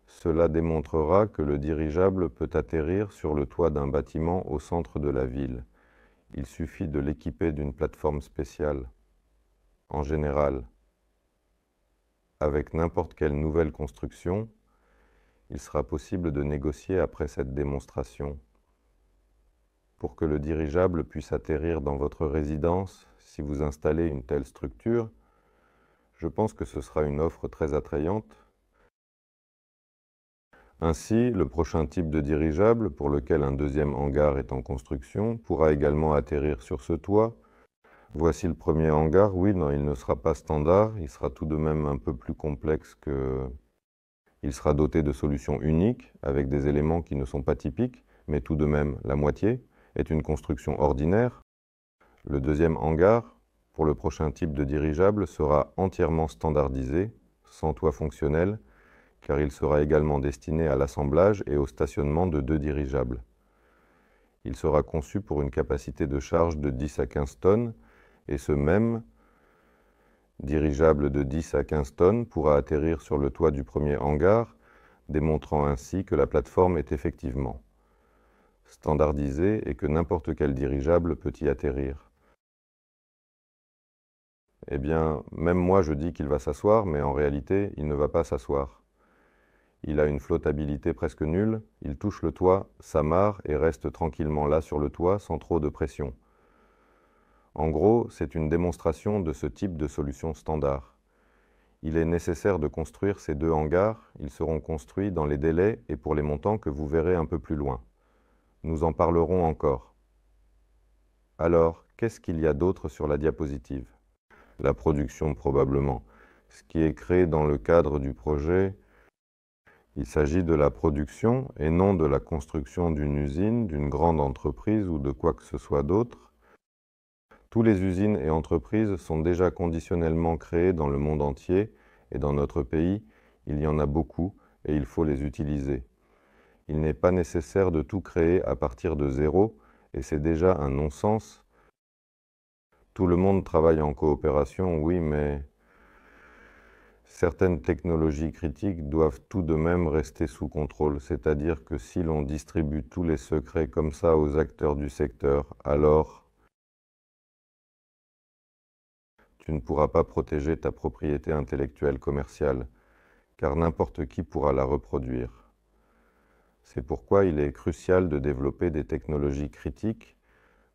Cela démontrera que le dirigeable peut atterrir sur le toit d'un bâtiment au centre de la ville. Il suffit de l'équiper d'une plateforme spéciale. En général, avec n'importe quelle nouvelle construction, il sera possible de négocier après cette démonstration. Pour que le dirigeable puisse atterrir dans votre résidence, si vous installez une telle structure, je pense que ce sera une offre très attrayante. Ainsi, le prochain type de dirigeable, pour lequel un deuxième hangar est en construction, pourra également atterrir sur ce toit. Voici le premier hangar, oui, non, il ne sera pas standard, il sera tout de même un peu plus complexe que il sera doté de solutions uniques, avec des éléments qui ne sont pas typiques, mais tout de même la moitié, est une construction ordinaire. Le deuxième hangar, pour le prochain type de dirigeable, sera entièrement standardisé, sans toit fonctionnel, car il sera également destiné à l'assemblage et au stationnement de deux dirigeables. Il sera conçu pour une capacité de charge de 10 à 15 tonnes, et ce même dirigeable de 10 à 15 tonnes, pourra atterrir sur le toit du premier hangar, démontrant ainsi que la plateforme est effectivement standardisée et que n'importe quel dirigeable peut y atterrir. Eh bien, même moi je dis qu'il va s'asseoir, mais en réalité, il ne va pas s'asseoir. Il a une flottabilité presque nulle, il touche le toit, s'amarre et reste tranquillement là sur le toit sans trop de pression. En gros, c'est une démonstration de ce type de solution standard. Il est nécessaire de construire ces deux hangars, ils seront construits dans les délais et pour les montants que vous verrez un peu plus loin. Nous en parlerons encore. Alors, qu'est-ce qu'il y a d'autre sur la diapositive La production probablement. Ce qui est créé dans le cadre du projet, il s'agit de la production et non de la construction d'une usine, d'une grande entreprise ou de quoi que ce soit d'autre toutes les usines et entreprises sont déjà conditionnellement créées dans le monde entier et dans notre pays, il y en a beaucoup et il faut les utiliser. Il n'est pas nécessaire de tout créer à partir de zéro et c'est déjà un non-sens. Tout le monde travaille en coopération, oui, mais certaines technologies critiques doivent tout de même rester sous contrôle, c'est-à-dire que si l'on distribue tous les secrets comme ça aux acteurs du secteur, alors tu ne pourras pas protéger ta propriété intellectuelle commerciale, car n'importe qui pourra la reproduire. C'est pourquoi il est crucial de développer des technologies critiques,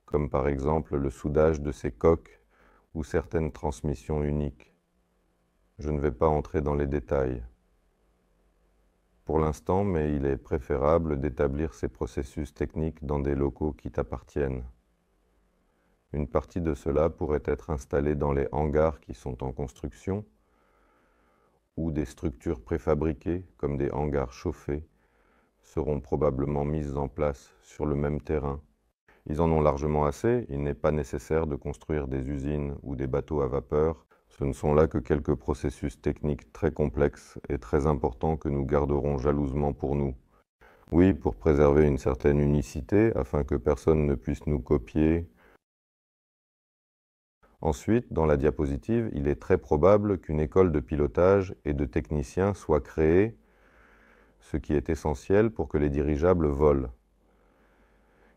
comme par exemple le soudage de ces coques ou certaines transmissions uniques. Je ne vais pas entrer dans les détails pour l'instant, mais il est préférable d'établir ces processus techniques dans des locaux qui t'appartiennent. Une partie de cela pourrait être installée dans les hangars qui sont en construction ou des structures préfabriquées comme des hangars chauffés seront probablement mises en place sur le même terrain. Ils en ont largement assez, il n'est pas nécessaire de construire des usines ou des bateaux à vapeur. Ce ne sont là que quelques processus techniques très complexes et très importants que nous garderons jalousement pour nous. Oui, pour préserver une certaine unicité, afin que personne ne puisse nous copier Ensuite, dans la diapositive, il est très probable qu'une école de pilotage et de techniciens soit créée, ce qui est essentiel pour que les dirigeables volent.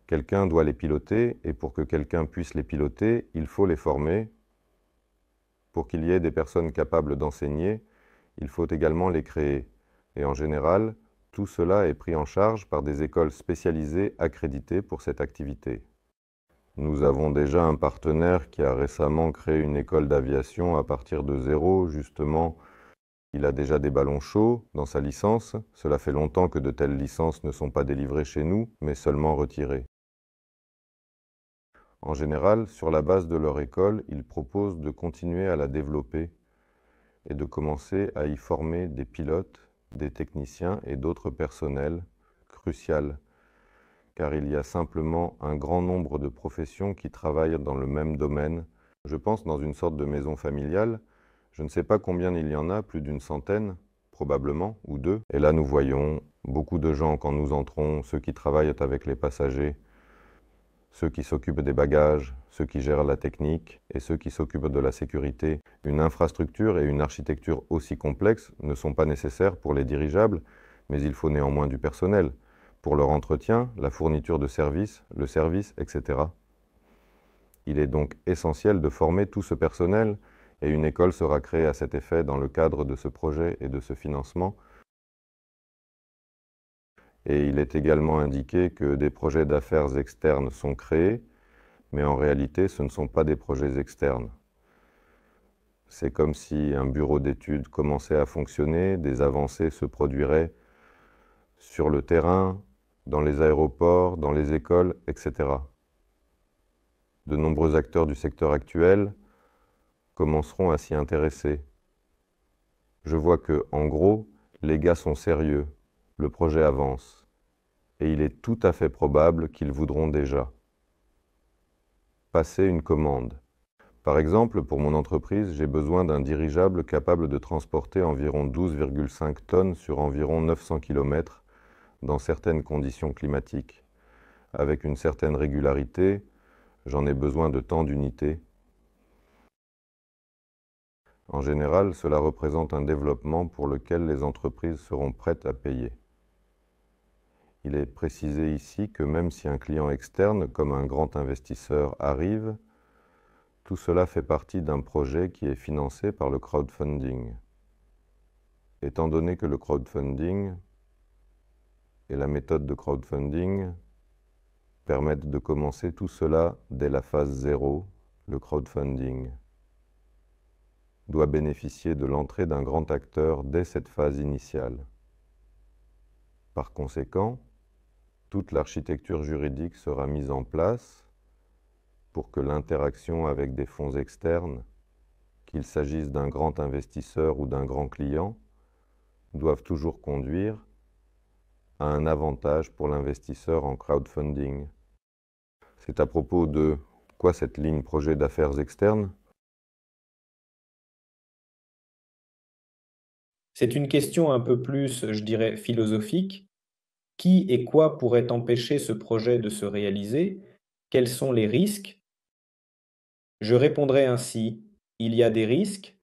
Quelqu'un doit les piloter et pour que quelqu'un puisse les piloter, il faut les former. Pour qu'il y ait des personnes capables d'enseigner, il faut également les créer. Et en général, tout cela est pris en charge par des écoles spécialisées accréditées pour cette activité. Nous avons déjà un partenaire qui a récemment créé une école d'aviation à partir de zéro, justement. Il a déjà des ballons chauds dans sa licence. Cela fait longtemps que de telles licences ne sont pas délivrées chez nous, mais seulement retirées. En général, sur la base de leur école, ils proposent de continuer à la développer et de commencer à y former des pilotes, des techniciens et d'autres personnels cruciaux car il y a simplement un grand nombre de professions qui travaillent dans le même domaine. Je pense dans une sorte de maison familiale. Je ne sais pas combien il y en a, plus d'une centaine, probablement, ou deux. Et là, nous voyons beaucoup de gens quand nous entrons, ceux qui travaillent avec les passagers, ceux qui s'occupent des bagages, ceux qui gèrent la technique et ceux qui s'occupent de la sécurité. Une infrastructure et une architecture aussi complexes ne sont pas nécessaires pour les dirigeables, mais il faut néanmoins du personnel pour leur entretien, la fourniture de services, le service, etc. Il est donc essentiel de former tout ce personnel et une école sera créée à cet effet dans le cadre de ce projet et de ce financement. Et il est également indiqué que des projets d'affaires externes sont créés, mais en réalité ce ne sont pas des projets externes. C'est comme si un bureau d'études commençait à fonctionner, des avancées se produiraient sur le terrain, dans les aéroports, dans les écoles, etc. De nombreux acteurs du secteur actuel commenceront à s'y intéresser. Je vois que, en gros, les gars sont sérieux, le projet avance, et il est tout à fait probable qu'ils voudront déjà passer une commande. Par exemple, pour mon entreprise, j'ai besoin d'un dirigeable capable de transporter environ 12,5 tonnes sur environ 900 km dans certaines conditions climatiques. Avec une certaine régularité, j'en ai besoin de tant d'unités. En général, cela représente un développement pour lequel les entreprises seront prêtes à payer. Il est précisé ici que même si un client externe, comme un grand investisseur, arrive, tout cela fait partie d'un projet qui est financé par le crowdfunding. Étant donné que le crowdfunding et la méthode de crowdfunding permettent de commencer tout cela dès la phase zéro, le crowdfunding doit bénéficier de l'entrée d'un grand acteur dès cette phase initiale. Par conséquent, toute l'architecture juridique sera mise en place pour que l'interaction avec des fonds externes, qu'il s'agisse d'un grand investisseur ou d'un grand client, doivent toujours conduire un avantage pour l'investisseur en crowdfunding. C'est à propos de quoi cette ligne projet d'affaires externes C'est une question un peu plus, je dirais, philosophique. Qui et quoi pourrait empêcher ce projet de se réaliser Quels sont les risques Je répondrai ainsi, il y a des risques.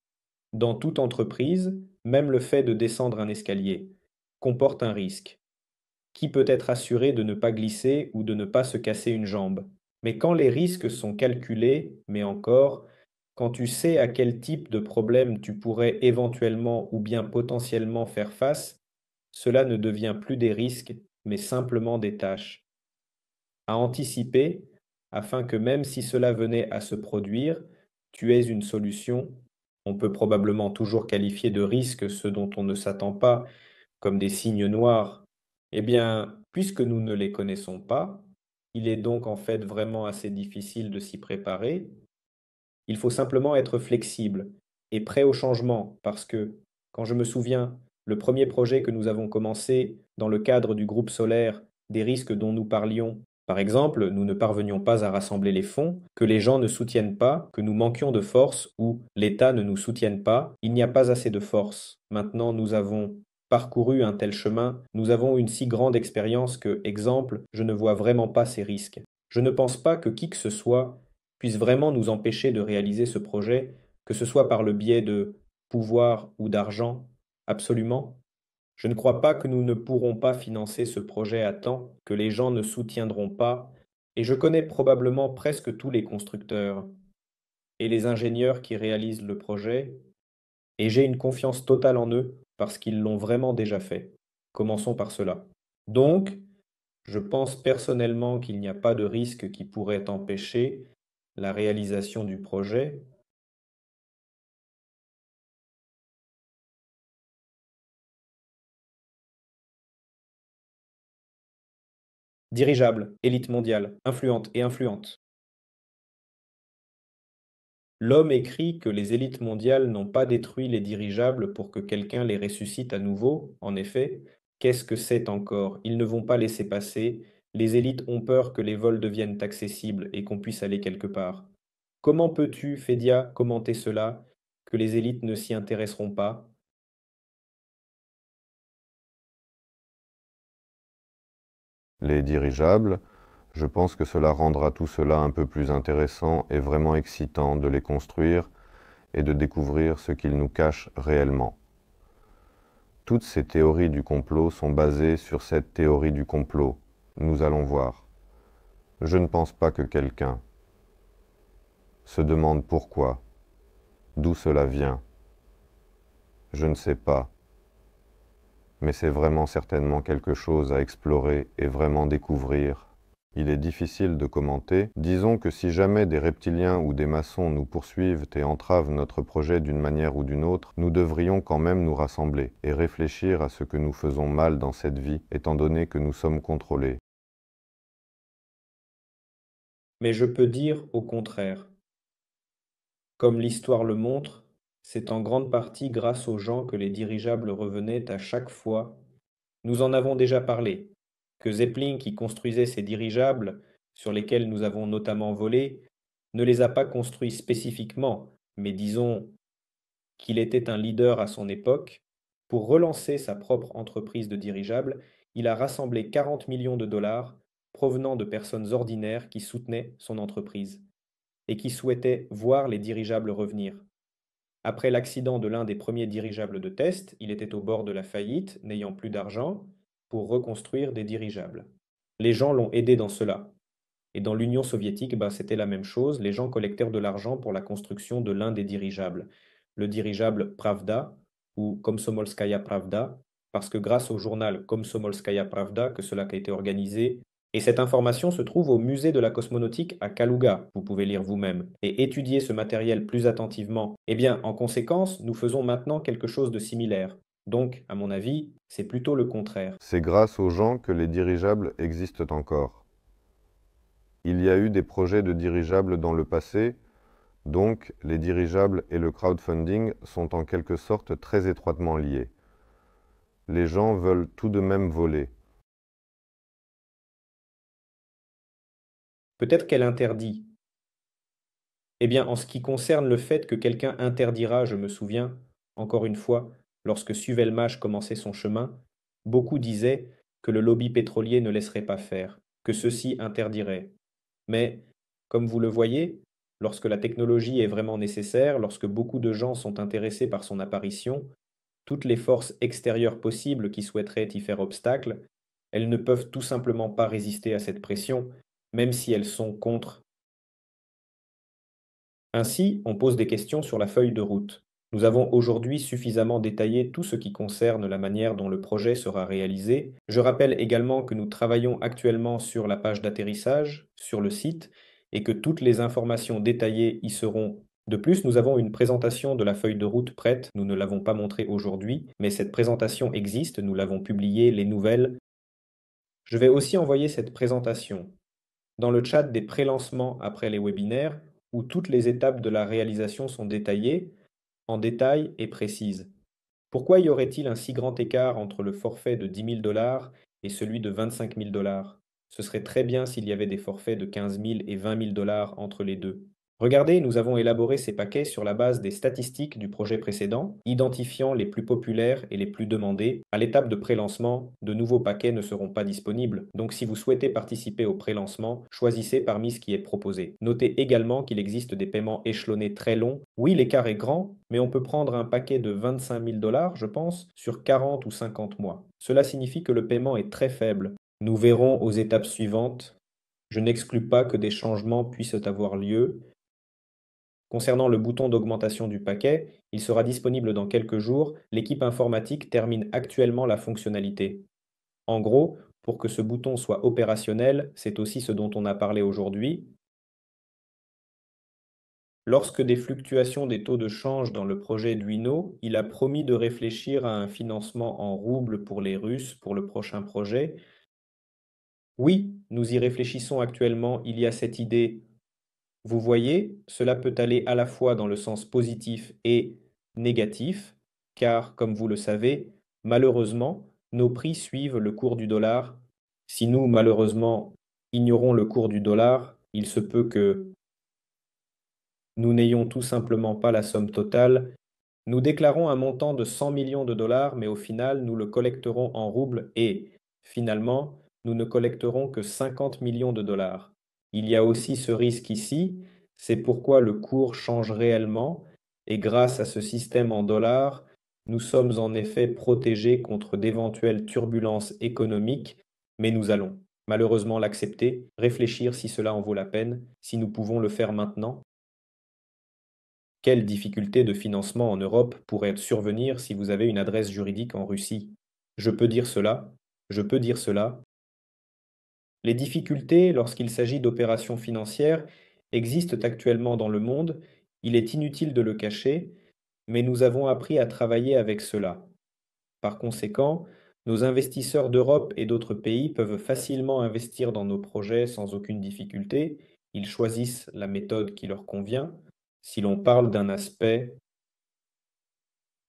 Dans toute entreprise, même le fait de descendre un escalier comporte un risque qui peut être assuré de ne pas glisser ou de ne pas se casser une jambe Mais quand les risques sont calculés, mais encore, quand tu sais à quel type de problème tu pourrais éventuellement ou bien potentiellement faire face, cela ne devient plus des risques, mais simplement des tâches. À anticiper, afin que même si cela venait à se produire, tu aies une solution. On peut probablement toujours qualifier de risque ce dont on ne s'attend pas, comme des signes noirs eh bien, puisque nous ne les connaissons pas, il est donc en fait vraiment assez difficile de s'y préparer. Il faut simplement être flexible et prêt au changement parce que, quand je me souviens, le premier projet que nous avons commencé dans le cadre du groupe solaire des risques dont nous parlions, par exemple, nous ne parvenions pas à rassembler les fonds, que les gens ne soutiennent pas, que nous manquions de force ou l'État ne nous soutienne pas, il n'y a pas assez de force. Maintenant, nous avons parcouru un tel chemin, nous avons une si grande expérience que, exemple, je ne vois vraiment pas ces risques. Je ne pense pas que qui que ce soit puisse vraiment nous empêcher de réaliser ce projet, que ce soit par le biais de pouvoir ou d'argent, absolument. Je ne crois pas que nous ne pourrons pas financer ce projet à temps, que les gens ne soutiendront pas, et je connais probablement presque tous les constructeurs et les ingénieurs qui réalisent le projet, et j'ai une confiance totale en eux parce qu'ils l'ont vraiment déjà fait. Commençons par cela. Donc, je pense personnellement qu'il n'y a pas de risque qui pourrait empêcher la réalisation du projet. Dirigeable, élite mondiale, influente et influente. L'homme écrit que les élites mondiales n'ont pas détruit les dirigeables pour que quelqu'un les ressuscite à nouveau. En effet, qu'est-ce que c'est encore Ils ne vont pas laisser passer. Les élites ont peur que les vols deviennent accessibles et qu'on puisse aller quelque part. Comment peux-tu, Fédia, commenter cela Que les élites ne s'y intéresseront pas Les dirigeables je pense que cela rendra tout cela un peu plus intéressant et vraiment excitant de les construire et de découvrir ce qu'ils nous cachent réellement. Toutes ces théories du complot sont basées sur cette théorie du complot. Nous allons voir. Je ne pense pas que quelqu'un se demande pourquoi, d'où cela vient. Je ne sais pas mais c'est vraiment certainement quelque chose à explorer et vraiment découvrir il est difficile de commenter. Disons que si jamais des reptiliens ou des maçons nous poursuivent et entravent notre projet d'une manière ou d'une autre, nous devrions quand même nous rassembler et réfléchir à ce que nous faisons mal dans cette vie, étant donné que nous sommes contrôlés. Mais je peux dire au contraire. Comme l'histoire le montre, c'est en grande partie grâce aux gens que les dirigeables revenaient à chaque fois. Nous en avons déjà parlé, que Zeppelin, qui construisait ses dirigeables, sur lesquels nous avons notamment volé, ne les a pas construits spécifiquement, mais disons qu'il était un leader à son époque, pour relancer sa propre entreprise de dirigeables, il a rassemblé 40 millions de dollars provenant de personnes ordinaires qui soutenaient son entreprise et qui souhaitaient voir les dirigeables revenir. Après l'accident de l'un des premiers dirigeables de test, il était au bord de la faillite, n'ayant plus d'argent, reconstruire des dirigeables. Les gens l'ont aidé dans cela. Et dans l'Union soviétique, bah, c'était la même chose. Les gens collectèrent de l'argent pour la construction de l'un des dirigeables, le dirigeable Pravda ou Komsomolskaya Pravda, parce que grâce au journal Komsomolskaya Pravda que cela a été organisé, et cette information se trouve au musée de la cosmonautique à Kaluga, vous pouvez lire vous-même, et étudier ce matériel plus attentivement. Eh bien, en conséquence, nous faisons maintenant quelque chose de similaire. Donc, à mon avis, c'est plutôt le contraire. C'est grâce aux gens que les dirigeables existent encore. Il y a eu des projets de dirigeables dans le passé, donc les dirigeables et le crowdfunding sont en quelque sorte très étroitement liés. Les gens veulent tout de même voler. Peut-être qu'elle interdit. Eh bien, en ce qui concerne le fait que quelqu'un interdira, je me souviens, encore une fois, lorsque Suvelmach commençait son chemin, beaucoup disaient que le lobby pétrolier ne laisserait pas faire, que ceci interdirait. Mais, comme vous le voyez, lorsque la technologie est vraiment nécessaire, lorsque beaucoup de gens sont intéressés par son apparition, toutes les forces extérieures possibles qui souhaiteraient y faire obstacle, elles ne peuvent tout simplement pas résister à cette pression, même si elles sont contre. Ainsi, on pose des questions sur la feuille de route. Nous avons aujourd'hui suffisamment détaillé tout ce qui concerne la manière dont le projet sera réalisé. Je rappelle également que nous travaillons actuellement sur la page d'atterrissage, sur le site, et que toutes les informations détaillées y seront. De plus, nous avons une présentation de la feuille de route prête, nous ne l'avons pas montrée aujourd'hui, mais cette présentation existe, nous l'avons publiée, les nouvelles. Je vais aussi envoyer cette présentation dans le chat des pré-lancements après les webinaires, où toutes les étapes de la réalisation sont détaillées, en détail et précise. Pourquoi y aurait-il un si grand écart entre le forfait de 10 000 dollars et celui de 25 000 dollars Ce serait très bien s'il y avait des forfaits de 15 000 et 20 000 dollars entre les deux. Regardez, nous avons élaboré ces paquets sur la base des statistiques du projet précédent, identifiant les plus populaires et les plus demandés. À l'étape de pré-lancement, de nouveaux paquets ne seront pas disponibles, donc si vous souhaitez participer au pré-lancement, choisissez parmi ce qui est proposé. Notez également qu'il existe des paiements échelonnés très longs. Oui, l'écart est grand, mais on peut prendre un paquet de 25 000 dollars, je pense, sur 40 ou 50 mois. Cela signifie que le paiement est très faible. Nous verrons aux étapes suivantes. Je n'exclus pas que des changements puissent avoir lieu, Concernant le bouton d'augmentation du paquet, il sera disponible dans quelques jours, l'équipe informatique termine actuellement la fonctionnalité. En gros, pour que ce bouton soit opérationnel, c'est aussi ce dont on a parlé aujourd'hui. Lorsque des fluctuations des taux de change dans le projet d'Uino, il a promis de réfléchir à un financement en roubles pour les Russes pour le prochain projet. Oui, nous y réfléchissons actuellement, il y a cette idée vous voyez, cela peut aller à la fois dans le sens positif et négatif, car, comme vous le savez, malheureusement, nos prix suivent le cours du dollar. Si nous, malheureusement, ignorons le cours du dollar, il se peut que nous n'ayons tout simplement pas la somme totale. Nous déclarons un montant de 100 millions de dollars, mais au final, nous le collecterons en roubles et, finalement, nous ne collecterons que 50 millions de dollars. Il y a aussi ce risque ici, c'est pourquoi le cours change réellement, et grâce à ce système en dollars, nous sommes en effet protégés contre d'éventuelles turbulences économiques, mais nous allons malheureusement l'accepter, réfléchir si cela en vaut la peine, si nous pouvons le faire maintenant. Quelles difficulté de financement en Europe pourraient survenir si vous avez une adresse juridique en Russie Je peux dire cela, je peux dire cela, les difficultés lorsqu'il s'agit d'opérations financières existent actuellement dans le monde, il est inutile de le cacher, mais nous avons appris à travailler avec cela. Par conséquent, nos investisseurs d'Europe et d'autres pays peuvent facilement investir dans nos projets sans aucune difficulté, ils choisissent la méthode qui leur convient. Si l'on parle d'un aspect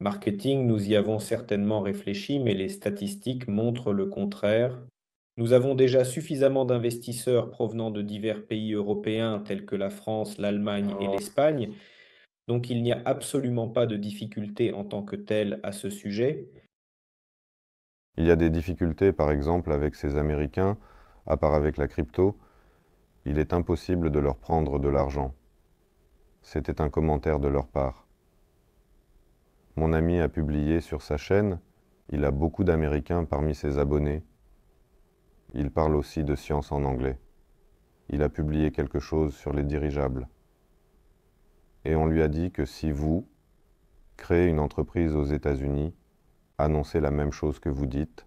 marketing, nous y avons certainement réfléchi, mais les statistiques montrent le contraire. Nous avons déjà suffisamment d'investisseurs provenant de divers pays européens tels que la France, l'Allemagne et oh. l'Espagne, donc il n'y a absolument pas de difficulté en tant que telle à ce sujet. Il y a des difficultés par exemple avec ces Américains, à part avec la crypto, il est impossible de leur prendre de l'argent. C'était un commentaire de leur part. Mon ami a publié sur sa chaîne, il a beaucoup d'Américains parmi ses abonnés, il parle aussi de science en anglais. Il a publié quelque chose sur les dirigeables. Et on lui a dit que si vous créez une entreprise aux États-Unis, annoncez la même chose que vous dites,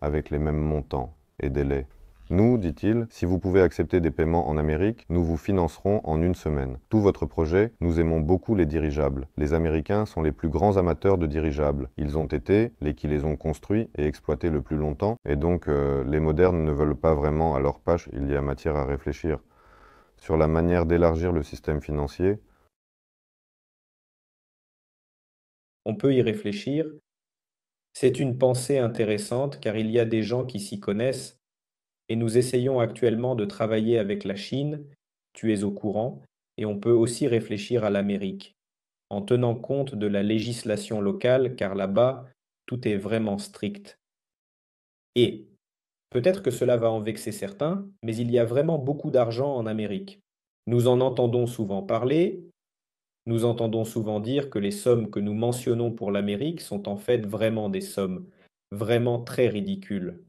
avec les mêmes montants et délais. Nous, dit-il, si vous pouvez accepter des paiements en Amérique, nous vous financerons en une semaine. Tout votre projet, nous aimons beaucoup les dirigeables. Les Américains sont les plus grands amateurs de dirigeables. Ils ont été les qui les ont construits et exploités le plus longtemps, et donc euh, les modernes ne veulent pas vraiment à leur page, il y a matière à réfléchir. Sur la manière d'élargir le système financier, on peut y réfléchir. C'est une pensée intéressante car il y a des gens qui s'y connaissent et nous essayons actuellement de travailler avec la Chine, tu es au courant, et on peut aussi réfléchir à l'Amérique, en tenant compte de la législation locale, car là-bas, tout est vraiment strict. Et, peut-être que cela va en vexer certains, mais il y a vraiment beaucoup d'argent en Amérique. Nous en entendons souvent parler, nous entendons souvent dire que les sommes que nous mentionnons pour l'Amérique sont en fait vraiment des sommes, vraiment très ridicules.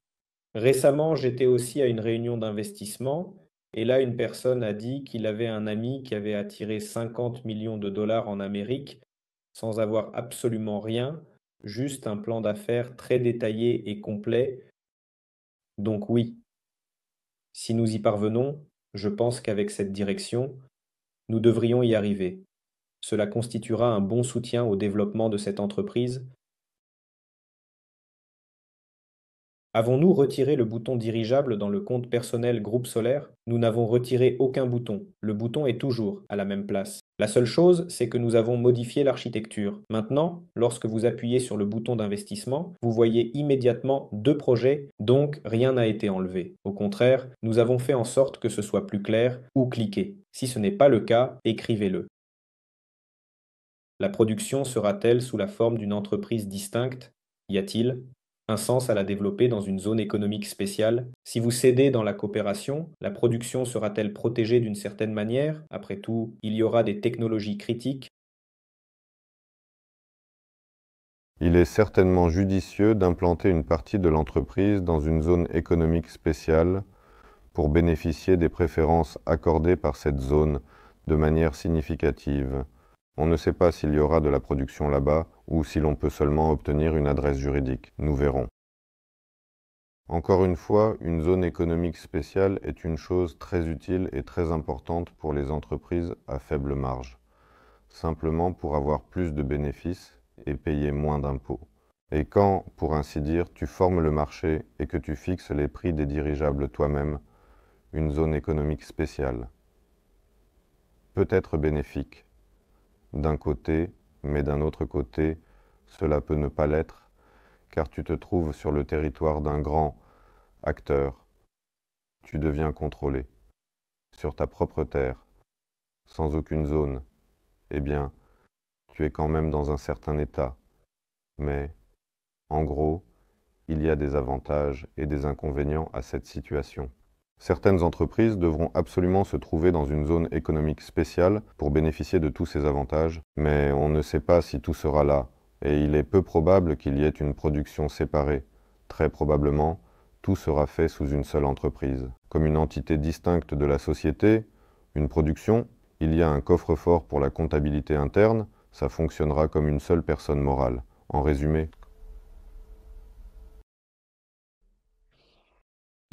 Récemment, j'étais aussi à une réunion d'investissement et là, une personne a dit qu'il avait un ami qui avait attiré 50 millions de dollars en Amérique sans avoir absolument rien, juste un plan d'affaires très détaillé et complet. Donc oui, si nous y parvenons, je pense qu'avec cette direction, nous devrions y arriver. Cela constituera un bon soutien au développement de cette entreprise Avons-nous retiré le bouton dirigeable dans le compte personnel groupe solaire Nous n'avons retiré aucun bouton. Le bouton est toujours à la même place. La seule chose, c'est que nous avons modifié l'architecture. Maintenant, lorsque vous appuyez sur le bouton d'investissement, vous voyez immédiatement deux projets, donc rien n'a été enlevé. Au contraire, nous avons fait en sorte que ce soit plus clair ou cliqué. Si ce n'est pas le cas, écrivez-le. La production sera-t-elle sous la forme d'une entreprise distincte Y a-t-il un sens à la développer dans une zone économique spéciale Si vous cédez dans la coopération, la production sera-t-elle protégée d'une certaine manière Après tout, il y aura des technologies critiques. Il est certainement judicieux d'implanter une partie de l'entreprise dans une zone économique spéciale pour bénéficier des préférences accordées par cette zone de manière significative. On ne sait pas s'il y aura de la production là-bas ou si l'on peut seulement obtenir une adresse juridique. Nous verrons. Encore une fois, une zone économique spéciale est une chose très utile et très importante pour les entreprises à faible marge, simplement pour avoir plus de bénéfices et payer moins d'impôts. Et quand, pour ainsi dire, tu formes le marché et que tu fixes les prix des dirigeables toi-même, une zone économique spéciale peut être bénéfique d'un côté, mais d'un autre côté, cela peut ne pas l'être, car tu te trouves sur le territoire d'un grand acteur. Tu deviens contrôlé, sur ta propre terre, sans aucune zone. Eh bien, tu es quand même dans un certain état, mais, en gros, il y a des avantages et des inconvénients à cette situation. Certaines entreprises devront absolument se trouver dans une zone économique spéciale pour bénéficier de tous ces avantages, mais on ne sait pas si tout sera là, et il est peu probable qu'il y ait une production séparée. Très probablement, tout sera fait sous une seule entreprise. Comme une entité distincte de la société, une production, il y a un coffre-fort pour la comptabilité interne, ça fonctionnera comme une seule personne morale. En résumé,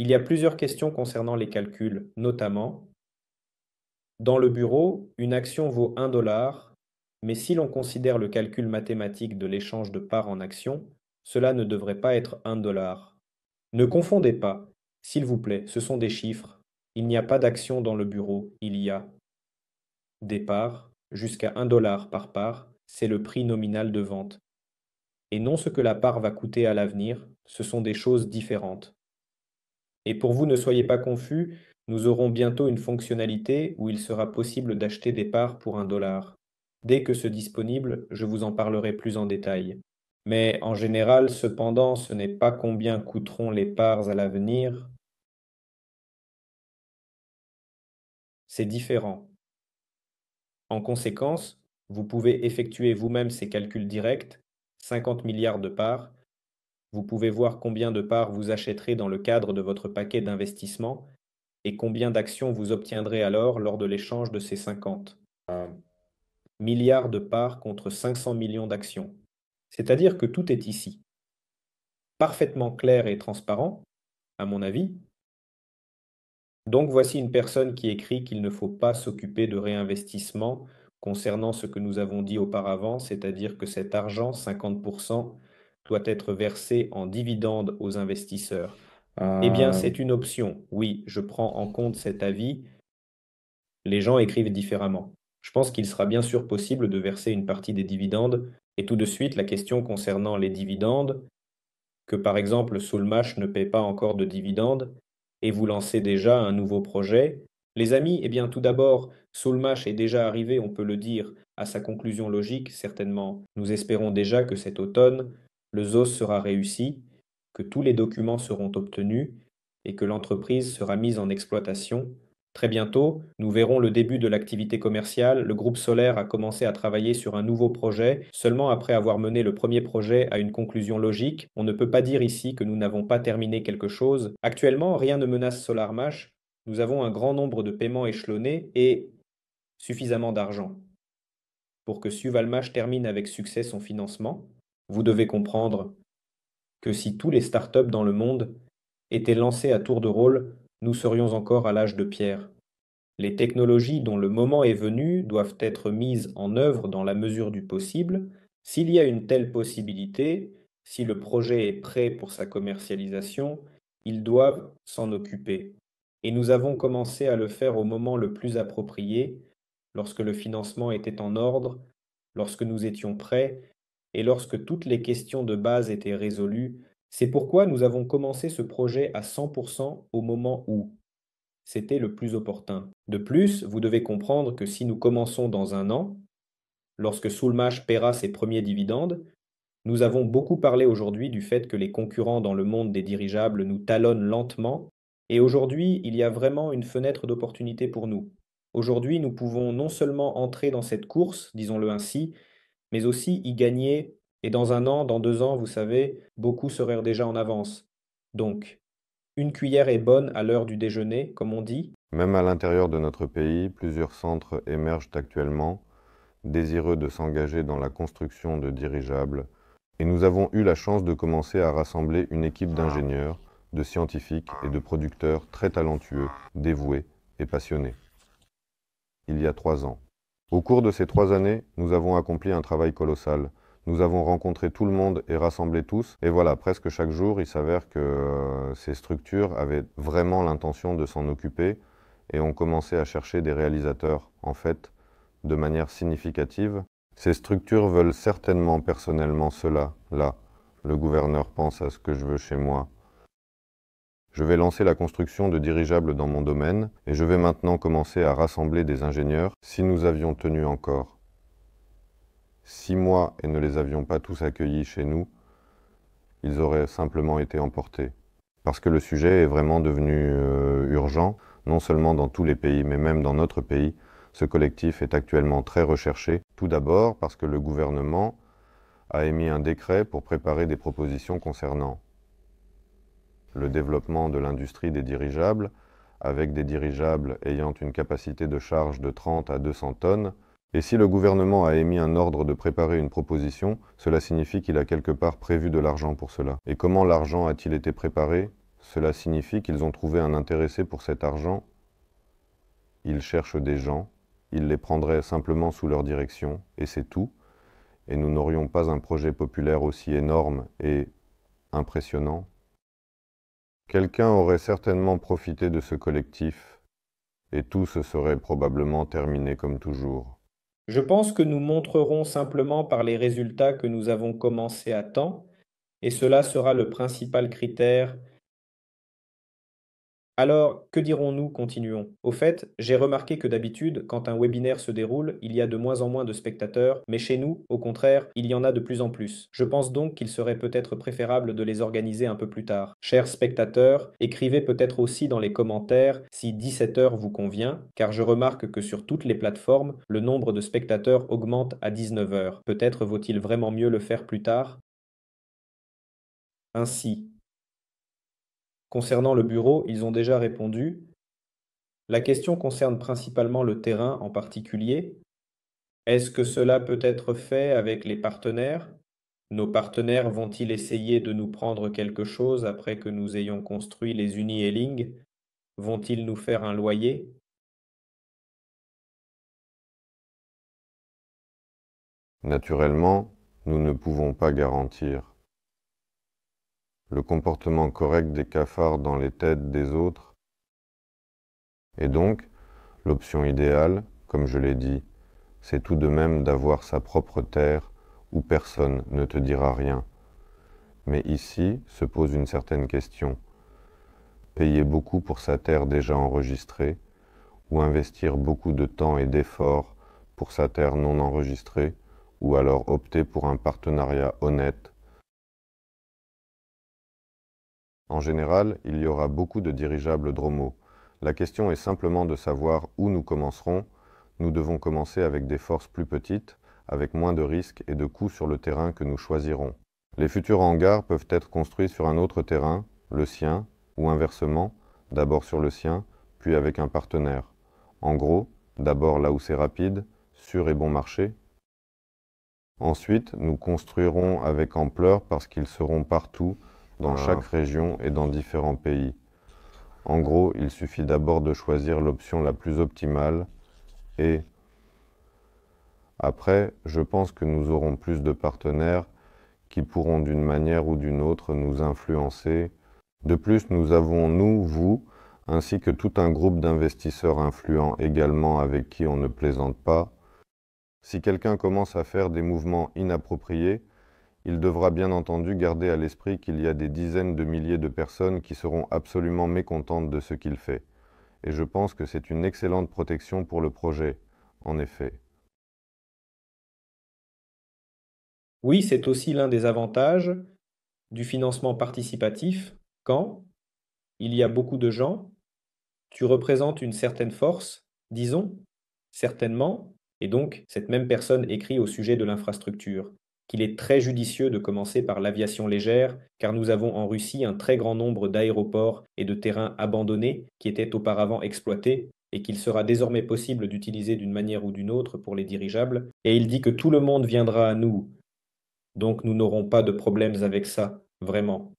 Il y a plusieurs questions concernant les calculs, notamment Dans le bureau, une action vaut 1 dollar, mais si l'on considère le calcul mathématique de l'échange de parts en actions, cela ne devrait pas être 1 dollar. Ne confondez pas, s'il vous plaît, ce sont des chiffres. Il n'y a pas d'action dans le bureau, il y a des parts, jusqu'à 1 dollar par part, c'est le prix nominal de vente. Et non ce que la part va coûter à l'avenir, ce sont des choses différentes. Et pour vous, ne soyez pas confus, nous aurons bientôt une fonctionnalité où il sera possible d'acheter des parts pour un dollar. Dès que ce disponible, je vous en parlerai plus en détail. Mais en général, cependant, ce n'est pas combien coûteront les parts à l'avenir. C'est différent. En conséquence, vous pouvez effectuer vous-même ces calculs directs, 50 milliards de parts, vous pouvez voir combien de parts vous achèterez dans le cadre de votre paquet d'investissement et combien d'actions vous obtiendrez alors lors de l'échange de ces 50. milliards de parts contre 500 millions d'actions. C'est-à-dire que tout est ici. Parfaitement clair et transparent, à mon avis. Donc voici une personne qui écrit qu'il ne faut pas s'occuper de réinvestissement concernant ce que nous avons dit auparavant, c'est-à-dire que cet argent, 50%, doit être versé en dividende aux investisseurs. Eh bien, ah. c'est une option. Oui, je prends en compte cet avis. Les gens écrivent différemment. Je pense qu'il sera bien sûr possible de verser une partie des dividendes. Et tout de suite, la question concernant les dividendes, que par exemple Soulmash ne paie pas encore de dividendes, et vous lancez déjà un nouveau projet. Les amis, eh bien tout d'abord, Soulmash est déjà arrivé, on peut le dire, à sa conclusion logique, certainement. Nous espérons déjà que cet automne, le ZOS sera réussi, que tous les documents seront obtenus et que l'entreprise sera mise en exploitation. Très bientôt, nous verrons le début de l'activité commerciale. Le groupe solaire a commencé à travailler sur un nouveau projet. Seulement après avoir mené le premier projet à une conclusion logique, on ne peut pas dire ici que nous n'avons pas terminé quelque chose. Actuellement, rien ne menace SolarMash. Nous avons un grand nombre de paiements échelonnés et suffisamment d'argent. Pour que Suvalmash termine avec succès son financement, vous devez comprendre que si tous les startups dans le monde étaient lancés à tour de rôle, nous serions encore à l'âge de pierre. Les technologies dont le moment est venu doivent être mises en œuvre dans la mesure du possible. S'il y a une telle possibilité, si le projet est prêt pour sa commercialisation, ils doivent s'en occuper. Et nous avons commencé à le faire au moment le plus approprié, lorsque le financement était en ordre, lorsque nous étions prêts et lorsque toutes les questions de base étaient résolues, c'est pourquoi nous avons commencé ce projet à 100% au moment où. C'était le plus opportun. De plus, vous devez comprendre que si nous commençons dans un an, lorsque Soulmash paiera ses premiers dividendes, nous avons beaucoup parlé aujourd'hui du fait que les concurrents dans le monde des dirigeables nous talonnent lentement, et aujourd'hui il y a vraiment une fenêtre d'opportunité pour nous. Aujourd'hui nous pouvons non seulement entrer dans cette course, disons-le ainsi, mais aussi y gagner. Et dans un an, dans deux ans, vous savez, beaucoup seraient déjà en avance. Donc, une cuillère est bonne à l'heure du déjeuner, comme on dit. Même à l'intérieur de notre pays, plusieurs centres émergent actuellement, désireux de s'engager dans la construction de dirigeables, et nous avons eu la chance de commencer à rassembler une équipe d'ingénieurs, de scientifiques et de producteurs très talentueux, dévoués et passionnés. Il y a trois ans. Au cours de ces trois années, nous avons accompli un travail colossal. Nous avons rencontré tout le monde et rassemblé tous. Et voilà, presque chaque jour, il s'avère que euh, ces structures avaient vraiment l'intention de s'en occuper et ont commencé à chercher des réalisateurs, en fait, de manière significative. Ces structures veulent certainement personnellement cela, là. Le gouverneur pense à ce que je veux chez moi. Je vais lancer la construction de dirigeables dans mon domaine et je vais maintenant commencer à rassembler des ingénieurs si nous avions tenu encore. Six mois et ne les avions pas tous accueillis chez nous, ils auraient simplement été emportés. Parce que le sujet est vraiment devenu euh, urgent, non seulement dans tous les pays, mais même dans notre pays. Ce collectif est actuellement très recherché, tout d'abord parce que le gouvernement a émis un décret pour préparer des propositions concernant le développement de l'industrie des dirigeables, avec des dirigeables ayant une capacité de charge de 30 à 200 tonnes, et si le gouvernement a émis un ordre de préparer une proposition, cela signifie qu'il a quelque part prévu de l'argent pour cela. Et comment l'argent a-t-il été préparé Cela signifie qu'ils ont trouvé un intéressé pour cet argent. Ils cherchent des gens, ils les prendraient simplement sous leur direction, et c'est tout. Et nous n'aurions pas un projet populaire aussi énorme et impressionnant Quelqu'un aurait certainement profité de ce collectif, et tout se serait probablement terminé comme toujours. Je pense que nous montrerons simplement par les résultats que nous avons commencé à temps, et cela sera le principal critère alors, que dirons-nous Continuons. Au fait, j'ai remarqué que d'habitude, quand un webinaire se déroule, il y a de moins en moins de spectateurs, mais chez nous, au contraire, il y en a de plus en plus. Je pense donc qu'il serait peut-être préférable de les organiser un peu plus tard. Chers spectateurs, écrivez peut-être aussi dans les commentaires si 17h vous convient, car je remarque que sur toutes les plateformes, le nombre de spectateurs augmente à 19h. Peut-être vaut-il vraiment mieux le faire plus tard ainsi, Concernant le bureau, ils ont déjà répondu. La question concerne principalement le terrain en particulier. Est-ce que cela peut être fait avec les partenaires Nos partenaires vont-ils essayer de nous prendre quelque chose après que nous ayons construit les Uni-Helling Vont-ils nous faire un loyer Naturellement, nous ne pouvons pas garantir le comportement correct des cafards dans les têtes des autres, et donc, l'option idéale, comme je l'ai dit, c'est tout de même d'avoir sa propre terre où personne ne te dira rien. Mais ici se pose une certaine question. Payer beaucoup pour sa terre déjà enregistrée, ou investir beaucoup de temps et d'efforts pour sa terre non enregistrée, ou alors opter pour un partenariat honnête En général, il y aura beaucoup de dirigeables dromos. La question est simplement de savoir où nous commencerons. Nous devons commencer avec des forces plus petites, avec moins de risques et de coûts sur le terrain que nous choisirons. Les futurs hangars peuvent être construits sur un autre terrain, le sien, ou inversement, d'abord sur le sien, puis avec un partenaire. En gros, d'abord là où c'est rapide, sûr et bon marché. Ensuite, nous construirons avec ampleur parce qu'ils seront partout dans chaque région et dans différents pays. En gros, il suffit d'abord de choisir l'option la plus optimale et après, je pense que nous aurons plus de partenaires qui pourront d'une manière ou d'une autre nous influencer. De plus, nous avons, nous, vous, ainsi que tout un groupe d'investisseurs influents également avec qui on ne plaisante pas. Si quelqu'un commence à faire des mouvements inappropriés, il devra bien entendu garder à l'esprit qu'il y a des dizaines de milliers de personnes qui seront absolument mécontentes de ce qu'il fait. Et je pense que c'est une excellente protection pour le projet, en effet. Oui, c'est aussi l'un des avantages du financement participatif quand il y a beaucoup de gens, tu représentes une certaine force, disons, certainement, et donc cette même personne écrit au sujet de l'infrastructure qu'il est très judicieux de commencer par l'aviation légère, car nous avons en Russie un très grand nombre d'aéroports et de terrains abandonnés qui étaient auparavant exploités et qu'il sera désormais possible d'utiliser d'une manière ou d'une autre pour les dirigeables, et il dit que tout le monde viendra à nous. Donc nous n'aurons pas de problèmes avec ça, vraiment.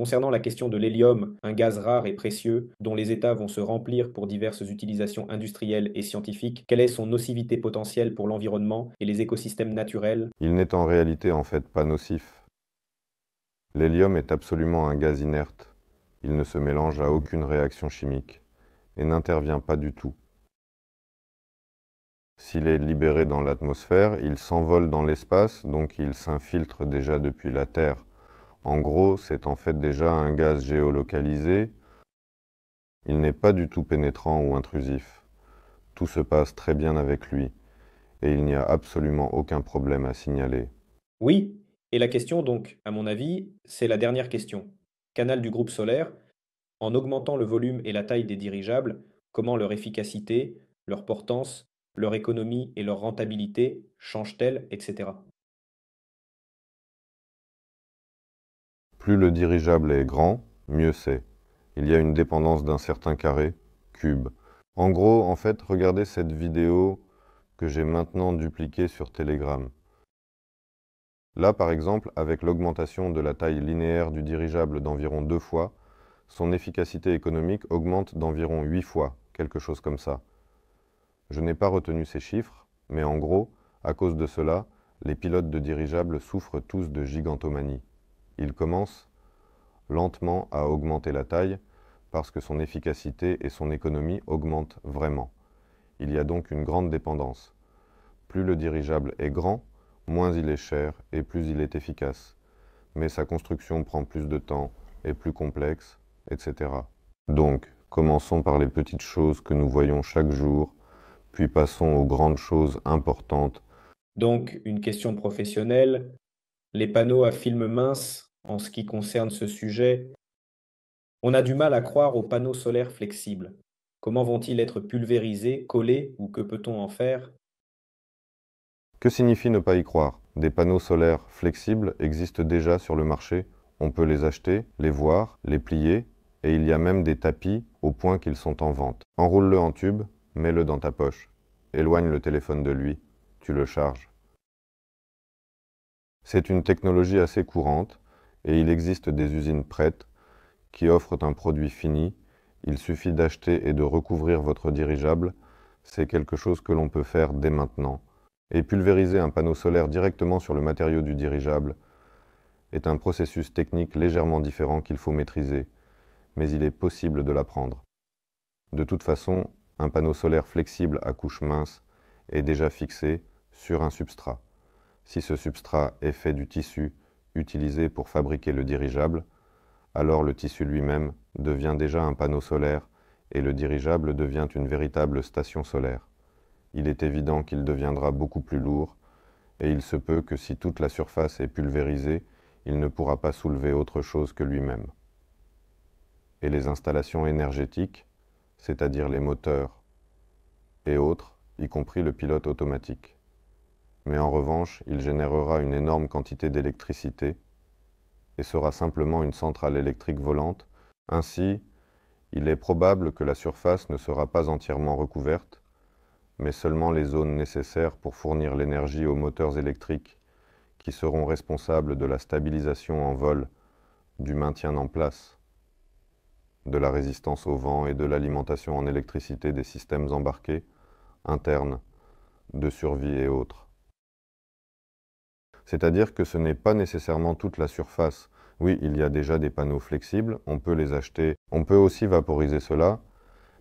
Concernant la question de l'hélium, un gaz rare et précieux dont les États vont se remplir pour diverses utilisations industrielles et scientifiques, quelle est son nocivité potentielle pour l'environnement et les écosystèmes naturels Il n'est en réalité en fait pas nocif. L'hélium est absolument un gaz inerte. Il ne se mélange à aucune réaction chimique et n'intervient pas du tout. S'il est libéré dans l'atmosphère, il s'envole dans l'espace, donc il s'infiltre déjà depuis la Terre. En gros, c'est en fait déjà un gaz géolocalisé. Il n'est pas du tout pénétrant ou intrusif. Tout se passe très bien avec lui, et il n'y a absolument aucun problème à signaler. Oui, et la question donc, à mon avis, c'est la dernière question. Canal du groupe solaire, en augmentant le volume et la taille des dirigeables, comment leur efficacité, leur portance, leur économie et leur rentabilité changent-elles, etc. Plus le dirigeable est grand, mieux c'est. Il y a une dépendance d'un certain carré, cube. En gros, en fait, regardez cette vidéo que j'ai maintenant dupliquée sur Telegram. Là, par exemple, avec l'augmentation de la taille linéaire du dirigeable d'environ deux fois, son efficacité économique augmente d'environ huit fois, quelque chose comme ça. Je n'ai pas retenu ces chiffres, mais en gros, à cause de cela, les pilotes de dirigeables souffrent tous de gigantomanie il commence lentement à augmenter la taille parce que son efficacité et son économie augmentent vraiment. Il y a donc une grande dépendance. Plus le dirigeable est grand, moins il est cher et plus il est efficace. Mais sa construction prend plus de temps, et plus complexe, etc. Donc, commençons par les petites choses que nous voyons chaque jour, puis passons aux grandes choses importantes. Donc, une question professionnelle. Les panneaux à film mince en ce qui concerne ce sujet, on a du mal à croire aux panneaux solaires flexibles. Comment vont-ils être pulvérisés, collés ou que peut-on en faire Que signifie ne pas y croire Des panneaux solaires flexibles existent déjà sur le marché. On peut les acheter, les voir, les plier, et il y a même des tapis au point qu'ils sont en vente. Enroule-le en tube, mets-le dans ta poche. Éloigne le téléphone de lui, tu le charges. C'est une technologie assez courante et il existe des usines prêtes qui offrent un produit fini. Il suffit d'acheter et de recouvrir votre dirigeable. C'est quelque chose que l'on peut faire dès maintenant. Et pulvériser un panneau solaire directement sur le matériau du dirigeable est un processus technique légèrement différent qu'il faut maîtriser, mais il est possible de l'apprendre. De toute façon, un panneau solaire flexible à couche mince est déjà fixé sur un substrat. Si ce substrat est fait du tissu, utilisé pour fabriquer le dirigeable, alors le tissu lui-même devient déjà un panneau solaire et le dirigeable devient une véritable station solaire. Il est évident qu'il deviendra beaucoup plus lourd, et il se peut que si toute la surface est pulvérisée, il ne pourra pas soulever autre chose que lui-même. Et les installations énergétiques, c'est-à-dire les moteurs et autres, y compris le pilote automatique mais en revanche, il générera une énorme quantité d'électricité et sera simplement une centrale électrique volante. Ainsi, il est probable que la surface ne sera pas entièrement recouverte, mais seulement les zones nécessaires pour fournir l'énergie aux moteurs électriques qui seront responsables de la stabilisation en vol, du maintien en place, de la résistance au vent et de l'alimentation en électricité des systèmes embarqués, internes, de survie et autres. C'est-à-dire que ce n'est pas nécessairement toute la surface. Oui, il y a déjà des panneaux flexibles, on peut les acheter, on peut aussi vaporiser cela,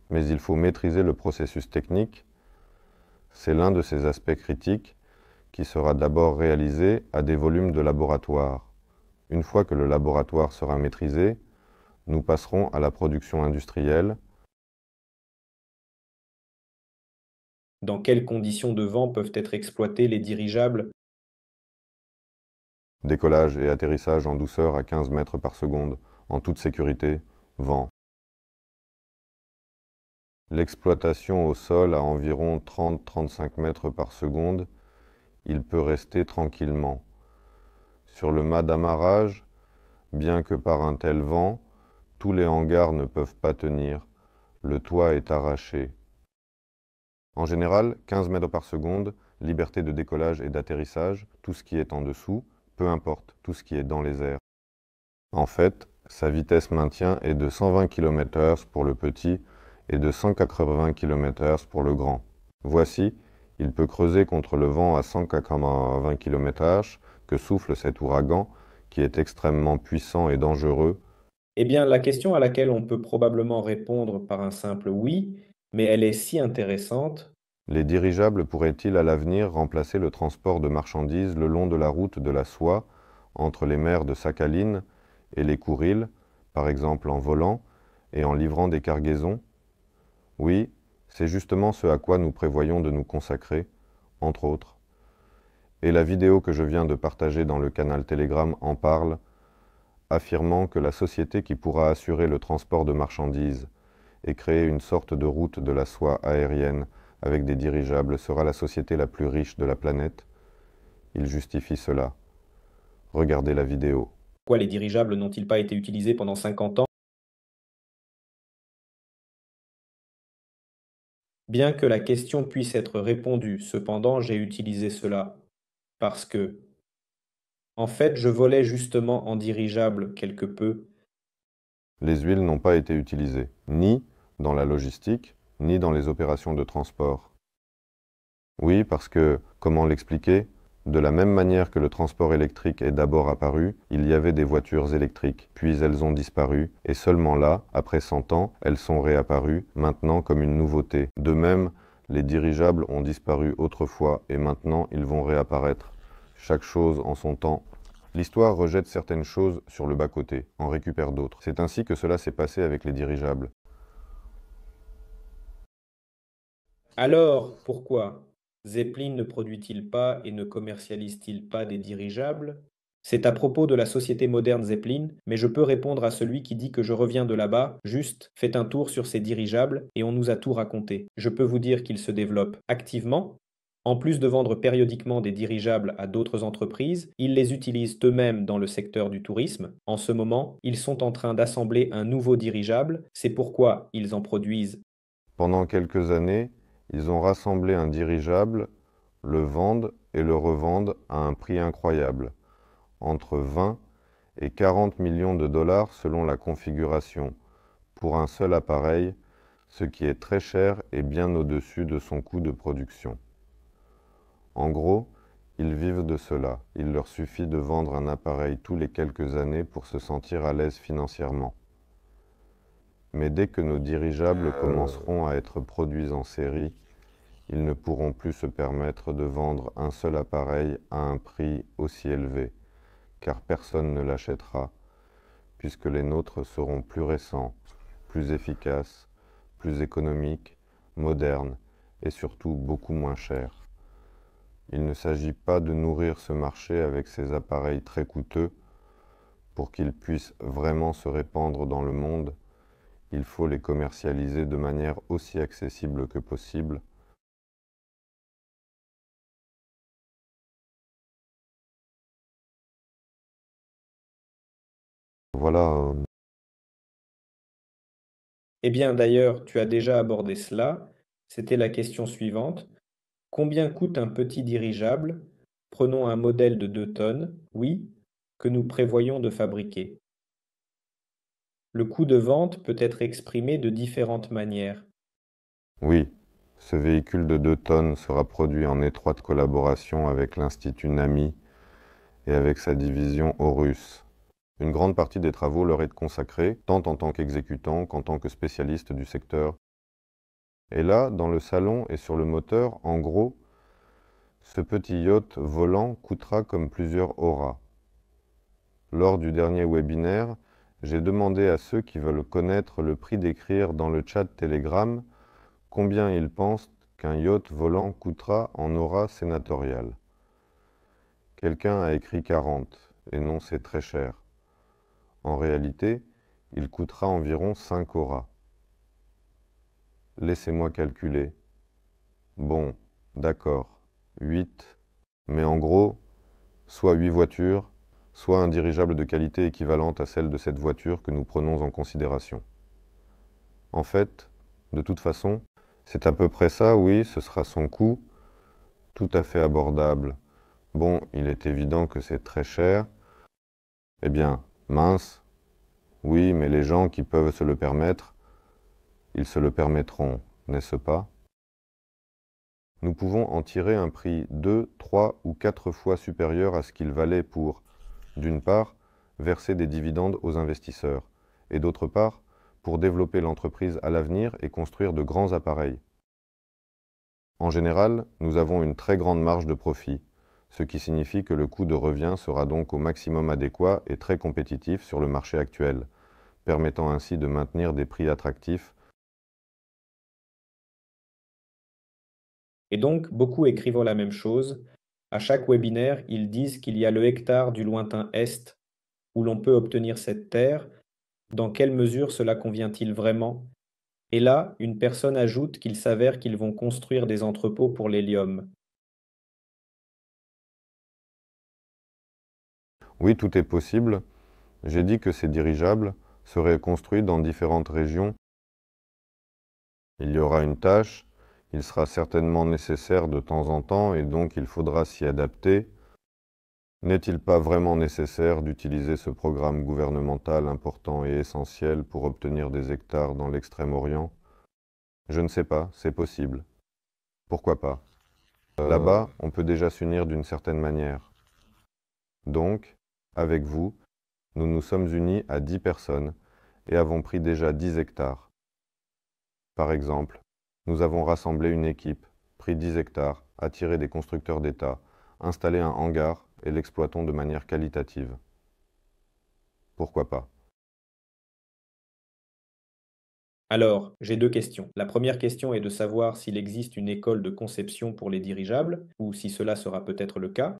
mais il faut maîtriser le processus technique. C'est l'un de ces aspects critiques qui sera d'abord réalisé à des volumes de laboratoire. Une fois que le laboratoire sera maîtrisé, nous passerons à la production industrielle. Dans quelles conditions de vent peuvent être exploités les dirigeables Décollage et atterrissage en douceur à 15 mètres par seconde, en toute sécurité, vent. L'exploitation au sol à environ 30-35 mètres par seconde, il peut rester tranquillement. Sur le mât d'amarrage, bien que par un tel vent, tous les hangars ne peuvent pas tenir, le toit est arraché. En général, 15 mètres par seconde, liberté de décollage et d'atterrissage, tout ce qui est en dessous, peu importe, tout ce qui est dans les airs. En fait, sa vitesse maintien est de 120 km/h pour le petit et de 180 km/h pour le grand. Voici, il peut creuser contre le vent à 180 km/h que souffle cet ouragan qui est extrêmement puissant et dangereux. Eh bien, la question à laquelle on peut probablement répondre par un simple oui, mais elle est si intéressante les dirigeables pourraient-ils à l'avenir remplacer le transport de marchandises le long de la route de la soie entre les mers de Sakhaline et les Kourils, par exemple en volant et en livrant des cargaisons Oui, c'est justement ce à quoi nous prévoyons de nous consacrer, entre autres. Et la vidéo que je viens de partager dans le canal Telegram en parle, affirmant que la société qui pourra assurer le transport de marchandises et créer une sorte de route de la soie aérienne avec des dirigeables sera la société la plus riche de la planète Il justifie cela. Regardez la vidéo. Pourquoi les dirigeables n'ont-ils pas été utilisés pendant 50 ans Bien que la question puisse être répondue, cependant j'ai utilisé cela parce que, en fait, je volais justement en dirigeable quelque peu. Les huiles n'ont pas été utilisées, ni dans la logistique, ni dans les opérations de transport. Oui, parce que, comment l'expliquer De la même manière que le transport électrique est d'abord apparu, il y avait des voitures électriques, puis elles ont disparu, et seulement là, après 100 ans, elles sont réapparues, maintenant comme une nouveauté. De même, les dirigeables ont disparu autrefois, et maintenant ils vont réapparaître. Chaque chose en son temps, L'histoire rejette certaines choses sur le bas-côté, en récupère d'autres. C'est ainsi que cela s'est passé avec les dirigeables. Alors, pourquoi Zeppelin ne produit-il pas et ne commercialise-t-il pas des dirigeables C'est à propos de la société moderne Zeppelin, mais je peux répondre à celui qui dit que je reviens de là-bas, juste, fait un tour sur ces dirigeables et on nous a tout raconté. Je peux vous dire qu'ils se développent activement. En plus de vendre périodiquement des dirigeables à d'autres entreprises, ils les utilisent eux-mêmes dans le secteur du tourisme. En ce moment, ils sont en train d'assembler un nouveau dirigeable, c'est pourquoi ils en produisent. Pendant quelques années, ils ont rassemblé un dirigeable, le vendent et le revendent à un prix incroyable, entre 20 et 40 millions de dollars selon la configuration, pour un seul appareil, ce qui est très cher et bien au-dessus de son coût de production. En gros, ils vivent de cela, il leur suffit de vendre un appareil tous les quelques années pour se sentir à l'aise financièrement. Mais dès que nos dirigeables euh. commenceront à être produits en série, ils ne pourront plus se permettre de vendre un seul appareil à un prix aussi élevé, car personne ne l'achètera, puisque les nôtres seront plus récents, plus efficaces, plus économiques, modernes et surtout beaucoup moins chers. Il ne s'agit pas de nourrir ce marché avec ces appareils très coûteux pour qu'ils puissent vraiment se répandre dans le monde, il faut les commercialiser de manière aussi accessible que possible Voilà. Hein. Eh bien, d'ailleurs, tu as déjà abordé cela. C'était la question suivante. Combien coûte un petit dirigeable Prenons un modèle de 2 tonnes, oui, que nous prévoyons de fabriquer. Le coût de vente peut être exprimé de différentes manières. Oui, ce véhicule de 2 tonnes sera produit en étroite collaboration avec l'Institut NAMI et avec sa division Horus. Une grande partie des travaux leur est consacrée, tant en tant qu'exécutant qu'en tant que spécialiste du secteur. Et là, dans le salon et sur le moteur, en gros, ce petit yacht volant coûtera comme plusieurs auras. Lors du dernier webinaire, j'ai demandé à ceux qui veulent connaître le prix d'écrire dans le chat Telegram combien ils pensent qu'un yacht volant coûtera en aura sénatoriale. Quelqu'un a écrit 40, et non c'est très cher. En réalité, il coûtera environ 5 auras. Laissez-moi calculer. Bon, d'accord, 8, mais en gros, soit 8 voitures, soit un dirigeable de qualité équivalente à celle de cette voiture que nous prenons en considération. En fait, de toute façon, c'est à peu près ça, oui, ce sera son coût, tout à fait abordable. Bon, il est évident que c'est très cher. Eh bien, mince, oui, mais les gens qui peuvent se le permettre, ils se le permettront, n'est-ce pas Nous pouvons en tirer un prix deux, trois ou quatre fois supérieur à ce qu'il valait pour d'une part, verser des dividendes aux investisseurs, et d'autre part, pour développer l'entreprise à l'avenir et construire de grands appareils. En général, nous avons une très grande marge de profit, ce qui signifie que le coût de revient sera donc au maximum adéquat et très compétitif sur le marché actuel, permettant ainsi de maintenir des prix attractifs. Et donc, beaucoup écrivent la même chose, à chaque webinaire, ils disent qu'il y a le hectare du lointain Est, où l'on peut obtenir cette terre, dans quelle mesure cela convient-il vraiment Et là, une personne ajoute qu'il s'avère qu'ils vont construire des entrepôts pour l'hélium. Oui, tout est possible. J'ai dit que ces dirigeables seraient construits dans différentes régions. Il y aura une tâche il sera certainement nécessaire de temps en temps et donc il faudra s'y adapter, n'est-il pas vraiment nécessaire d'utiliser ce programme gouvernemental important et essentiel pour obtenir des hectares dans l'Extrême-Orient Je ne sais pas, c'est possible. Pourquoi pas euh. Là-bas, on peut déjà s'unir d'une certaine manière. Donc, avec vous, nous nous sommes unis à 10 personnes et avons pris déjà 10 hectares. Par exemple, nous avons rassemblé une équipe, pris 10 hectares, attiré des constructeurs d'État, installé un hangar et l'exploitons de manière qualitative. Pourquoi pas alors, j'ai deux questions. La première question est de savoir s'il existe une école de conception pour les dirigeables, ou si cela sera peut-être le cas.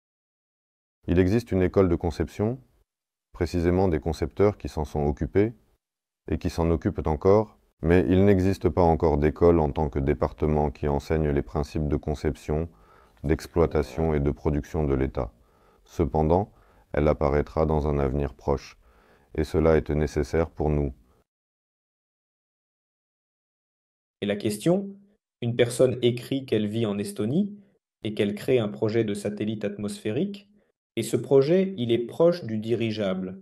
Il existe une école de conception, précisément des concepteurs qui s'en sont occupés, et qui s'en occupent encore, mais il n'existe pas encore d'école en tant que département qui enseigne les principes de conception, d'exploitation et de production de l'État. Cependant, elle apparaîtra dans un avenir proche, et cela est nécessaire pour nous. Et la question, une personne écrit qu'elle vit en Estonie et qu'elle crée un projet de satellite atmosphérique, et ce projet, il est proche du dirigeable.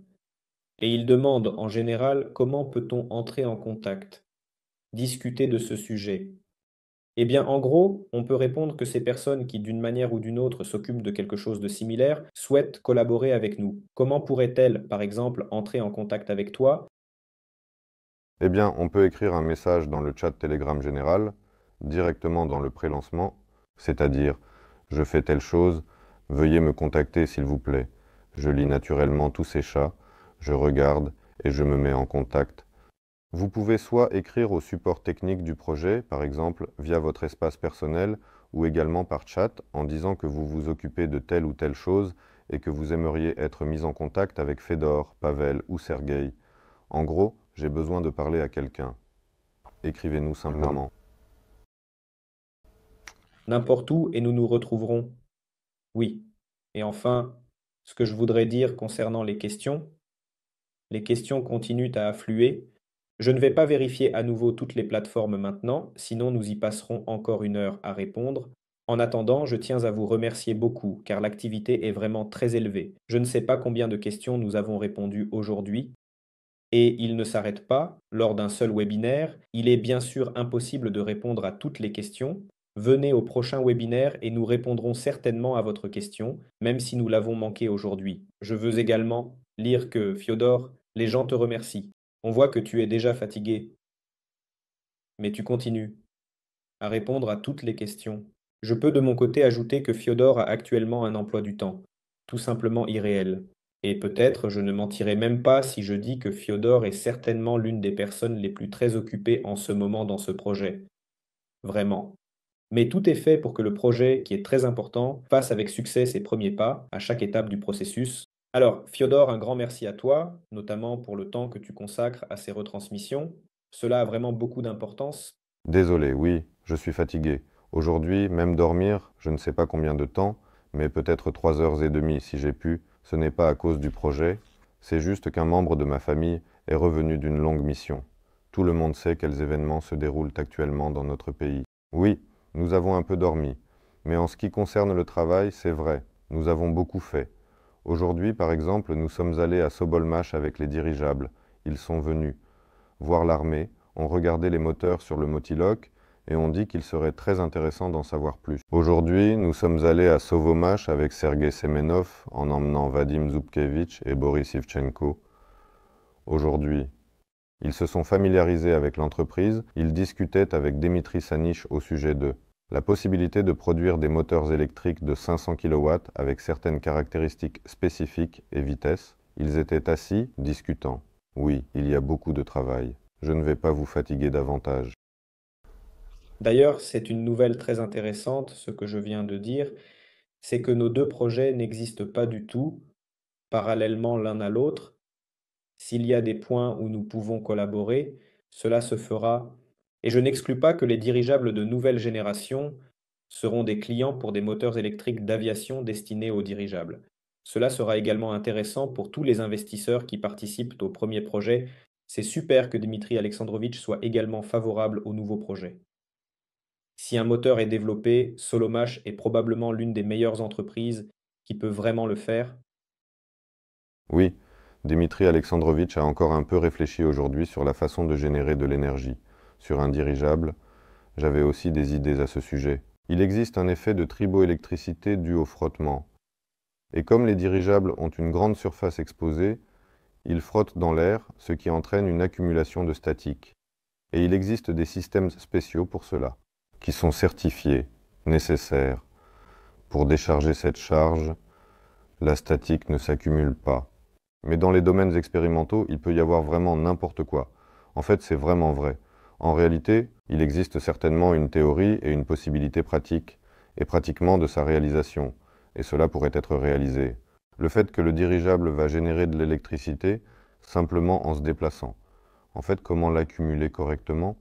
Et il demande en général comment peut-on entrer en contact discuter de ce sujet Eh bien, en gros, on peut répondre que ces personnes qui, d'une manière ou d'une autre, s'occupent de quelque chose de similaire, souhaitent collaborer avec nous. Comment pourraient-elles, par exemple, entrer en contact avec toi Eh bien, on peut écrire un message dans le chat Telegram général, directement dans le pré-lancement, c'est-à-dire je fais telle chose, veuillez me contacter s'il vous plaît. Je lis naturellement tous ces chats, je regarde et je me mets en contact vous pouvez soit écrire au support technique du projet, par exemple via votre espace personnel ou également par chat en disant que vous vous occupez de telle ou telle chose et que vous aimeriez être mis en contact avec Fedor, Pavel ou Sergueï. En gros, j'ai besoin de parler à quelqu'un. Écrivez-nous simplement. N'importe où et nous nous retrouverons. Oui. Et enfin, ce que je voudrais dire concernant les questions. Les questions continuent à affluer je ne vais pas vérifier à nouveau toutes les plateformes maintenant, sinon nous y passerons encore une heure à répondre. En attendant, je tiens à vous remercier beaucoup, car l'activité est vraiment très élevée. Je ne sais pas combien de questions nous avons répondu aujourd'hui, et il ne s'arrête pas, lors d'un seul webinaire, il est bien sûr impossible de répondre à toutes les questions. Venez au prochain webinaire et nous répondrons certainement à votre question, même si nous l'avons manqué aujourd'hui. Je veux également lire que, Fiodor, les gens te remercient. On voit que tu es déjà fatigué. Mais tu continues à répondre à toutes les questions. Je peux de mon côté ajouter que Fiodor a actuellement un emploi du temps, tout simplement irréel. Et peut-être je ne mentirai même pas si je dis que Fiodor est certainement l'une des personnes les plus très occupées en ce moment dans ce projet. Vraiment. Mais tout est fait pour que le projet, qui est très important, fasse avec succès ses premiers pas à chaque étape du processus, alors, Fiodor, un grand merci à toi, notamment pour le temps que tu consacres à ces retransmissions. Cela a vraiment beaucoup d'importance. Désolé, oui, je suis fatigué. Aujourd'hui, même dormir, je ne sais pas combien de temps, mais peut-être trois heures et demie si j'ai pu, ce n'est pas à cause du projet, c'est juste qu'un membre de ma famille est revenu d'une longue mission. Tout le monde sait quels événements se déroulent actuellement dans notre pays. Oui, nous avons un peu dormi, mais en ce qui concerne le travail, c'est vrai, nous avons beaucoup fait. Aujourd'hui, par exemple, nous sommes allés à Sobolmash avec les dirigeables. Ils sont venus voir l'armée, ont regardé les moteurs sur le Motiloc et ont dit qu'il serait très intéressant d'en savoir plus. Aujourd'hui, nous sommes allés à Sovomash avec Sergei Semenov en emmenant Vadim Zubkevich et Boris Ivchenko. Aujourd'hui, ils se sont familiarisés avec l'entreprise, ils discutaient avec Dmitri Sanich au sujet d'eux. La possibilité de produire des moteurs électriques de 500 kW avec certaines caractéristiques spécifiques et vitesse. Ils étaient assis, discutant. Oui, il y a beaucoup de travail. Je ne vais pas vous fatiguer davantage. D'ailleurs, c'est une nouvelle très intéressante, ce que je viens de dire, c'est que nos deux projets n'existent pas du tout, parallèlement l'un à l'autre. S'il y a des points où nous pouvons collaborer, cela se fera et je n'exclus pas que les dirigeables de nouvelle génération seront des clients pour des moteurs électriques d'aviation destinés aux dirigeables. Cela sera également intéressant pour tous les investisseurs qui participent au premier projet. C'est super que Dmitri Alexandrovitch soit également favorable au nouveau projet. Si un moteur est développé, Solomash est probablement l'une des meilleures entreprises qui peut vraiment le faire. Oui, Dmitri Alexandrovitch a encore un peu réfléchi aujourd'hui sur la façon de générer de l'énergie sur un dirigeable, j'avais aussi des idées à ce sujet. Il existe un effet de triboélectricité dû au frottement. Et comme les dirigeables ont une grande surface exposée, ils frottent dans l'air, ce qui entraîne une accumulation de statique. Et il existe des systèmes spéciaux pour cela, qui sont certifiés, nécessaires. Pour décharger cette charge, la statique ne s'accumule pas. Mais dans les domaines expérimentaux, il peut y avoir vraiment n'importe quoi. En fait, c'est vraiment vrai. En réalité, il existe certainement une théorie et une possibilité pratique, et pratiquement de sa réalisation, et cela pourrait être réalisé. Le fait que le dirigeable va générer de l'électricité simplement en se déplaçant. En fait, comment l'accumuler correctement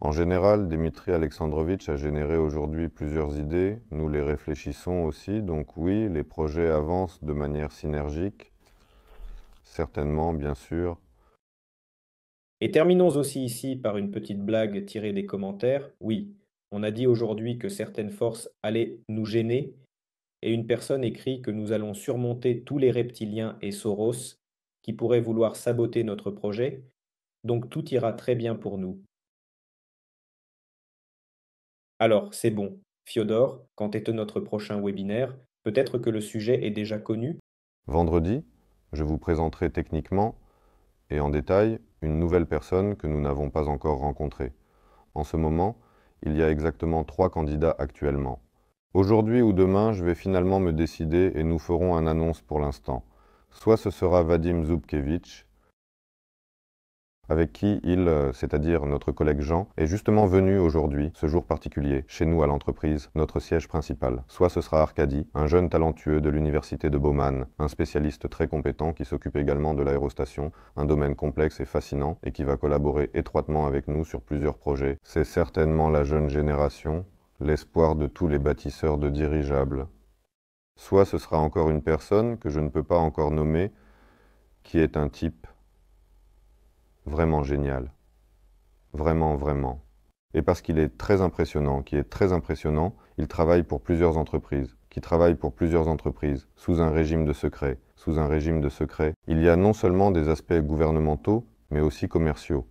En général, Dimitri Alexandrovitch a généré aujourd'hui plusieurs idées, nous les réfléchissons aussi, donc oui, les projets avancent de manière synergique, certainement, bien sûr, et terminons aussi ici par une petite blague tirée des commentaires. Oui, on a dit aujourd'hui que certaines forces allaient nous gêner, et une personne écrit que nous allons surmonter tous les reptiliens et Soros qui pourraient vouloir saboter notre projet, donc tout ira très bien pour nous. Alors, c'est bon. Fiodor, quand est notre prochain webinaire Peut-être que le sujet est déjà connu Vendredi, je vous présenterai techniquement et en détail une nouvelle personne que nous n'avons pas encore rencontrée. En ce moment, il y a exactement trois candidats actuellement. Aujourd'hui ou demain, je vais finalement me décider et nous ferons un annonce pour l'instant. Soit ce sera Vadim Zubkevich, avec qui il, euh, c'est-à-dire notre collègue Jean, est justement venu aujourd'hui, ce jour particulier, chez nous à l'entreprise, notre siège principal. Soit ce sera Arcadie, un jeune talentueux de l'université de Bowman, un spécialiste très compétent qui s'occupe également de l'aérostation, un domaine complexe et fascinant, et qui va collaborer étroitement avec nous sur plusieurs projets. C'est certainement la jeune génération, l'espoir de tous les bâtisseurs de dirigeables. Soit ce sera encore une personne que je ne peux pas encore nommer, qui est un type vraiment génial. Vraiment, vraiment. Et parce qu'il est très impressionnant, qui est très impressionnant, il travaille pour plusieurs entreprises, qui travaille pour plusieurs entreprises, sous un régime de secret, sous un régime de secret. Il y a non seulement des aspects gouvernementaux, mais aussi commerciaux.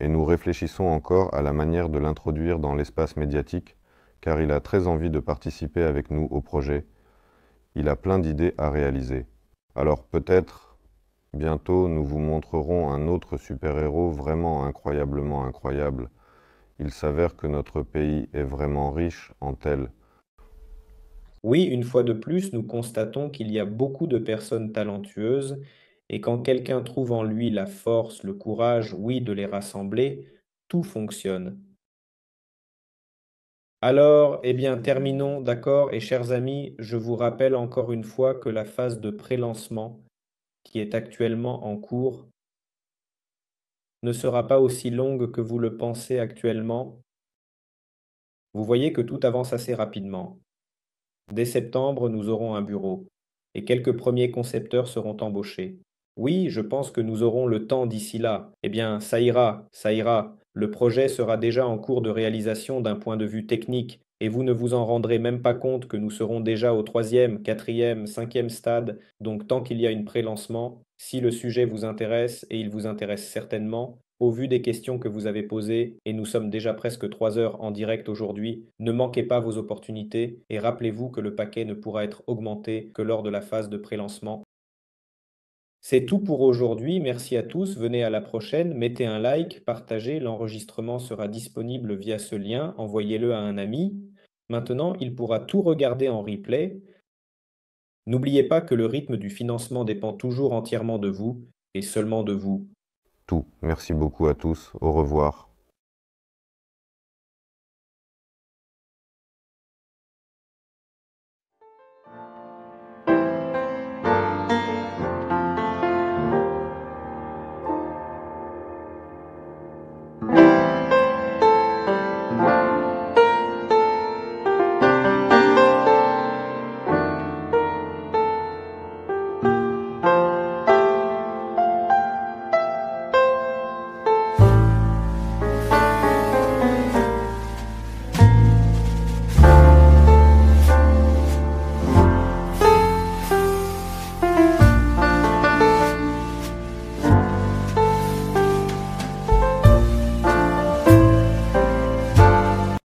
Et nous réfléchissons encore à la manière de l'introduire dans l'espace médiatique, car il a très envie de participer avec nous au projet. Il a plein d'idées à réaliser. Alors peut-être Bientôt, nous vous montrerons un autre super-héros vraiment incroyablement incroyable. Il s'avère que notre pays est vraiment riche en tel. Oui, une fois de plus, nous constatons qu'il y a beaucoup de personnes talentueuses, et quand quelqu'un trouve en lui la force, le courage, oui, de les rassembler, tout fonctionne. Alors, eh bien, terminons, d'accord, et chers amis, je vous rappelle encore une fois que la phase de prélancement qui est actuellement en cours ne sera pas aussi longue que vous le pensez actuellement, vous voyez que tout avance assez rapidement. Dès septembre, nous aurons un bureau, et quelques premiers concepteurs seront embauchés. Oui, je pense que nous aurons le temps d'ici là. Eh bien, ça ira, ça ira. Le projet sera déjà en cours de réalisation d'un point de vue technique, et vous ne vous en rendrez même pas compte que nous serons déjà au troisième, quatrième, cinquième stade, donc tant qu'il y a une pré-lancement, si le sujet vous intéresse, et il vous intéresse certainement, au vu des questions que vous avez posées, et nous sommes déjà presque trois heures en direct aujourd'hui, ne manquez pas vos opportunités, et rappelez-vous que le paquet ne pourra être augmenté que lors de la phase de pré-lancement. C'est tout pour aujourd'hui, merci à tous, venez à la prochaine, mettez un like, partagez, l'enregistrement sera disponible via ce lien, envoyez-le à un ami, Maintenant, il pourra tout regarder en replay. N'oubliez pas que le rythme du financement dépend toujours entièrement de vous, et seulement de vous. Tout. Merci beaucoup à tous. Au revoir.